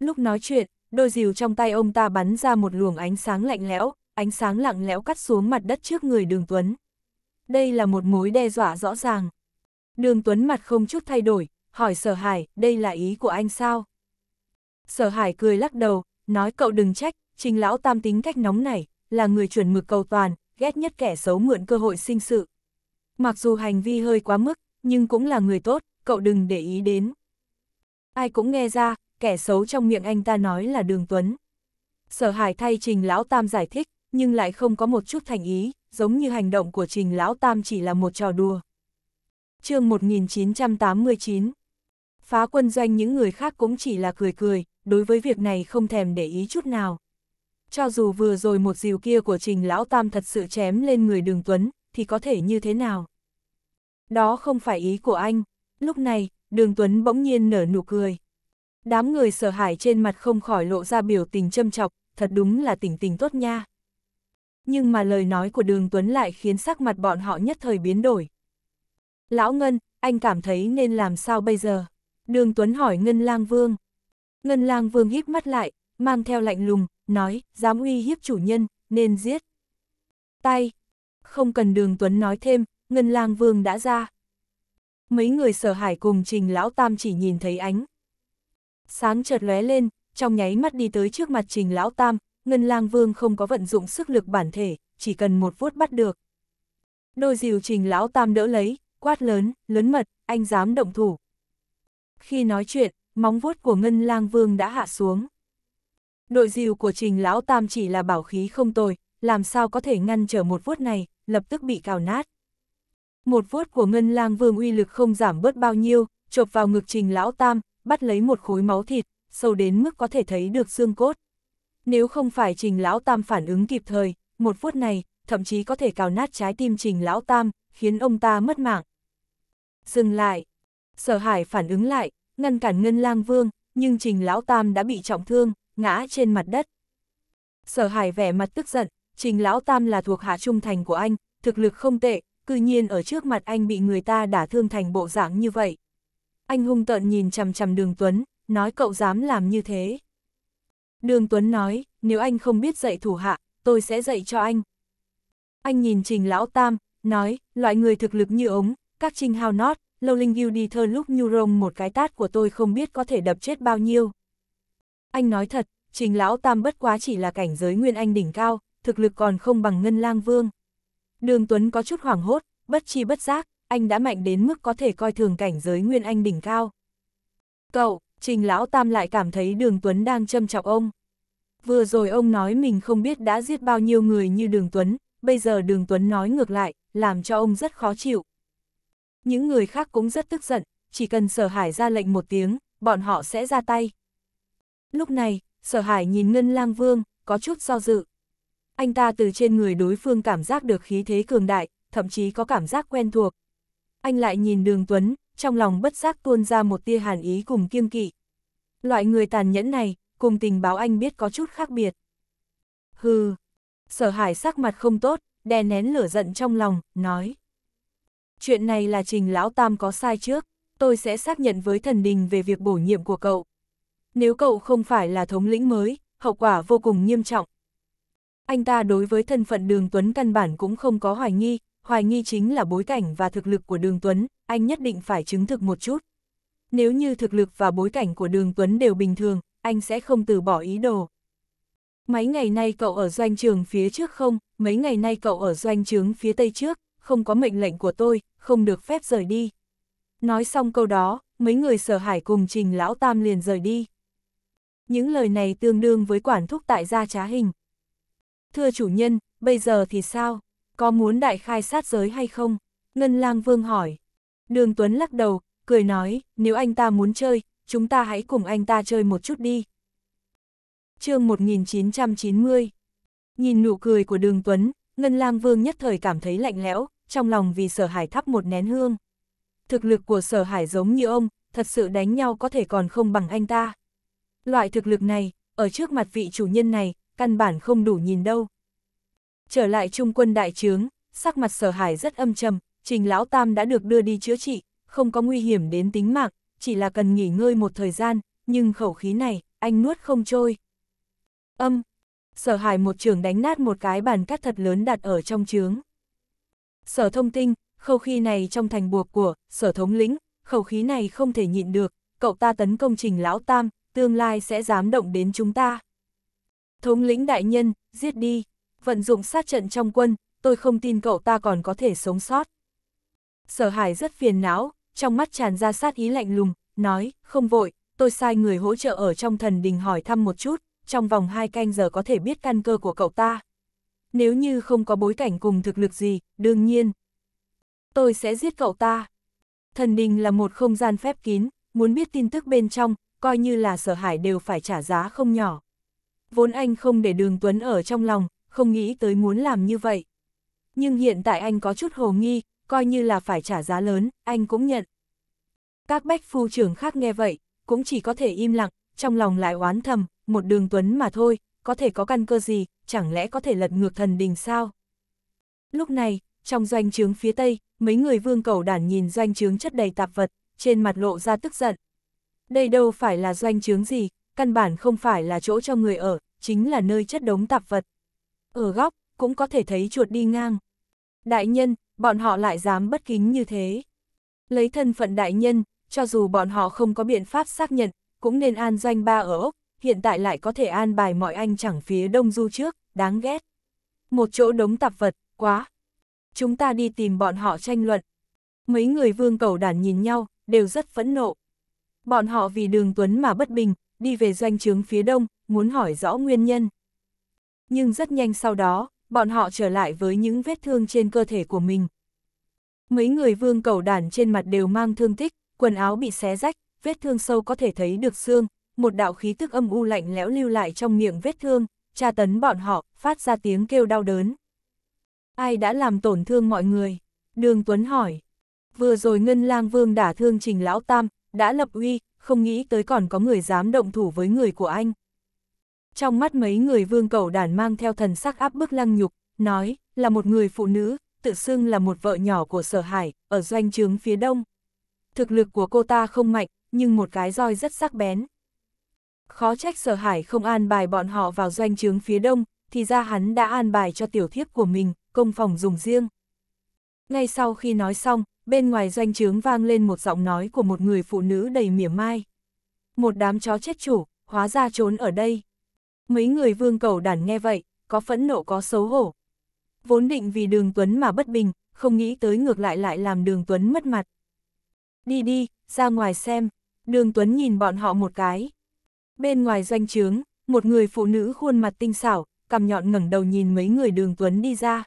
Lúc nói chuyện, đôi rìu trong tay ông ta bắn ra một luồng ánh sáng lạnh lẽo, ánh sáng lặng lẽo cắt xuống mặt đất trước người đường Tuấn. Đây là một mối đe dọa rõ ràng. Đường Tuấn mặt không chút thay đổi, hỏi Sở Hải, đây là ý của anh sao? Sở Hải cười lắc đầu, nói cậu đừng trách, trình lão tam tính cách nóng này, là người chuẩn mực cầu toàn, ghét nhất kẻ xấu mượn cơ hội sinh sự. Mặc dù hành vi hơi quá mức, nhưng cũng là người tốt, cậu đừng để ý đến. Ai cũng nghe ra, kẻ xấu trong miệng anh ta nói là Đường Tuấn. Sở Hải thay Trình Lão Tam giải thích, nhưng lại không có một chút thành ý, giống như hành động của Trình Lão Tam chỉ là một trò đùa. chương 1989 Phá quân doanh những người khác cũng chỉ là cười cười, đối với việc này không thèm để ý chút nào. Cho dù vừa rồi một diều kia của Trình Lão Tam thật sự chém lên người Đường Tuấn, thì có thể như thế nào? Đó không phải ý của anh. Lúc này, Đường Tuấn bỗng nhiên nở nụ cười. Đám người sở hải trên mặt không khỏi lộ ra biểu tình châm chọc, thật đúng là tình tình tốt nha. Nhưng mà lời nói của đường Tuấn lại khiến sắc mặt bọn họ nhất thời biến đổi. Lão Ngân, anh cảm thấy nên làm sao bây giờ? Đường Tuấn hỏi Ngân Lang Vương. Ngân Lang Vương híp mắt lại, mang theo lạnh lùng, nói, dám uy hiếp chủ nhân, nên giết. Tay. Không cần đường Tuấn nói thêm, Ngân Lang Vương đã ra. Mấy người sở hải cùng trình lão tam chỉ nhìn thấy ánh, sáng chợt lóe lên, trong nháy mắt đi tới trước mặt Trình Lão Tam, Ngân Lang Vương không có vận dụng sức lực bản thể, chỉ cần một vuốt bắt được. Đôi diều Trình Lão Tam đỡ lấy, quát lớn, lớn mật, anh dám động thủ. Khi nói chuyện, móng vuốt của Ngân Lang Vương đã hạ xuống. Đội diều của Trình Lão Tam chỉ là bảo khí không tồi, làm sao có thể ngăn trở một vuốt này, lập tức bị cào nát. Một vuốt của Ngân Lang Vương uy lực không giảm bớt bao nhiêu, chộp vào ngực Trình Lão Tam, bắt lấy một khối máu thịt, sâu đến mức có thể thấy được xương cốt. Nếu không phải Trình Lão Tam phản ứng kịp thời, một phút này, thậm chí có thể cào nát trái tim Trình Lão Tam, khiến ông ta mất mạng. Dừng lại. Sở Hải phản ứng lại, ngăn cản Ngân Lang Vương, nhưng Trình Lão Tam đã bị trọng thương, ngã trên mặt đất. Sở Hải vẻ mặt tức giận, Trình Lão Tam là thuộc hạ trung thành của anh, thực lực không tệ, cư nhiên ở trước mặt anh bị người ta đả thương thành bộ dạng như vậy anh hung tợn nhìn chằm chằm đường Tuấn, nói cậu dám làm như thế. Đường Tuấn nói, nếu anh không biết dạy thủ hạ, tôi sẽ dạy cho anh. Anh nhìn trình lão tam, nói, loại người thực lực như ống, các trinh hao nót, lâu linh ghiu đi thơ lúc nhu rồng một cái tát của tôi không biết có thể đập chết bao nhiêu. Anh nói thật, trình lão tam bất quá chỉ là cảnh giới nguyên anh đỉnh cao, thực lực còn không bằng ngân lang vương. Đường Tuấn có chút hoảng hốt, bất chi bất giác, anh đã mạnh đến mức có thể coi thường cảnh giới Nguyên Anh đỉnh cao. Cậu, Trình Lão Tam lại cảm thấy Đường Tuấn đang châm chọc ông. Vừa rồi ông nói mình không biết đã giết bao nhiêu người như Đường Tuấn, bây giờ Đường Tuấn nói ngược lại, làm cho ông rất khó chịu. Những người khác cũng rất tức giận, chỉ cần Sở Hải ra lệnh một tiếng, bọn họ sẽ ra tay. Lúc này, Sở Hải nhìn Ngân Lang Vương, có chút do dự. Anh ta từ trên người đối phương cảm giác được khí thế cường đại, thậm chí có cảm giác quen thuộc, anh lại nhìn đường Tuấn, trong lòng bất giác tuôn ra một tia hàn ý cùng kiêng kỵ. Loại người tàn nhẫn này, cùng tình báo anh biết có chút khác biệt. Hừ, sở hải sắc mặt không tốt, đè nén lửa giận trong lòng, nói. Chuyện này là trình lão tam có sai trước, tôi sẽ xác nhận với thần đình về việc bổ nhiệm của cậu. Nếu cậu không phải là thống lĩnh mới, hậu quả vô cùng nghiêm trọng. Anh ta đối với thân phận đường Tuấn căn bản cũng không có hoài nghi, hoài nghi chính là bối cảnh và thực lực của Đường Tuấn, anh nhất định phải chứng thực một chút. Nếu như thực lực và bối cảnh của Đường Tuấn đều bình thường, anh sẽ không từ bỏ ý đồ. Mấy ngày nay cậu ở doanh trường phía trước không, mấy ngày nay cậu ở doanh trướng phía tây trước, không có mệnh lệnh của tôi, không được phép rời đi. Nói xong câu đó, mấy người sở hải cùng trình lão tam liền rời đi. Những lời này tương đương với quản thúc tại gia trá hình. Thưa chủ nhân, bây giờ thì sao? có muốn đại khai sát giới hay không? Ngân lang vương hỏi. Đường Tuấn lắc đầu, cười nói, nếu anh ta muốn chơi, chúng ta hãy cùng anh ta chơi một chút đi. chương 1990 Nhìn nụ cười của đường Tuấn, Ngân lang vương nhất thời cảm thấy lạnh lẽo, trong lòng vì sở hải thắp một nén hương. Thực lực của sở hải giống như ông, thật sự đánh nhau có thể còn không bằng anh ta. Loại thực lực này, ở trước mặt vị chủ nhân này, căn bản không đủ nhìn đâu. Trở lại trung quân đại trướng, sắc mặt sở hải rất âm trầm, trình lão tam đã được đưa đi chữa trị, không có nguy hiểm đến tính mạng, chỉ là cần nghỉ ngơi một thời gian, nhưng khẩu khí này, anh nuốt không trôi. Âm, sở hải một trường đánh nát một cái bàn cắt thật lớn đặt ở trong trướng. Sở thông tin khẩu khí này trong thành buộc của, sở thống lĩnh, khẩu khí này không thể nhịn được, cậu ta tấn công trình lão tam, tương lai sẽ dám động đến chúng ta. Thống lĩnh đại nhân, giết đi vận dụng sát trận trong quân, tôi không tin cậu ta còn có thể sống sót. Sở Hải rất phiền não, trong mắt tràn ra sát ý lạnh lùng, nói, không vội, tôi sai người hỗ trợ ở trong thần đình hỏi thăm một chút, trong vòng hai canh giờ có thể biết căn cơ của cậu ta. Nếu như không có bối cảnh cùng thực lực gì, đương nhiên, tôi sẽ giết cậu ta. Thần đình là một không gian phép kín, muốn biết tin tức bên trong, coi như là sở hải đều phải trả giá không nhỏ. Vốn anh không để đường Tuấn ở trong lòng, không nghĩ tới muốn làm như vậy. Nhưng hiện tại anh có chút hồ nghi, coi như là phải trả giá lớn, anh cũng nhận. Các bách phu trưởng khác nghe vậy, cũng chỉ có thể im lặng, trong lòng lại oán thầm, một đường tuấn mà thôi, có thể có căn cơ gì, chẳng lẽ có thể lật ngược thần đình sao? Lúc này, trong doanh trướng phía tây, mấy người vương cầu đản nhìn doanh trướng chất đầy tạp vật, trên mặt lộ ra tức giận. Đây đâu phải là doanh trướng gì, căn bản không phải là chỗ cho người ở, chính là nơi chất đống tạp vật ở góc, cũng có thể thấy chuột đi ngang. Đại nhân, bọn họ lại dám bất kính như thế. Lấy thân phận đại nhân, cho dù bọn họ không có biện pháp xác nhận, cũng nên an doanh ba ở ốc, hiện tại lại có thể an bài mọi anh chẳng phía đông du trước, đáng ghét. Một chỗ đống tạp vật, quá. Chúng ta đi tìm bọn họ tranh luận. Mấy người vương cầu đàn nhìn nhau, đều rất phẫn nộ. Bọn họ vì đường Tuấn mà bất bình, đi về doanh trướng phía đông, muốn hỏi rõ nguyên nhân. Nhưng rất nhanh sau đó, bọn họ trở lại với những vết thương trên cơ thể của mình. Mấy người vương cầu đàn trên mặt đều mang thương tích, quần áo bị xé rách, vết thương sâu có thể thấy được xương, một đạo khí tức âm u lạnh lẽo lưu lại trong miệng vết thương, tra tấn bọn họ, phát ra tiếng kêu đau đớn. Ai đã làm tổn thương mọi người? Đường Tuấn hỏi. Vừa rồi Ngân Lang Vương đả thương Trình Lão Tam, đã lập uy, không nghĩ tới còn có người dám động thủ với người của anh trong mắt mấy người vương cầu đàn mang theo thần sắc áp bức lăng nhục, nói, là một người phụ nữ, tự xưng là một vợ nhỏ của sở hải, ở doanh trướng phía đông. Thực lực của cô ta không mạnh, nhưng một cái roi rất sắc bén. Khó trách sở hải không an bài bọn họ vào doanh trướng phía đông, thì ra hắn đã an bài cho tiểu thiếp của mình, công phòng dùng riêng. Ngay sau khi nói xong, bên ngoài doanh trướng vang lên một giọng nói của một người phụ nữ đầy mỉa mai. Một đám chó chết chủ, hóa ra trốn ở đây. Mấy người vương cầu đản nghe vậy, có phẫn nộ có xấu hổ. Vốn định vì đường Tuấn mà bất bình, không nghĩ tới ngược lại lại làm đường Tuấn mất mặt. Đi đi, ra ngoài xem, đường Tuấn nhìn bọn họ một cái. Bên ngoài doanh trướng, một người phụ nữ khuôn mặt tinh xảo, cầm nhọn ngẩng đầu nhìn mấy người đường Tuấn đi ra.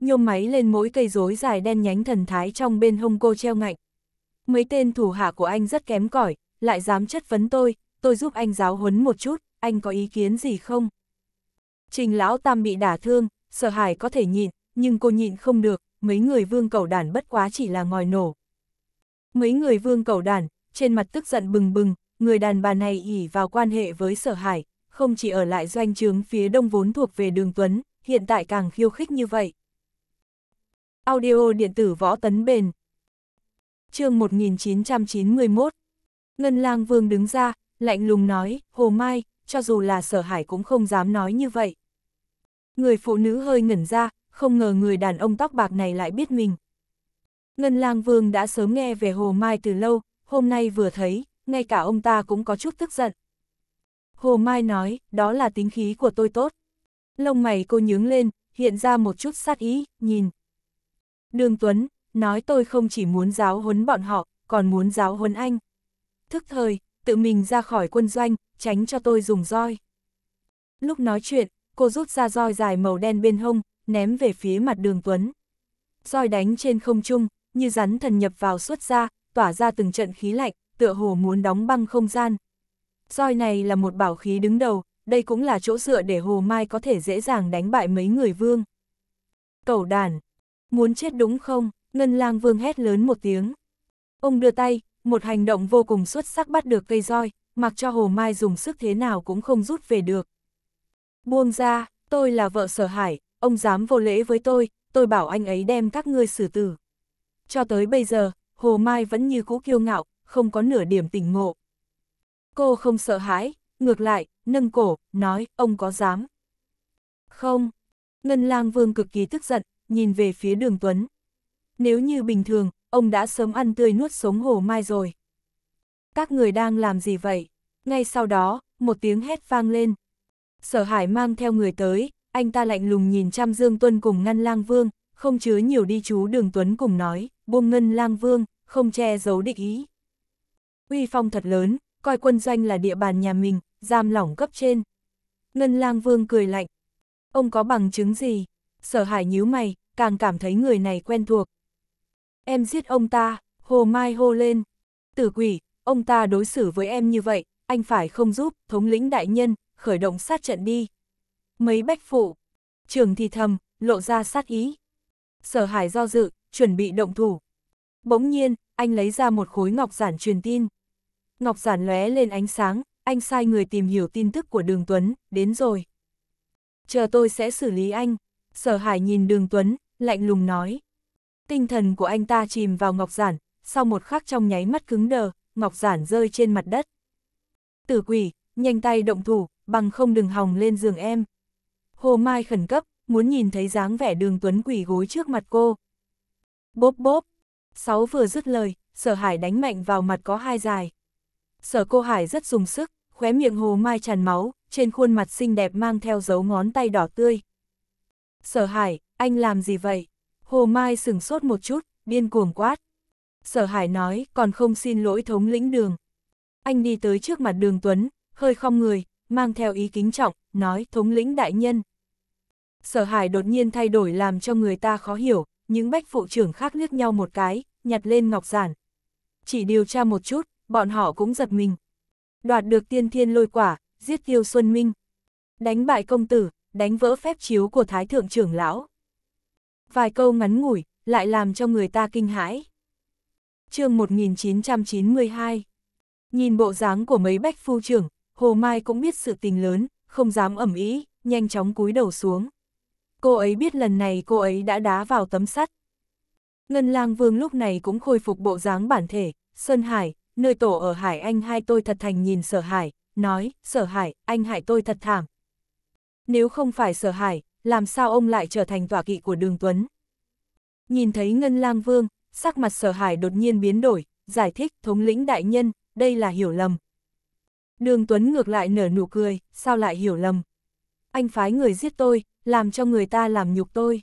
Nhôm máy lên mỗi cây rối dài đen nhánh thần thái trong bên hông cô treo ngạnh. Mấy tên thủ hạ của anh rất kém cỏi, lại dám chất vấn tôi, tôi giúp anh giáo huấn một chút anh có ý kiến gì không? Trình lão tam bị đả thương, sợ Hải có thể nhịn, nhưng cô nhịn không được, mấy người vương cầu đản bất quá chỉ là ngòi nổ. Mấy người vương cầu đản, trên mặt tức giận bừng bừng, người đàn bà này ỉ vào quan hệ với sở hải, không chỉ ở lại doanh trướng phía đông vốn thuộc về đường Tuấn, hiện tại càng khiêu khích như vậy. Audio điện tử võ tấn bền chương 1991 Ngân lang vương đứng ra, lạnh lùng nói, Hồ Mai, cho dù là sở hải cũng không dám nói như vậy. Người phụ nữ hơi ngẩn ra, không ngờ người đàn ông tóc bạc này lại biết mình. Ngân lang vương đã sớm nghe về Hồ Mai từ lâu, hôm nay vừa thấy, ngay cả ông ta cũng có chút tức giận. Hồ Mai nói, đó là tính khí của tôi tốt. Lông mày cô nhướng lên, hiện ra một chút sát ý, nhìn. Đường Tuấn, nói tôi không chỉ muốn giáo huấn bọn họ, còn muốn giáo huấn anh. Thức thời, tự mình ra khỏi quân doanh, tránh cho tôi dùng roi. Lúc nói chuyện, cô rút ra roi dài màu đen bên hông, ném về phía mặt đường Tuấn. Roi đánh trên không trung, như rắn thần nhập vào xuất ra, tỏa ra từng trận khí lạnh, tựa hồ muốn đóng băng không gian. Roi này là một bảo khí đứng đầu, đây cũng là chỗ dựa để Hồ Mai có thể dễ dàng đánh bại mấy người vương. Cầu đàn, muốn chết đúng không? Ngân lang vương hét lớn một tiếng. Ông đưa tay, một hành động vô cùng xuất sắc bắt được cây roi, mặc cho Hồ Mai dùng sức thế nào cũng không rút về được. Buông ra, tôi là vợ sở hải, ông dám vô lễ với tôi, tôi bảo anh ấy đem các ngươi xử tử. Cho tới bây giờ, Hồ Mai vẫn như cũ kiêu ngạo, không có nửa điểm tỉnh ngộ. Cô không sợ hãi, ngược lại, nâng cổ, nói, ông có dám. Không. Ngân lang vương cực kỳ tức giận, nhìn về phía đường Tuấn. Nếu như bình thường, ông đã sớm ăn tươi nuốt sống Hồ Mai rồi. Các người đang làm gì vậy? Ngay sau đó, một tiếng hét vang lên. Sở hải mang theo người tới, anh ta lạnh lùng nhìn chăm Dương Tuân cùng ngăn lang vương, không chứa nhiều đi chú Đường Tuấn cùng nói, buông ngân lang vương, không che giấu địch ý. Uy phong thật lớn, coi quân doanh là địa bàn nhà mình, giam lỏng cấp trên. Ngân lang vương cười lạnh. Ông có bằng chứng gì? Sở hải nhíu mày, càng cảm thấy người này quen thuộc. Em giết ông ta, hồ mai hô lên. Tử quỷ, ông ta đối xử với em như vậy, anh phải không giúp, thống lĩnh đại nhân, khởi động sát trận đi. Mấy bách phụ, trường thì thầm, lộ ra sát ý. Sở hải do dự, chuẩn bị động thủ. Bỗng nhiên, anh lấy ra một khối ngọc giản truyền tin. Ngọc giản lóe lên ánh sáng, anh sai người tìm hiểu tin tức của Đường Tuấn, đến rồi. Chờ tôi sẽ xử lý anh. Sở hải nhìn Đường Tuấn, lạnh lùng nói. Tinh thần của anh ta chìm vào ngọc giản, sau một khắc trong nháy mắt cứng đờ, ngọc giản rơi trên mặt đất. Tử quỷ, nhanh tay động thủ, bằng không đừng hòng lên giường em. Hồ Mai khẩn cấp, muốn nhìn thấy dáng vẻ đường tuấn quỷ gối trước mặt cô. Bốp bốp, sáu vừa dứt lời, sở hải đánh mạnh vào mặt có hai dài. Sở cô hải rất dùng sức, khóe miệng hồ mai tràn máu, trên khuôn mặt xinh đẹp mang theo dấu ngón tay đỏ tươi. Sở hải, anh làm gì vậy? Hồ mai sừng sốt một chút, điên cuồng quát. Sở Hải nói, còn không xin lỗi thống lĩnh đường. Anh đi tới trước mặt đường Tuấn, hơi không người, mang theo ý kính trọng, nói thống lĩnh đại nhân. Sở Hải đột nhiên thay đổi làm cho người ta khó hiểu, những bách phụ trưởng khác liếc nhau một cái, nhặt lên ngọc giản. Chỉ điều tra một chút, bọn họ cũng giật mình. Đoạt được tiên thiên lôi quả, giết tiêu Xuân Minh. Đánh bại công tử, đánh vỡ phép chiếu của Thái Thượng trưởng lão. Vài câu ngắn ngủi, lại làm cho người ta kinh hãi chương 1992. Nhìn bộ dáng của mấy bách phu trưởng, Hồ Mai cũng biết sự tình lớn, không dám ẩm ý, nhanh chóng cúi đầu xuống. Cô ấy biết lần này cô ấy đã đá vào tấm sắt. Ngân lang vương lúc này cũng khôi phục bộ dáng bản thể, Sơn Hải, nơi tổ ở Hải Anh hai tôi thật thành nhìn Sở Hải, nói, Sở Hải, anh hại tôi thật thảm. Nếu không phải Sở Hải, làm sao ông lại trở thành tỏa kỵ của Đường Tuấn? Nhìn thấy Ngân lang vương, sắc mặt sở hải đột nhiên biến đổi, giải thích thống lĩnh đại nhân, đây là hiểu lầm. Đường Tuấn ngược lại nở nụ cười, sao lại hiểu lầm? Anh phái người giết tôi, làm cho người ta làm nhục tôi.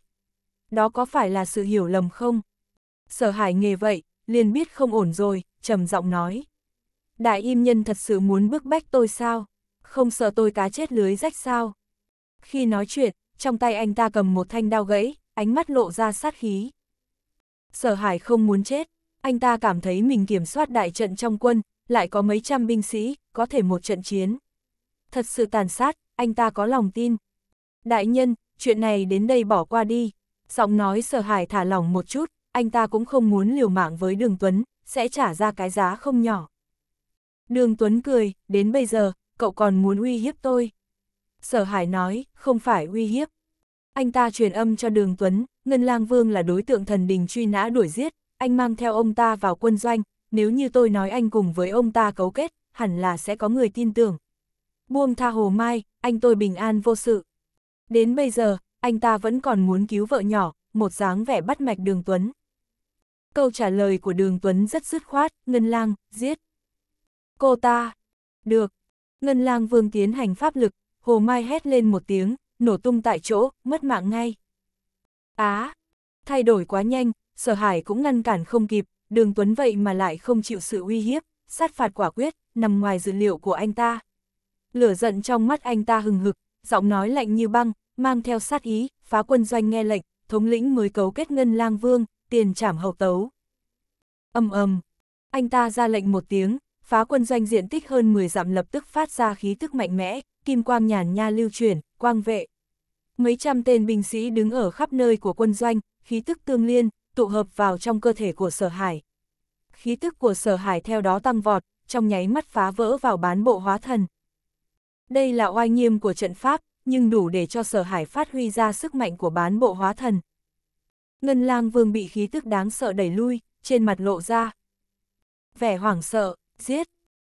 Đó có phải là sự hiểu lầm không? Sở hải nghề vậy, liền biết không ổn rồi, trầm giọng nói. Đại im nhân thật sự muốn bức bách tôi sao? Không sợ tôi cá chết lưới rách sao? Khi nói chuyện, trong tay anh ta cầm một thanh đao gãy, ánh mắt lộ ra sát khí. Sở Hải không muốn chết, anh ta cảm thấy mình kiểm soát đại trận trong quân, lại có mấy trăm binh sĩ, có thể một trận chiến. Thật sự tàn sát, anh ta có lòng tin. Đại nhân, chuyện này đến đây bỏ qua đi. Giọng nói Sở Hải thả lỏng một chút, anh ta cũng không muốn liều mạng với Đường Tuấn, sẽ trả ra cái giá không nhỏ. Đường Tuấn cười, đến bây giờ, cậu còn muốn uy hiếp tôi. Sở Hải nói, không phải uy hiếp, anh ta truyền âm cho Đường Tuấn, Ngân Lang Vương là đối tượng thần đình truy nã đuổi giết, anh mang theo ông ta vào quân doanh, nếu như tôi nói anh cùng với ông ta cấu kết, hẳn là sẽ có người tin tưởng. Buông tha hồ mai, anh tôi bình an vô sự. Đến bây giờ, anh ta vẫn còn muốn cứu vợ nhỏ, một dáng vẻ bắt mạch Đường Tuấn. Câu trả lời của Đường Tuấn rất dứt khoát, Ngân Lang, giết. Cô ta. Được. Ngân Lang Vương tiến hành pháp lực, Hồ Mai hét lên một tiếng, nổ tung tại chỗ, mất mạng ngay. Á! À, thay đổi quá nhanh, sở hải cũng ngăn cản không kịp, đường tuấn vậy mà lại không chịu sự uy hiếp, sát phạt quả quyết, nằm ngoài dữ liệu của anh ta. Lửa giận trong mắt anh ta hừng hực, giọng nói lạnh như băng, mang theo sát ý, phá quân doanh nghe lệnh, thống lĩnh mới cấu kết ngân lang vương, tiền trảm hậu tấu. Âm ầm, anh ta ra lệnh một tiếng, phá quân doanh diện tích hơn 10 dặm lập tức phát ra khí tức mạnh mẽ, kim quang nhàn nha lưu chuyển, quang vệ. Mấy trăm tên binh sĩ đứng ở khắp nơi của quân doanh, khí tức tương liên, tụ hợp vào trong cơ thể của sở hải. Khí tức của sở hải theo đó tăng vọt, trong nháy mắt phá vỡ vào bán bộ hóa thần. Đây là oai nghiêm của trận pháp, nhưng đủ để cho sở hải phát huy ra sức mạnh của bán bộ hóa thần. Ngân lang vương bị khí tức đáng sợ đẩy lui, trên mặt lộ ra. Vẻ hoảng sợ, giết.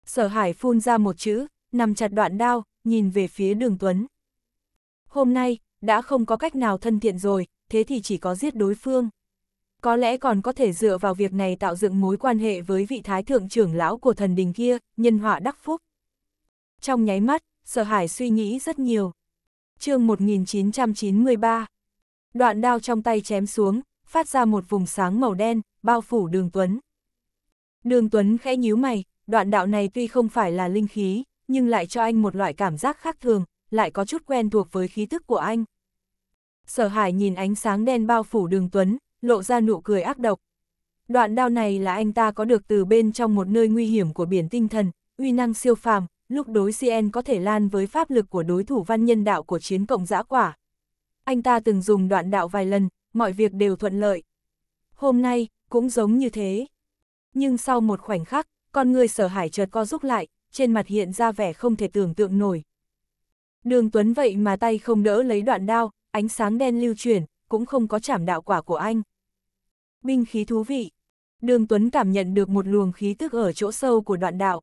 Sở hải phun ra một chữ, nằm chặt đoạn đao, nhìn về phía đường Tuấn. Hôm nay, đã không có cách nào thân thiện rồi, thế thì chỉ có giết đối phương. Có lẽ còn có thể dựa vào việc này tạo dựng mối quan hệ với vị thái thượng trưởng lão của thần đình kia, nhân họa đắc phúc. Trong nháy mắt, sợ hải suy nghĩ rất nhiều. chương 1993 Đoạn đao trong tay chém xuống, phát ra một vùng sáng màu đen, bao phủ đường Tuấn. Đường Tuấn khẽ nhíu mày, đoạn đạo này tuy không phải là linh khí, nhưng lại cho anh một loại cảm giác khác thường, lại có chút quen thuộc với khí tức của anh. Sở Hải nhìn ánh sáng đen bao phủ đường Tuấn, lộ ra nụ cười ác độc. Đoạn đao này là anh ta có được từ bên trong một nơi nguy hiểm của biển tinh thần, uy năng siêu phàm, lúc đối CN có thể lan với pháp lực của đối thủ văn nhân đạo của chiến cộng giã quả. Anh ta từng dùng đoạn đạo vài lần, mọi việc đều thuận lợi. Hôm nay, cũng giống như thế. Nhưng sau một khoảnh khắc, con người sở hải chợt co rút lại, trên mặt hiện ra vẻ không thể tưởng tượng nổi. Đường Tuấn vậy mà tay không đỡ lấy đoạn đao, ánh sáng đen lưu chuyển, cũng không có chảm đạo quả của anh. Binh khí thú vị. Đường Tuấn cảm nhận được một luồng khí tức ở chỗ sâu của đoạn đạo.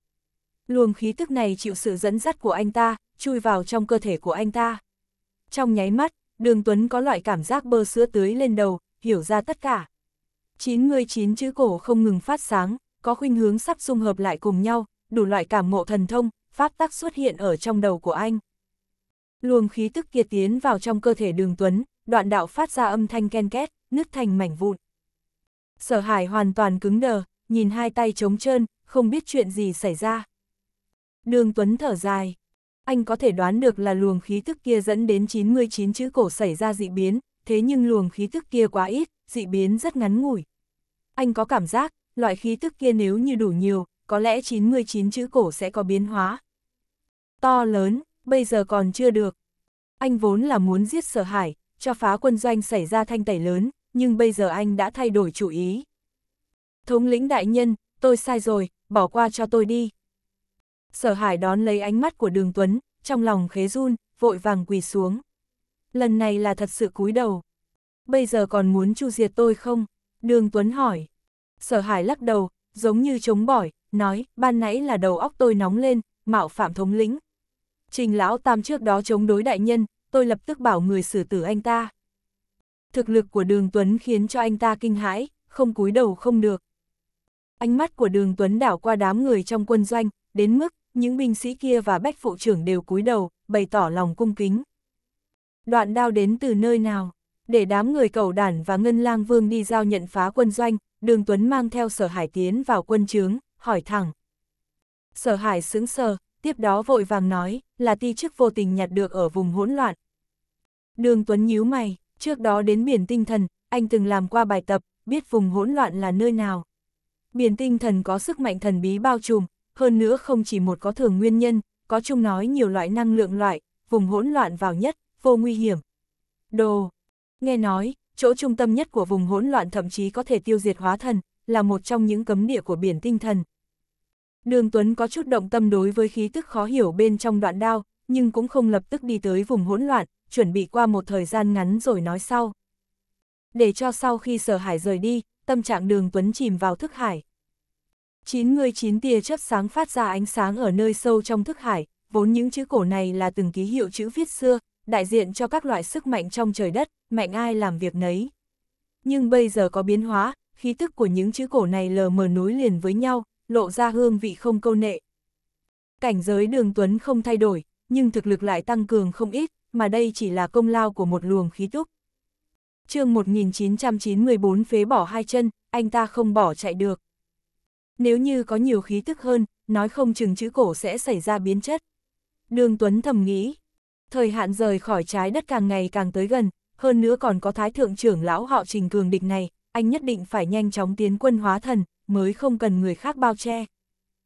Luồng khí tức này chịu sự dẫn dắt của anh ta, chui vào trong cơ thể của anh ta. Trong nháy mắt, Đường Tuấn có loại cảm giác bơ sữa tưới lên đầu, hiểu ra tất cả. chín người chín chữ cổ không ngừng phát sáng, có khuynh hướng sắp xung hợp lại cùng nhau, đủ loại cảm ngộ thần thông, pháp tắc xuất hiện ở trong đầu của anh. Luồng khí tức kia tiến vào trong cơ thể đường Tuấn, đoạn đạo phát ra âm thanh ken két, nứt thành mảnh vụn. Sở hải hoàn toàn cứng đờ, nhìn hai tay trống trơn, không biết chuyện gì xảy ra. Đường Tuấn thở dài. Anh có thể đoán được là luồng khí tức kia dẫn đến 99 chữ cổ xảy ra dị biến, thế nhưng luồng khí tức kia quá ít, dị biến rất ngắn ngủi. Anh có cảm giác, loại khí tức kia nếu như đủ nhiều, có lẽ 99 chữ cổ sẽ có biến hóa. To lớn, bây giờ còn chưa được. Anh vốn là muốn giết sở hải, cho phá quân doanh xảy ra thanh tẩy lớn, nhưng bây giờ anh đã thay đổi chủ ý. Thống lĩnh đại nhân, tôi sai rồi, bỏ qua cho tôi đi. Sở hải đón lấy ánh mắt của đường Tuấn, trong lòng khế run, vội vàng quỳ xuống. Lần này là thật sự cúi đầu. Bây giờ còn muốn chu diệt tôi không? Đường Tuấn hỏi. Sở hải lắc đầu, giống như chống bỏi, nói, ban nãy là đầu óc tôi nóng lên, mạo phạm thống lĩnh. Trình lão tam trước đó chống đối đại nhân, tôi lập tức bảo người xử tử anh ta. Thực lực của đường Tuấn khiến cho anh ta kinh hãi, không cúi đầu không được. Ánh mắt của đường Tuấn đảo qua đám người trong quân doanh, đến mức những binh sĩ kia và bách phụ trưởng đều cúi đầu, bày tỏ lòng cung kính. Đoạn đao đến từ nơi nào? Để đám người cầu đản và ngân lang vương đi giao nhận phá quân doanh, đường Tuấn mang theo sở hải tiến vào quân trướng, hỏi thẳng. Sở hải sững sờ, tiếp đó vội vàng nói, là ti chức vô tình nhặt được ở vùng hỗn loạn. Đường Tuấn nhíu mày, trước đó đến biển tinh thần, anh từng làm qua bài tập, biết vùng hỗn loạn là nơi nào. Biển tinh thần có sức mạnh thần bí bao trùm, hơn nữa không chỉ một có thường nguyên nhân, có chung nói nhiều loại năng lượng loại, vùng hỗn loạn vào nhất, vô nguy hiểm. Đồ! Nghe nói, chỗ trung tâm nhất của vùng hỗn loạn thậm chí có thể tiêu diệt hóa thần, là một trong những cấm địa của biển tinh thần. Đường Tuấn có chút động tâm đối với khí tức khó hiểu bên trong đoạn đao, nhưng cũng không lập tức đi tới vùng hỗn loạn, chuẩn bị qua một thời gian ngắn rồi nói sau. Để cho sau khi sở hải rời đi, tâm trạng đường Tuấn chìm vào thức hải. Chín người chín tia chớp sáng phát ra ánh sáng ở nơi sâu trong thức hải, vốn những chữ cổ này là từng ký hiệu chữ viết xưa, đại diện cho các loại sức mạnh trong trời đất, mạnh ai làm việc nấy. Nhưng bây giờ có biến hóa, khí tức của những chữ cổ này lờ mờ nối liền với nhau, lộ ra hương vị không câu nệ. Cảnh giới đường Tuấn không thay đổi, nhưng thực lực lại tăng cường không ít, mà đây chỉ là công lao của một luồng khí túc. chương 1994 phế bỏ hai chân, anh ta không bỏ chạy được. Nếu như có nhiều khí tức hơn, nói không chừng chữ cổ sẽ xảy ra biến chất. Đường Tuấn thầm nghĩ, thời hạn rời khỏi trái đất càng ngày càng tới gần, hơn nữa còn có thái thượng trưởng lão họ trình cường địch này, anh nhất định phải nhanh chóng tiến quân hóa thần, mới không cần người khác bao che.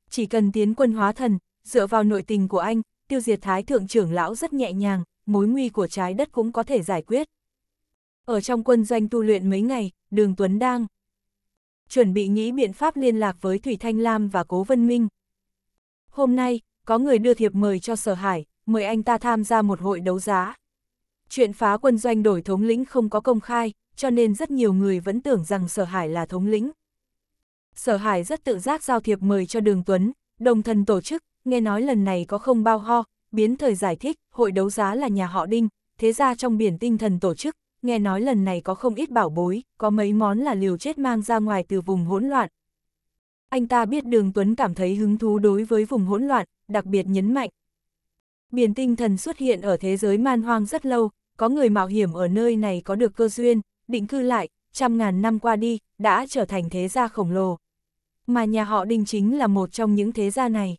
Chỉ cần tiến quân hóa thần, dựa vào nội tình của anh, tiêu diệt thái thượng trưởng lão rất nhẹ nhàng, mối nguy của trái đất cũng có thể giải quyết. Ở trong quân doanh tu luyện mấy ngày, đường Tuấn đang chuẩn bị nghĩ biện pháp liên lạc với Thủy Thanh Lam và Cố Vân Minh. Hôm nay, có người đưa thiệp mời cho Sở Hải, mời anh ta tham gia một hội đấu giá. Chuyện phá quân doanh đổi thống lĩnh không có công khai, cho nên rất nhiều người vẫn tưởng rằng Sở Hải là thống lĩnh. Sở Hải rất tự giác giao thiệp mời cho Đường Tuấn, đồng thần tổ chức, nghe nói lần này có không bao ho, biến thời giải thích, hội đấu giá là nhà họ Đinh, thế ra trong biển tinh thần tổ chức, nghe nói lần này có không ít bảo bối, có mấy món là liều chết mang ra ngoài từ vùng hỗn loạn. Anh ta biết Đường Tuấn cảm thấy hứng thú đối với vùng hỗn loạn, đặc biệt nhấn mạnh. Biển tinh thần xuất hiện ở thế giới man hoang rất lâu, có người mạo hiểm ở nơi này có được cơ duyên, định cư lại, trăm ngàn năm qua đi, đã trở thành thế gia khổng lồ. Mà nhà họ Đinh chính là một trong những thế gia này.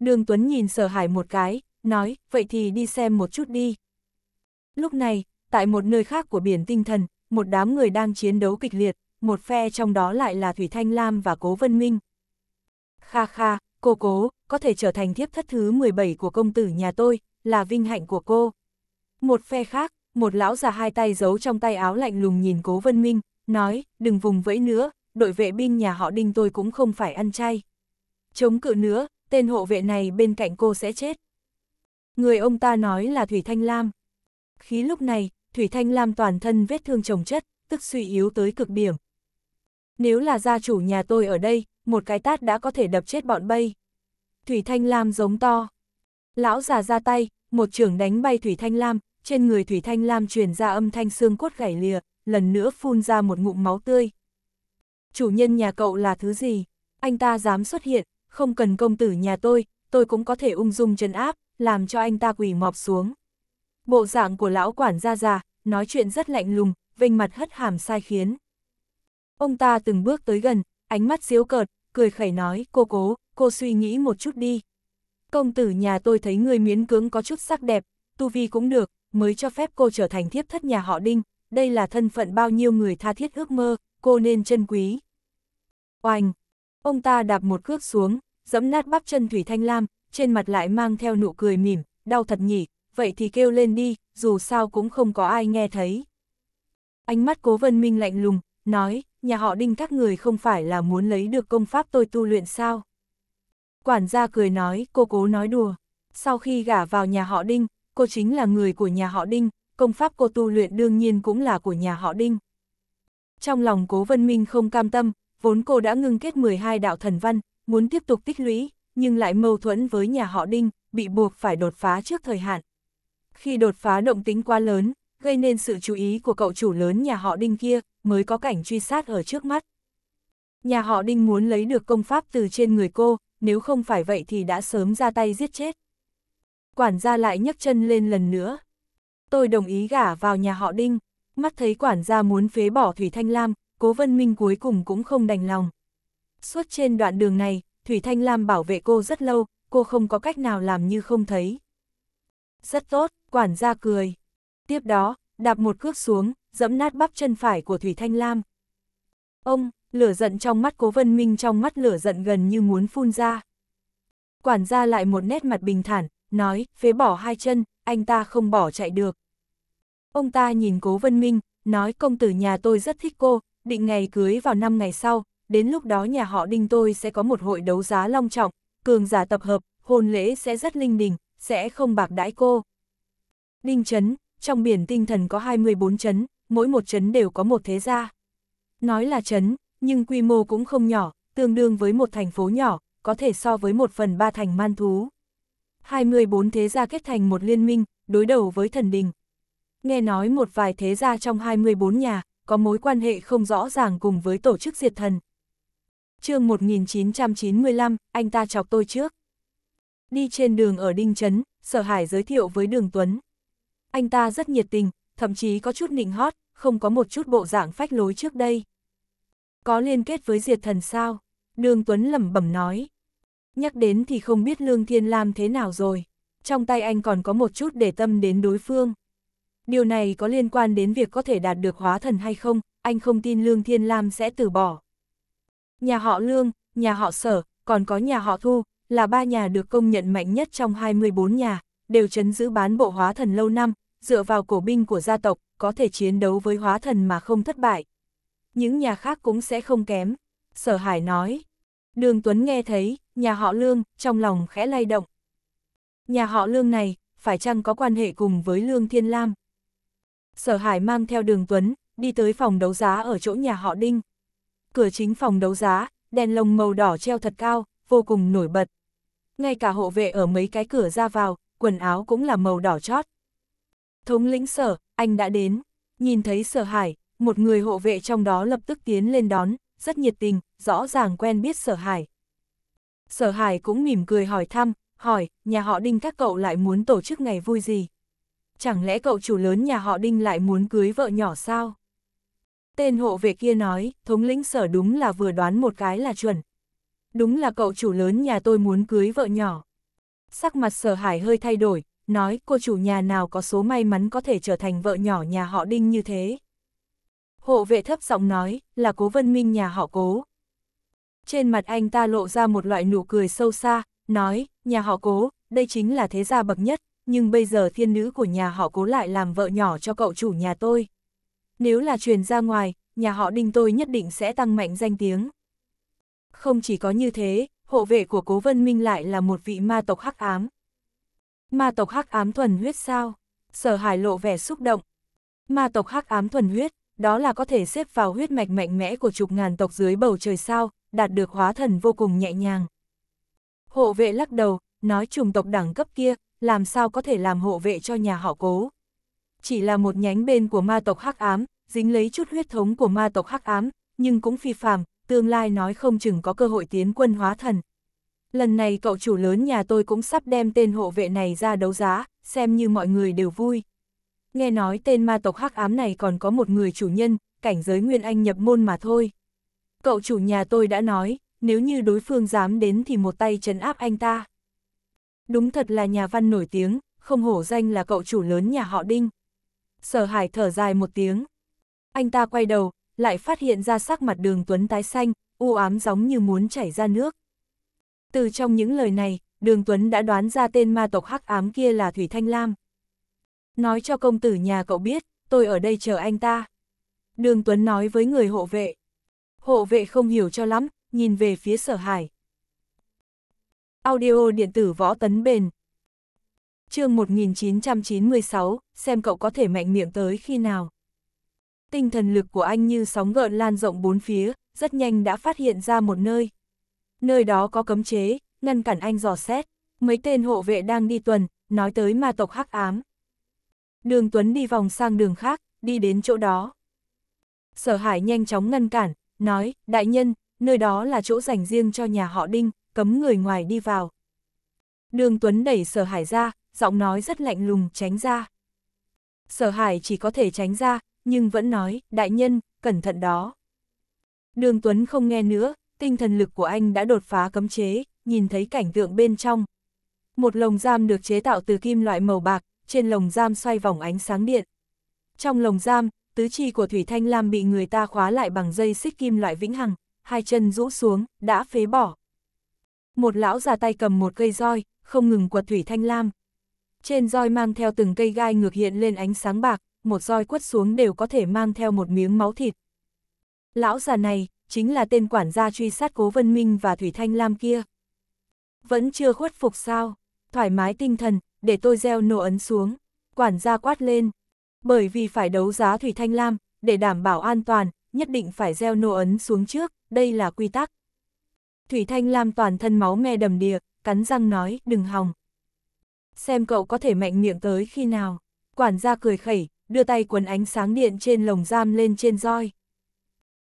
Đường Tuấn nhìn Sở Hải một cái, nói, vậy thì đi xem một chút đi. Lúc này, tại một nơi khác của biển tinh thần, một đám người đang chiến đấu kịch liệt, một phe trong đó lại là Thủy Thanh Lam và Cố Vân Minh. Kha kha, cô cố, có thể trở thành thiếp thất thứ 17 của công tử nhà tôi, là vinh hạnh của cô. Một phe khác, một lão già hai tay giấu trong tay áo lạnh lùng nhìn Cố Vân Minh, nói, đừng vùng vẫy nữa, đội vệ binh nhà họ đinh tôi cũng không phải ăn chay. Chống cự nữa, tên hộ vệ này bên cạnh cô sẽ chết. Người ông ta nói là Thủy Thanh Lam. Khí lúc này, Thủy Thanh Lam toàn thân vết thương chồng chất, tức suy yếu tới cực điểm. Nếu là gia chủ nhà tôi ở đây, một cái tát đã có thể đập chết bọn bay. Thủy Thanh Lam giống to. Lão già ra tay, một trưởng đánh bay Thủy Thanh Lam, trên người Thủy Thanh Lam truyền ra âm thanh xương cốt gãy lìa, lần nữa phun ra một ngụm máu tươi. Chủ nhân nhà cậu là thứ gì? Anh ta dám xuất hiện, không cần công tử nhà tôi, tôi cũng có thể ung dung chân áp, làm cho anh ta quỳ mọp xuống. Bộ dạng của lão quản gia già, nói chuyện rất lạnh lùng, vênh mặt hất hàm sai khiến. Ông ta từng bước tới gần, ánh mắt diếu cợt, cười khẩy nói, cô cố, cô suy nghĩ một chút đi. Công tử nhà tôi thấy người miến cưỡng có chút sắc đẹp, tu vi cũng được, mới cho phép cô trở thành thiếp thất nhà họ Đinh, đây là thân phận bao nhiêu người tha thiết ước mơ, cô nên trân quý. Oanh! Ông ta đạp một cước xuống, giẫm nát bắp chân Thủy Thanh Lam, trên mặt lại mang theo nụ cười mỉm, đau thật nhỉ, vậy thì kêu lên đi, dù sao cũng không có ai nghe thấy. Ánh mắt cố vân minh lạnh lùng, nói, nhà họ đinh các người không phải là muốn lấy được công pháp tôi tu luyện sao? Quản gia cười nói, cô cố nói đùa. Sau khi gả vào nhà họ đinh, cô chính là người của nhà họ Đinh, công pháp cô tu luyện đương nhiên cũng là của nhà họ Đinh. Trong lòng Cố Vân Minh không cam tâm, vốn cô đã ngưng kết 12 đạo thần văn, muốn tiếp tục tích lũy, nhưng lại mâu thuẫn với nhà họ Đinh, bị buộc phải đột phá trước thời hạn. Khi đột phá động tính quá lớn, gây nên sự chú ý của cậu chủ lớn nhà họ Đinh kia, mới có cảnh truy sát ở trước mắt. Nhà họ Đinh muốn lấy được công pháp từ trên người cô, nếu không phải vậy thì đã sớm ra tay giết chết quản gia lại nhấc chân lên lần nữa. Tôi đồng ý gả vào nhà họ Đinh, mắt thấy quản gia muốn phế bỏ Thủy Thanh Lam, Cố Vân Minh cuối cùng cũng không đành lòng. Suốt trên đoạn đường này, Thủy Thanh Lam bảo vệ cô rất lâu, cô không có cách nào làm như không thấy. Rất tốt, quản gia cười. Tiếp đó, đạp một cước xuống, dẫm nát bắp chân phải của Thủy Thanh Lam. Ông, lửa giận trong mắt Cố Vân Minh trong mắt lửa giận gần như muốn phun ra. Quản gia lại một nét mặt bình thản, nói, phế bỏ hai chân, anh ta không bỏ chạy được. Ông ta nhìn Cố Vân Minh, nói công tử nhà tôi rất thích cô, định ngày cưới vào năm ngày sau, đến lúc đó nhà họ đinh tôi sẽ có một hội đấu giá long trọng, cường giả tập hợp, hôn lễ sẽ rất linh đình, sẽ không bạc đãi cô. Đinh chấn, trong biển tinh thần có 24 chấn, mỗi một chấn đều có một thế gia. Nói là chấn, nhưng quy mô cũng không nhỏ, tương đương với một thành phố nhỏ, có thể so với một phần ba thành man thú. 24 thế gia kết thành một liên minh, đối đầu với thần đình. Nghe nói một vài thế gia trong 24 nhà, có mối quan hệ không rõ ràng cùng với tổ chức diệt thần. chương 1995, anh ta chọc tôi trước. Đi trên đường ở Đinh Trấn, Sở Hải giới thiệu với Đường Tuấn. Anh ta rất nhiệt tình, thậm chí có chút nịnh hót, không có một chút bộ dạng phách lối trước đây. Có liên kết với diệt thần sao? Đường Tuấn lẩm bẩm nói nhắc đến thì không biết Lương Thiên Lam thế nào rồi. Trong tay anh còn có một chút để tâm đến đối phương. Điều này có liên quan đến việc có thể đạt được hóa thần hay không, anh không tin Lương Thiên Lam sẽ từ bỏ. Nhà họ Lương, nhà họ Sở, còn có nhà họ Thu, là ba nhà được công nhận mạnh nhất trong 24 nhà, đều chấn giữ bán bộ hóa thần lâu năm, dựa vào cổ binh của gia tộc, có thể chiến đấu với hóa thần mà không thất bại. Những nhà khác cũng sẽ không kém. Sở Hải nói, Đường Tuấn nghe thấy, nhà họ Lương, trong lòng khẽ lay động. Nhà họ Lương này, phải chăng có quan hệ cùng với Lương Thiên Lam? Sở Hải mang theo đường Tuấn, đi tới phòng đấu giá ở chỗ nhà họ Đinh. Cửa chính phòng đấu giá, đèn lồng màu đỏ treo thật cao, vô cùng nổi bật. Ngay cả hộ vệ ở mấy cái cửa ra vào, quần áo cũng là màu đỏ chót. Thống lĩnh sở, anh đã đến. Nhìn thấy sở hải, một người hộ vệ trong đó lập tức tiến lên đón, rất nhiệt tình, rõ ràng quen biết Sở Hải. Sở Hải cũng mỉm cười hỏi thăm, hỏi, nhà họ Đinh các cậu lại muốn tổ chức ngày vui gì? Chẳng lẽ cậu chủ lớn nhà họ Đinh lại muốn cưới vợ nhỏ sao? Tên hộ vệ kia nói, thống lĩnh sở đúng là vừa đoán một cái là chuẩn. Đúng là cậu chủ lớn nhà tôi muốn cưới vợ nhỏ. Sắc mặt sở hải hơi thay đổi, nói cô chủ nhà nào có số may mắn có thể trở thành vợ nhỏ nhà họ Đinh như thế hộ vệ thấp giọng nói, là cố vân minh nhà họ cố. Trên mặt anh ta lộ ra một loại nụ cười sâu xa, nói, nhà họ cố, đây chính là thế gia bậc nhất, nhưng bây giờ thiên nữ của nhà họ cố lại làm vợ nhỏ cho cậu chủ nhà tôi. Nếu là truyền ra ngoài, nhà họ đinh tôi nhất định sẽ tăng mạnh danh tiếng. Không chỉ có như thế, hộ vệ của cố vân minh lại là một vị ma tộc hắc ám. Ma tộc hắc ám thuần huyết sao? Sở hải lộ vẻ xúc động. Ma tộc hắc ám thuần huyết, đó là có thể xếp vào huyết mạch mạnh mẽ của chục ngàn tộc dưới bầu trời sao, đạt được hóa thần vô cùng nhẹ nhàng. Hộ vệ lắc đầu, nói chủng tộc đẳng cấp kia, làm sao có thể làm hộ vệ cho nhà họ cố. Chỉ là một nhánh bên của ma tộc hắc ám, dính lấy chút huyết thống của ma tộc hắc ám, nhưng cũng phi phàm, tương lai nói không chừng có cơ hội tiến quân hóa thần. Lần này cậu chủ lớn nhà tôi cũng sắp đem tên hộ vệ này ra đấu giá, xem như mọi người đều vui nghe nói tên ma tộc hắc ám này còn có một người chủ nhân, cảnh giới Nguyên Anh nhập môn mà thôi. Cậu chủ nhà tôi đã nói, nếu như đối phương dám đến thì một tay trấn áp anh ta. Đúng thật là nhà văn nổi tiếng, không hổ danh là cậu chủ lớn nhà họ Đinh. Sở Hải thở dài một tiếng. Anh ta quay đầu, lại phát hiện ra sắc mặt đường Tuấn tái xanh, u ám giống như muốn chảy ra nước. Từ trong những lời này, đường Tuấn đã đoán ra tên ma tộc hắc ám kia là Thủy Thanh Lam nói cho công tử nhà cậu biết, tôi ở đây chờ anh ta. Đường Tuấn nói với người hộ vệ. Hộ vệ không hiểu cho lắm, nhìn về phía sở hải. Audio điện tử võ tấn bền. chương 1996, xem cậu có thể mạnh miệng tới khi nào. Tinh thần lực của anh như sóng gợn lan rộng bốn phía, rất nhanh đã phát hiện ra một nơi. Nơi đó có cấm chế, ngăn cản anh dò xét. Mấy tên hộ vệ đang đi tuần, nói tới ma tộc hắc ám, Đường Tuấn đi vòng sang đường khác, đi đến chỗ đó. Sở Hải nhanh chóng ngăn cản, nói, đại nhân, nơi đó là chỗ dành riêng cho nhà họ Đinh, cấm người ngoài đi vào. Đường Tuấn đẩy Sở Hải ra, giọng nói rất lạnh lùng, tránh ra. Sở Hải chỉ có thể tránh ra, nhưng vẫn nói, đại nhân, cẩn thận đó. Đường Tuấn không nghe nữa, tinh thần lực của anh đã đột phá cấm chế, nhìn thấy cảnh tượng bên trong. Một lồng giam được chế tạo từ kim loại màu bạc, trên lồng giam xoay vòng ánh sáng điện. Trong lồng giam, tứ chi của Thủy Thanh Lam bị người ta khóa lại bằng dây xích kim loại vĩnh hằng, hai chân rũ xuống, đã phế bỏ. Một lão già tay cầm một cây roi, không ngừng quật Thủy Thanh Lam. Trên roi mang theo từng cây gai ngược hiện lên ánh sáng bạc, một roi quất xuống đều có thể mang theo một miếng máu thịt. Lão già này, chính là tên quản gia truy sát Cố Vân Minh và Thủy Thanh Lam kia. Vẫn chưa khuất phục sao, thoải mái tinh thần, để tôi gieo nô ấn xuống. Quản gia quát lên, bởi vì phải đấu giá thủy thanh lam, để đảm bảo an toàn, nhất định phải gieo nô ấn xuống trước, đây là quy tắc. Thủy thanh lam toàn thân máu me đầm đìa, cắn răng nói, đừng hòng. Xem cậu có thể mạnh miệng tới khi nào. Quản gia cười khẩy, đưa tay quấn ánh sáng điện trên lồng giam lên trên roi.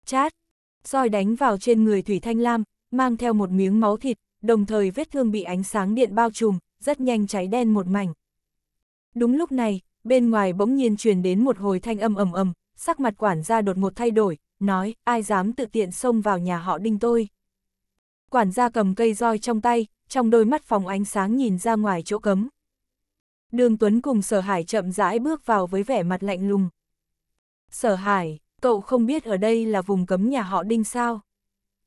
Chát, roi đánh vào trên người Thủy Thanh Lam, mang theo một miếng máu thịt, đồng thời vết thương bị ánh sáng điện bao trùm, rất nhanh cháy đen một mảnh. Đúng lúc này, bên ngoài bỗng nhiên truyền đến một hồi thanh âm ầm ầm, sắc mặt quản gia đột ngột thay đổi, nói, ai dám tự tiện xông vào nhà họ đinh tôi. Quản gia cầm cây roi trong tay, trong đôi mắt phòng ánh sáng nhìn ra ngoài chỗ cấm. Đường Tuấn cùng Sở Hải chậm rãi bước vào với vẻ mặt lạnh lùng. Sở Hải, cậu không biết ở đây là vùng cấm nhà họ đinh sao?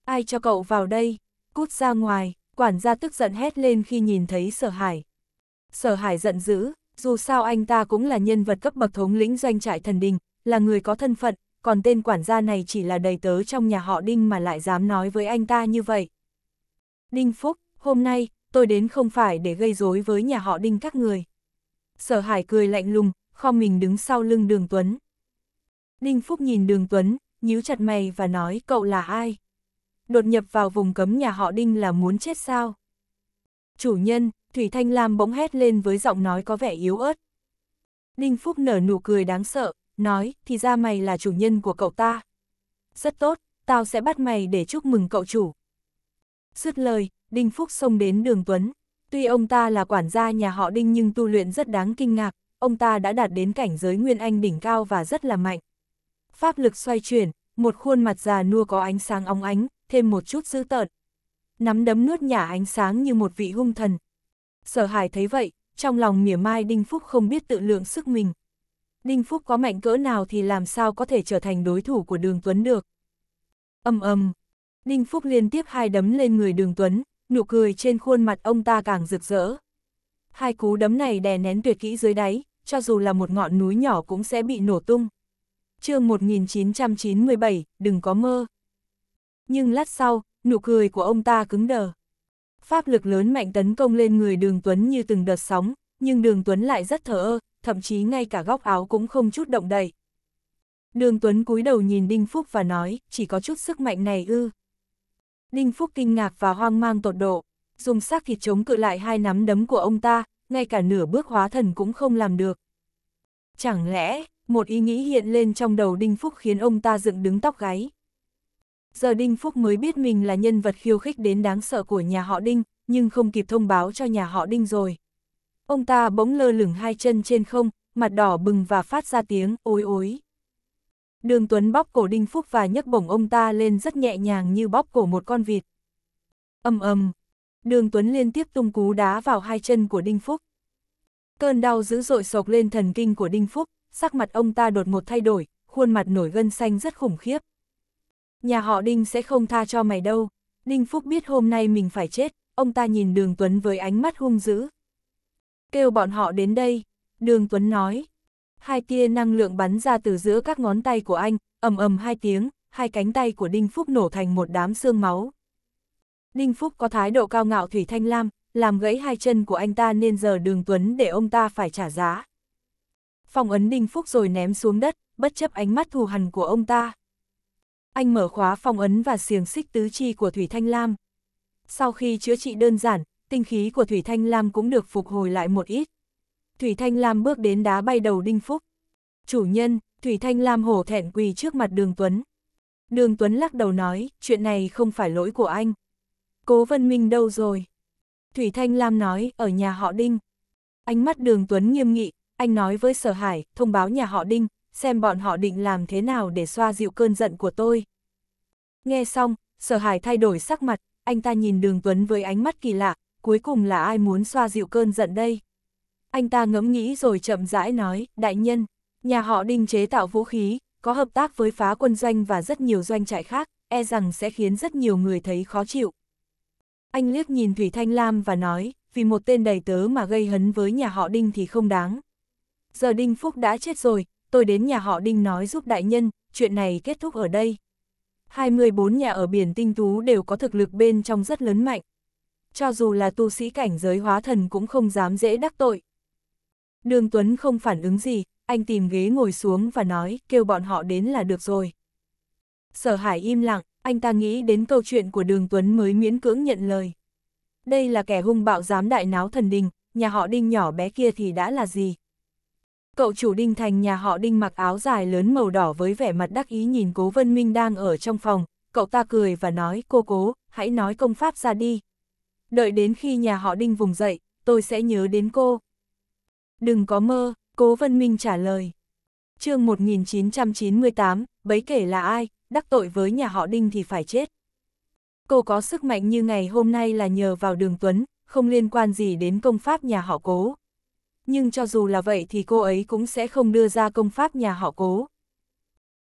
Ai cho cậu vào đây? Cút ra ngoài, quản gia tức giận hét lên khi nhìn thấy sở hải. Sở hải giận dữ, dù sao anh ta cũng là nhân vật cấp bậc thống lĩnh doanh trại thần đình, là người có thân phận, còn tên quản gia này chỉ là đầy tớ trong nhà họ Đinh mà lại dám nói với anh ta như vậy. Đinh Phúc, hôm nay, tôi đến không phải để gây rối với nhà họ Đinh các người. Sở Hải cười lạnh lùng, kho mình đứng sau lưng Đường Tuấn. Đinh Phúc nhìn Đường Tuấn, nhíu chặt mày và nói cậu là ai? đột nhập vào vùng cấm nhà họ Đinh là muốn chết sao? Chủ nhân, Thủy Thanh Lam bỗng hét lên với giọng nói có vẻ yếu ớt. Đinh Phúc nở nụ cười đáng sợ, nói, thì ra mày là chủ nhân của cậu ta. Rất tốt, tao sẽ bắt mày để chúc mừng cậu chủ. Dứt lời, Đinh Phúc xông đến đường Tuấn. Tuy ông ta là quản gia nhà họ Đinh nhưng tu luyện rất đáng kinh ngạc, ông ta đã đạt đến cảnh giới Nguyên Anh đỉnh cao và rất là mạnh. Pháp lực xoay chuyển, một khuôn mặt già nua có ánh sáng óng ánh, thêm một chút dư tợn. Nắm đấm nuốt nhả ánh sáng như một vị hung thần. Sở Hải thấy vậy, trong lòng mỉa mai Đinh Phúc không biết tự lượng sức mình. Đinh Phúc có mạnh cỡ nào thì làm sao có thể trở thành đối thủ của Đường Tuấn được. Âm âm, Đinh Phúc liên tiếp hai đấm lên người Đường Tuấn, nụ cười trên khuôn mặt ông ta càng rực rỡ. Hai cú đấm này đè nén tuyệt kỹ dưới đáy, cho dù là một ngọn núi nhỏ cũng sẽ bị nổ tung. chương 1997, đừng có mơ nhưng lát sau, nụ cười của ông ta cứng đờ. Pháp lực lớn mạnh tấn công lên người đường Tuấn như từng đợt sóng, nhưng đường Tuấn lại rất thở ơ, thậm chí ngay cả góc áo cũng không chút động đậy. Đường Tuấn cúi đầu nhìn Đinh Phúc và nói, chỉ có chút sức mạnh này ư. Đinh Phúc kinh ngạc và hoang mang tột độ, dùng xác thịt chống cự lại hai nắm đấm của ông ta, ngay cả nửa bước hóa thần cũng không làm được. Chẳng lẽ, một ý nghĩ hiện lên trong đầu Đinh Phúc khiến ông ta dựng đứng tóc gáy. Giờ Đinh Phúc mới biết mình là nhân vật khiêu khích đến đáng sợ của nhà họ Đinh, nhưng không kịp thông báo cho nhà họ Đinh rồi. Ông ta bỗng lơ lửng hai chân trên không, mặt đỏ bừng và phát ra tiếng ối ối. Đường Tuấn bóp cổ Đinh Phúc và nhấc bổng ông ta lên rất nhẹ nhàng như bóp cổ một con vịt. ầm ầm, Đường Tuấn liên tiếp tung cú đá vào hai chân của Đinh Phúc. Cơn đau dữ dội sộc lên thần kinh của Đinh Phúc, sắc mặt ông ta đột ngột thay đổi, khuôn mặt nổi gân xanh rất khủng khiếp nhà họ Đinh sẽ không tha cho mày đâu. Đinh Phúc biết hôm nay mình phải chết, ông ta nhìn Đường Tuấn với ánh mắt hung dữ. Kêu bọn họ đến đây, Đường Tuấn nói. Hai tia năng lượng bắn ra từ giữa các ngón tay của anh, ầm ầm hai tiếng, hai cánh tay của Đinh Phúc nổ thành một đám xương máu. Đinh Phúc có thái độ cao ngạo Thủy Thanh Lam, làm gãy hai chân của anh ta nên giờ Đường Tuấn để ông ta phải trả giá. Phong ấn Đinh Phúc rồi ném xuống đất, bất chấp ánh mắt thù hằn của ông ta. Anh mở khóa phong ấn và xiềng xích tứ chi của Thủy Thanh Lam. Sau khi chữa trị đơn giản, tinh khí của Thủy Thanh Lam cũng được phục hồi lại một ít. Thủy Thanh Lam bước đến đá bay đầu Đinh Phúc. Chủ nhân, Thủy Thanh Lam hổ thẹn quỳ trước mặt Đường Tuấn. Đường Tuấn lắc đầu nói, chuyện này không phải lỗi của anh. Cố Vân Minh đâu rồi? Thủy Thanh Lam nói, ở nhà họ Đinh. Ánh mắt Đường Tuấn nghiêm nghị, anh nói với Sở Hải, thông báo nhà họ Đinh, xem bọn họ định làm thế nào để xoa dịu cơn giận của tôi. Nghe xong, sở hải thay đổi sắc mặt, anh ta nhìn đường Tuấn với ánh mắt kỳ lạ, cuối cùng là ai muốn xoa dịu cơn giận đây? Anh ta ngẫm nghĩ rồi chậm rãi nói, đại nhân, nhà họ đinh chế tạo vũ khí, có hợp tác với phá quân doanh và rất nhiều doanh trại khác, e rằng sẽ khiến rất nhiều người thấy khó chịu. Anh liếc nhìn Thủy Thanh Lam và nói, vì một tên đầy tớ mà gây hấn với nhà họ đinh thì không đáng. Giờ đinh phúc đã chết rồi, tôi đến nhà họ Đinh nói giúp đại nhân, chuyện này kết thúc ở đây. 24 nhà ở biển tinh tú đều có thực lực bên trong rất lớn mạnh. Cho dù là tu sĩ cảnh giới hóa thần cũng không dám dễ đắc tội. Đường Tuấn không phản ứng gì, anh tìm ghế ngồi xuống và nói kêu bọn họ đến là được rồi. Sở Hải im lặng, anh ta nghĩ đến câu chuyện của Đường Tuấn mới miễn cưỡng nhận lời. Đây là kẻ hung bạo dám đại náo thần đình, nhà họ đinh nhỏ bé kia thì đã là gì? Cậu chủ đinh thành nhà họ đinh mặc áo dài lớn màu đỏ với vẻ mặt đắc ý nhìn cố vân minh đang ở trong phòng, cậu ta cười và nói cô cố, hãy nói công pháp ra đi. Đợi đến khi nhà họ đinh vùng dậy, tôi sẽ nhớ đến cô. Đừng có mơ, cố vân minh trả lời. chương 1998, bấy kể là ai, đắc tội với nhà họ đinh thì phải chết. Cô có sức mạnh như ngày hôm nay là nhờ vào đường Tuấn, không liên quan gì đến công pháp nhà họ cố nhưng cho dù là vậy thì cô ấy cũng sẽ không đưa ra công pháp nhà họ cố.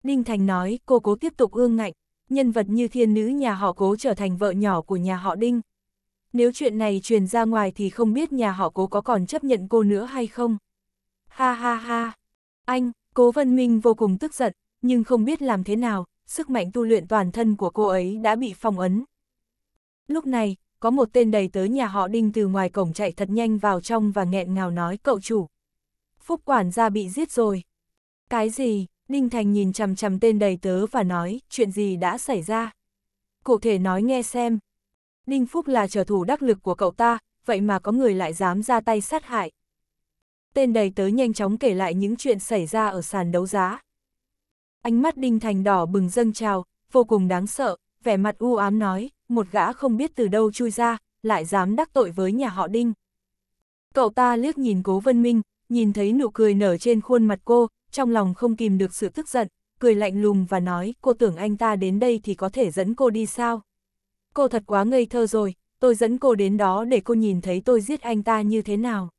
Đinh Thành nói, cô cố tiếp tục ương ngạnh, nhân vật như thiên nữ nhà họ cố trở thành vợ nhỏ của nhà họ Đinh. Nếu chuyện này truyền ra ngoài thì không biết nhà họ cố có còn chấp nhận cô nữa hay không. Ha ha ha, anh, cố vân minh vô cùng tức giận, nhưng không biết làm thế nào, sức mạnh tu luyện toàn thân của cô ấy đã bị phong ấn. Lúc này, có một tên đầy tớ nhà họ Đinh từ ngoài cổng chạy thật nhanh vào trong và nghẹn ngào nói cậu chủ. Phúc quản gia bị giết rồi. Cái gì? Ninh Thành nhìn chằm chằm tên đầy tớ và nói, chuyện gì đã xảy ra? Cụ thể nói nghe xem. Ninh Phúc là trợ thủ đắc lực của cậu ta, vậy mà có người lại dám ra tay sát hại. Tên đầy tớ nhanh chóng kể lại những chuyện xảy ra ở sàn đấu giá. Ánh mắt Đinh Thành đỏ bừng dâng trào, vô cùng đáng sợ, vẻ mặt u ám nói, một gã không biết từ đâu chui ra, lại dám đắc tội với nhà họ Đinh. Cậu ta liếc nhìn Cố Vân Minh, nhìn thấy nụ cười nở trên khuôn mặt cô, trong lòng không kìm được sự tức giận, cười lạnh lùng và nói, cô tưởng anh ta đến đây thì có thể dẫn cô đi sao? Cô thật quá ngây thơ rồi, tôi dẫn cô đến đó để cô nhìn thấy tôi giết anh ta như thế nào.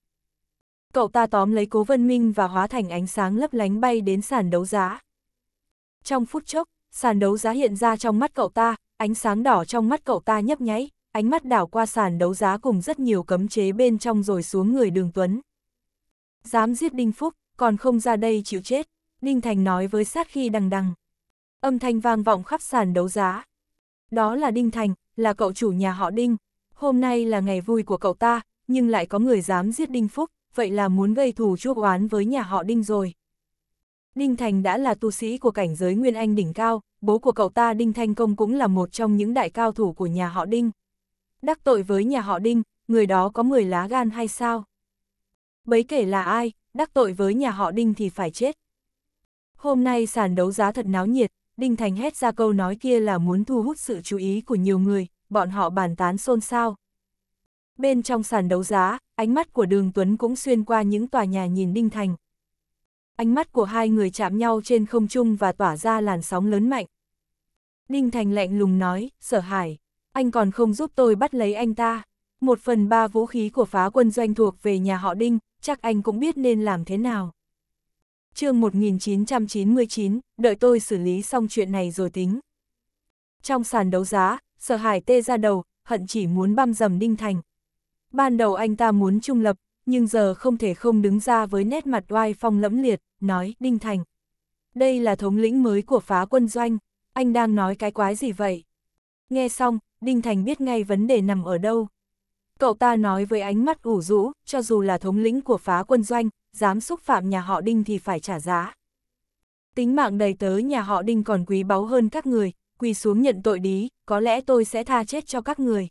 Cậu ta tóm lấy Cố Vân Minh và hóa thành ánh sáng lấp lánh bay đến sàn đấu giá. Trong phút chốc, sàn đấu giá hiện ra trong mắt cậu ta, ánh sáng đỏ trong mắt cậu ta nhấp nháy, ánh mắt đảo qua sàn đấu giá cùng rất nhiều cấm chế bên trong rồi xuống người đường Tuấn. Dám giết Đinh Phúc, còn không ra đây chịu chết, Đinh Thành nói với sát khi đằng đằng. Âm thanh vang vọng khắp sàn đấu giá. Đó là Đinh Thành, là cậu chủ nhà họ Đinh. Hôm nay là ngày vui của cậu ta, nhưng lại có người dám giết Đinh Phúc, vậy là muốn gây thù chuốc oán với nhà họ Đinh rồi. Đinh Thành đã là tu sĩ của cảnh giới Nguyên Anh đỉnh cao, bố của cậu ta Đinh Thanh Công cũng là một trong những đại cao thủ của nhà họ Đinh. Đắc tội với nhà họ Đinh, người đó có 10 lá gan hay sao? Bấy kể là ai, đắc tội với nhà họ Đinh thì phải chết. Hôm nay sàn đấu giá thật náo nhiệt, Đinh Thành hét ra câu nói kia là muốn thu hút sự chú ý của nhiều người, bọn họ bàn tán xôn xao. Bên trong sàn đấu giá, ánh mắt của Đường Tuấn cũng xuyên qua những tòa nhà nhìn Đinh Thành, ánh mắt của hai người chạm nhau trên không trung và tỏa ra làn sóng lớn mạnh. Đinh Thành lạnh lùng nói, sở hải, anh còn không giúp tôi bắt lấy anh ta. Một phần ba vũ khí của phá quân doanh thuộc về nhà họ Đinh, chắc anh cũng biết nên làm thế nào. chương 1999, đợi tôi xử lý xong chuyện này rồi tính. Trong sàn đấu giá, sở hải tê ra đầu, hận chỉ muốn băm dầm Đinh Thành. Ban đầu anh ta muốn trung lập, nhưng giờ không thể không đứng ra với nét mặt oai phong lẫm liệt nói, Đinh Thành. Đây là thống lĩnh mới của phá quân doanh, anh đang nói cái quái gì vậy? Nghe xong, Đinh Thành biết ngay vấn đề nằm ở đâu. Cậu ta nói với ánh mắt ủ rũ, cho dù là thống lĩnh của phá quân doanh, dám xúc phạm nhà họ Đinh thì phải trả giá. Tính mạng đầy tớ nhà họ Đinh còn quý báu hơn các người, quỳ xuống nhận tội đi, có lẽ tôi sẽ tha chết cho các người.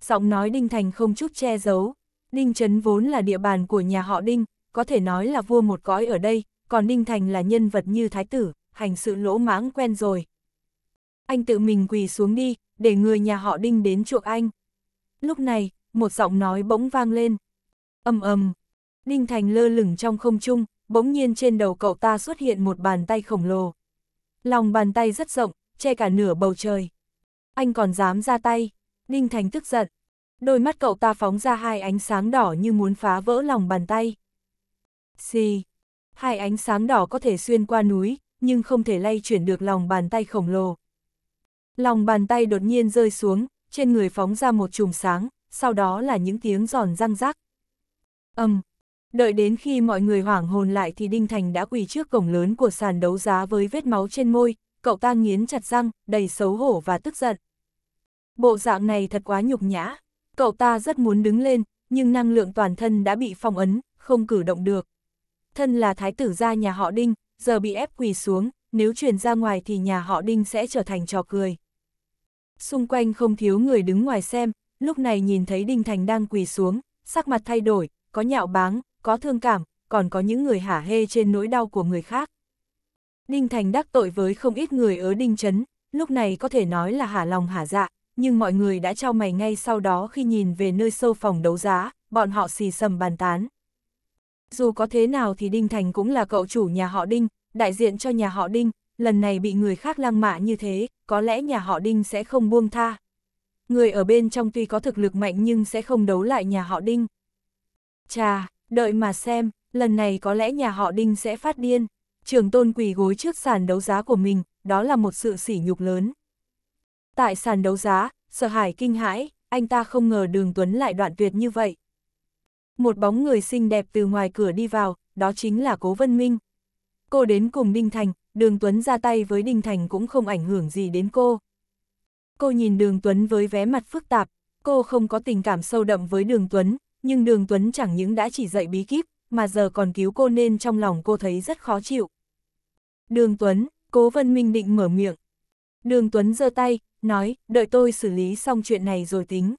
Giọng nói Đinh Thành không chút che giấu, Đinh Trấn vốn là địa bàn của nhà họ Đinh, có thể nói là vua một cõi ở đây, còn Ninh Thành là nhân vật như thái tử, hành sự lỗ mãng quen rồi. Anh tự mình quỳ xuống đi, để người nhà họ Đinh đến chuộc anh. Lúc này, một giọng nói bỗng vang lên. ầm ầm, Đinh Thành lơ lửng trong không trung, bỗng nhiên trên đầu cậu ta xuất hiện một bàn tay khổng lồ. Lòng bàn tay rất rộng, che cả nửa bầu trời. Anh còn dám ra tay, Đinh Thành tức giận. Đôi mắt cậu ta phóng ra hai ánh sáng đỏ như muốn phá vỡ lòng bàn tay. Xì. Hai ánh sáng đỏ có thể xuyên qua núi, nhưng không thể lay chuyển được lòng bàn tay khổng lồ. Lòng bàn tay đột nhiên rơi xuống, trên người phóng ra một chùm sáng, sau đó là những tiếng giòn răng rắc. Âm. Um. Đợi đến khi mọi người hoảng hồn lại thì Đinh Thành đã quỳ trước cổng lớn của sàn đấu giá với vết máu trên môi, cậu ta nghiến chặt răng, đầy xấu hổ và tức giận. Bộ dạng này thật quá nhục nhã, cậu ta rất muốn đứng lên, nhưng năng lượng toàn thân đã bị phong ấn, không cử động được thân là thái tử gia nhà họ Đinh, giờ bị ép quỳ xuống, nếu truyền ra ngoài thì nhà họ Đinh sẽ trở thành trò cười. Xung quanh không thiếu người đứng ngoài xem, lúc này nhìn thấy Đinh Thành đang quỳ xuống, sắc mặt thay đổi, có nhạo báng, có thương cảm, còn có những người hả hê trên nỗi đau của người khác. Đinh Thành đắc tội với không ít người ở Đinh Trấn, lúc này có thể nói là hả lòng hả dạ, nhưng mọi người đã trao mày ngay sau đó khi nhìn về nơi sâu phòng đấu giá, bọn họ xì sầm bàn tán dù có thế nào thì Đinh Thành cũng là cậu chủ nhà họ Đinh, đại diện cho nhà họ Đinh, lần này bị người khác lăng mạ như thế, có lẽ nhà họ Đinh sẽ không buông tha. Người ở bên trong tuy có thực lực mạnh nhưng sẽ không đấu lại nhà họ Đinh. Chà, đợi mà xem, lần này có lẽ nhà họ Đinh sẽ phát điên. Trường tôn quỳ gối trước sàn đấu giá của mình, đó là một sự sỉ nhục lớn. Tại sàn đấu giá, sợ hải kinh hãi, anh ta không ngờ đường Tuấn lại đoạn tuyệt như vậy. Một bóng người xinh đẹp từ ngoài cửa đi vào, đó chính là Cố Vân Minh. Cô đến cùng Đinh Thành, Đường Tuấn ra tay với Đinh Thành cũng không ảnh hưởng gì đến cô. Cô nhìn Đường Tuấn với vé mặt phức tạp, cô không có tình cảm sâu đậm với Đường Tuấn, nhưng Đường Tuấn chẳng những đã chỉ dạy bí kíp, mà giờ còn cứu cô nên trong lòng cô thấy rất khó chịu. Đường Tuấn, Cố Vân Minh định mở miệng. Đường Tuấn giơ tay, nói, đợi tôi xử lý xong chuyện này rồi tính.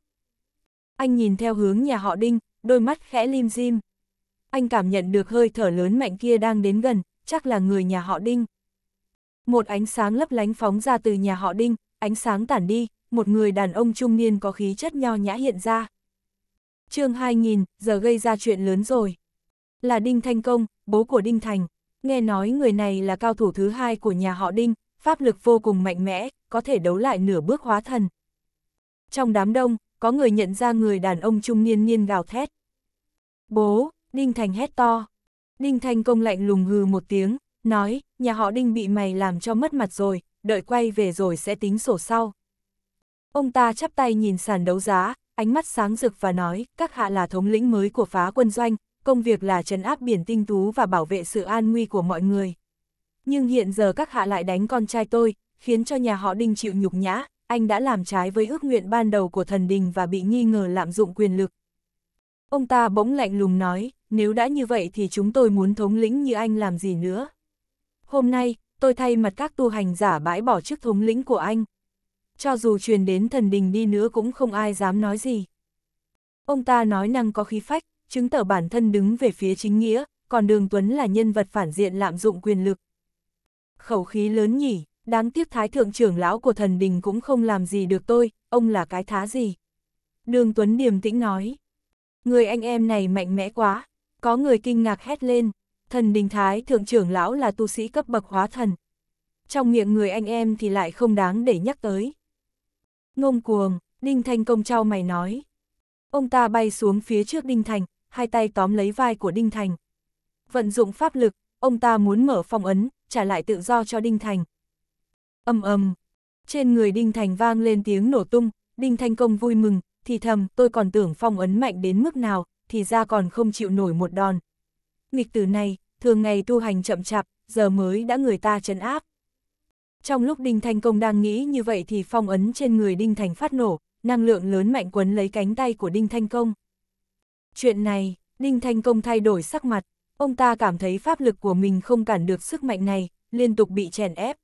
Anh nhìn theo hướng nhà họ Đinh, đôi mắt khẽ lim dim. Anh cảm nhận được hơi thở lớn mạnh kia đang đến gần, chắc là người nhà họ Đinh. Một ánh sáng lấp lánh phóng ra từ nhà họ Đinh, ánh sáng tản đi, một người đàn ông trung niên có khí chất nho nhã hiện ra. chương 2000, giờ gây ra chuyện lớn rồi. Là Đinh Thanh Công, bố của Đinh Thành. Nghe nói người này là cao thủ thứ hai của nhà họ Đinh, pháp lực vô cùng mạnh mẽ, có thể đấu lại nửa bước hóa thần. Trong đám đông, có người nhận ra người đàn ông trung niên niên gào thét. Bố, Đinh Thành hét to. Đinh Thành công lạnh lùng hừ một tiếng, nói, nhà họ Đinh bị mày làm cho mất mặt rồi, đợi quay về rồi sẽ tính sổ sau. Ông ta chắp tay nhìn sàn đấu giá, ánh mắt sáng rực và nói, các hạ là thống lĩnh mới của phá quân doanh, công việc là trấn áp biển tinh tú và bảo vệ sự an nguy của mọi người. Nhưng hiện giờ các hạ lại đánh con trai tôi, khiến cho nhà họ Đinh chịu nhục nhã, anh đã làm trái với ước nguyện ban đầu của thần đình và bị nghi ngờ lạm dụng quyền lực. Ông ta bỗng lạnh lùng nói, nếu đã như vậy thì chúng tôi muốn thống lĩnh như anh làm gì nữa. Hôm nay, tôi thay mặt các tu hành giả bãi bỏ chức thống lĩnh của anh. Cho dù truyền đến thần đình đi nữa cũng không ai dám nói gì. Ông ta nói năng có khí phách, chứng tỏ bản thân đứng về phía chính nghĩa, còn Đường Tuấn là nhân vật phản diện lạm dụng quyền lực. Khẩu khí lớn nhỉ đáng tiếc thái thượng trưởng lão của thần đình cũng không làm gì được tôi, ông là cái thá gì. Đường Tuấn điềm tĩnh nói, người anh em này mạnh mẽ quá, có người kinh ngạc hét lên, thần đình thái thượng trưởng lão là tu sĩ cấp bậc hóa thần. Trong miệng người anh em thì lại không đáng để nhắc tới. Ngông cuồng, Đinh Thành công trao mày nói. Ông ta bay xuống phía trước Đinh Thành, hai tay tóm lấy vai của Đinh Thành. Vận dụng pháp lực, ông ta muốn mở phong ấn, trả lại tự do cho Đinh Thành. Âm âm. Trên người Đinh Thành vang lên tiếng nổ tung, Đinh Thanh Công vui mừng, thì thầm tôi còn tưởng phong ấn mạnh đến mức nào, thì ra còn không chịu nổi một đòn. Nghịch tử này, thường ngày tu hành chậm chạp, giờ mới đã người ta chấn áp. Trong lúc Đinh Thanh Công đang nghĩ như vậy thì phong ấn trên người Đinh Thành phát nổ, năng lượng lớn mạnh quấn lấy cánh tay của Đinh Thanh Công. Chuyện này, Đinh Thanh Công thay đổi sắc mặt, ông ta cảm thấy pháp lực của mình không cản được sức mạnh này, liên tục bị chèn ép.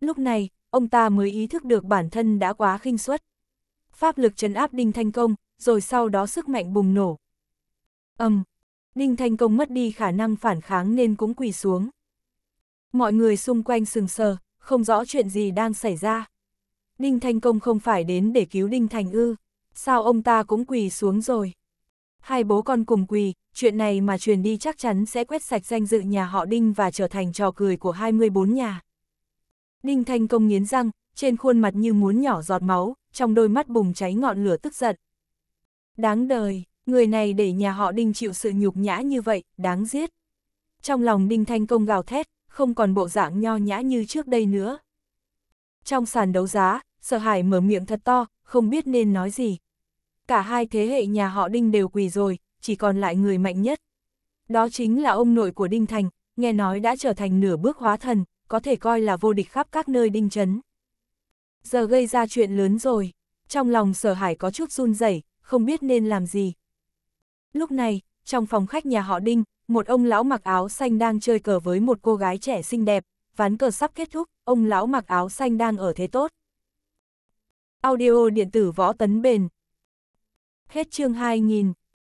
Lúc này, ông ta mới ý thức được bản thân đã quá khinh suất. Pháp lực trấn áp Đinh Thanh Công, rồi sau đó sức mạnh bùng nổ. Âm, Đinh Thanh Công mất đi khả năng phản kháng nên cũng quỳ xuống. Mọi người xung quanh sừng sờ, không rõ chuyện gì đang xảy ra. Đinh Thanh Công không phải đến để cứu Đinh Thành ư, sao ông ta cũng quỳ xuống rồi. Hai bố con cùng quỳ, chuyện này mà truyền đi chắc chắn sẽ quét sạch danh dự nhà họ Đinh và trở thành trò cười của 24 nhà. Đinh Thanh Công nghiến răng, trên khuôn mặt như muốn nhỏ giọt máu, trong đôi mắt bùng cháy ngọn lửa tức giận. Đáng đời, người này để nhà họ Đinh chịu sự nhục nhã như vậy, đáng giết. Trong lòng Đinh Thanh Công gào thét, không còn bộ dạng nho nhã như trước đây nữa. Trong sàn đấu giá, sợ Hải mở miệng thật to, không biết nên nói gì. Cả hai thế hệ nhà họ Đinh đều quỳ rồi, chỉ còn lại người mạnh nhất. Đó chính là ông nội của Đinh Thành, nghe nói đã trở thành nửa bước hóa thần, có thể coi là vô địch khắp các nơi đinh chấn. Giờ gây ra chuyện lớn rồi, trong lòng sở hải có chút run rẩy, không biết nên làm gì. Lúc này, trong phòng khách nhà họ đinh, một ông lão mặc áo xanh đang chơi cờ với một cô gái trẻ xinh đẹp, ván cờ sắp kết thúc, ông lão mặc áo xanh đang ở thế tốt. Audio điện tử võ tấn bền. Hết chương 2000.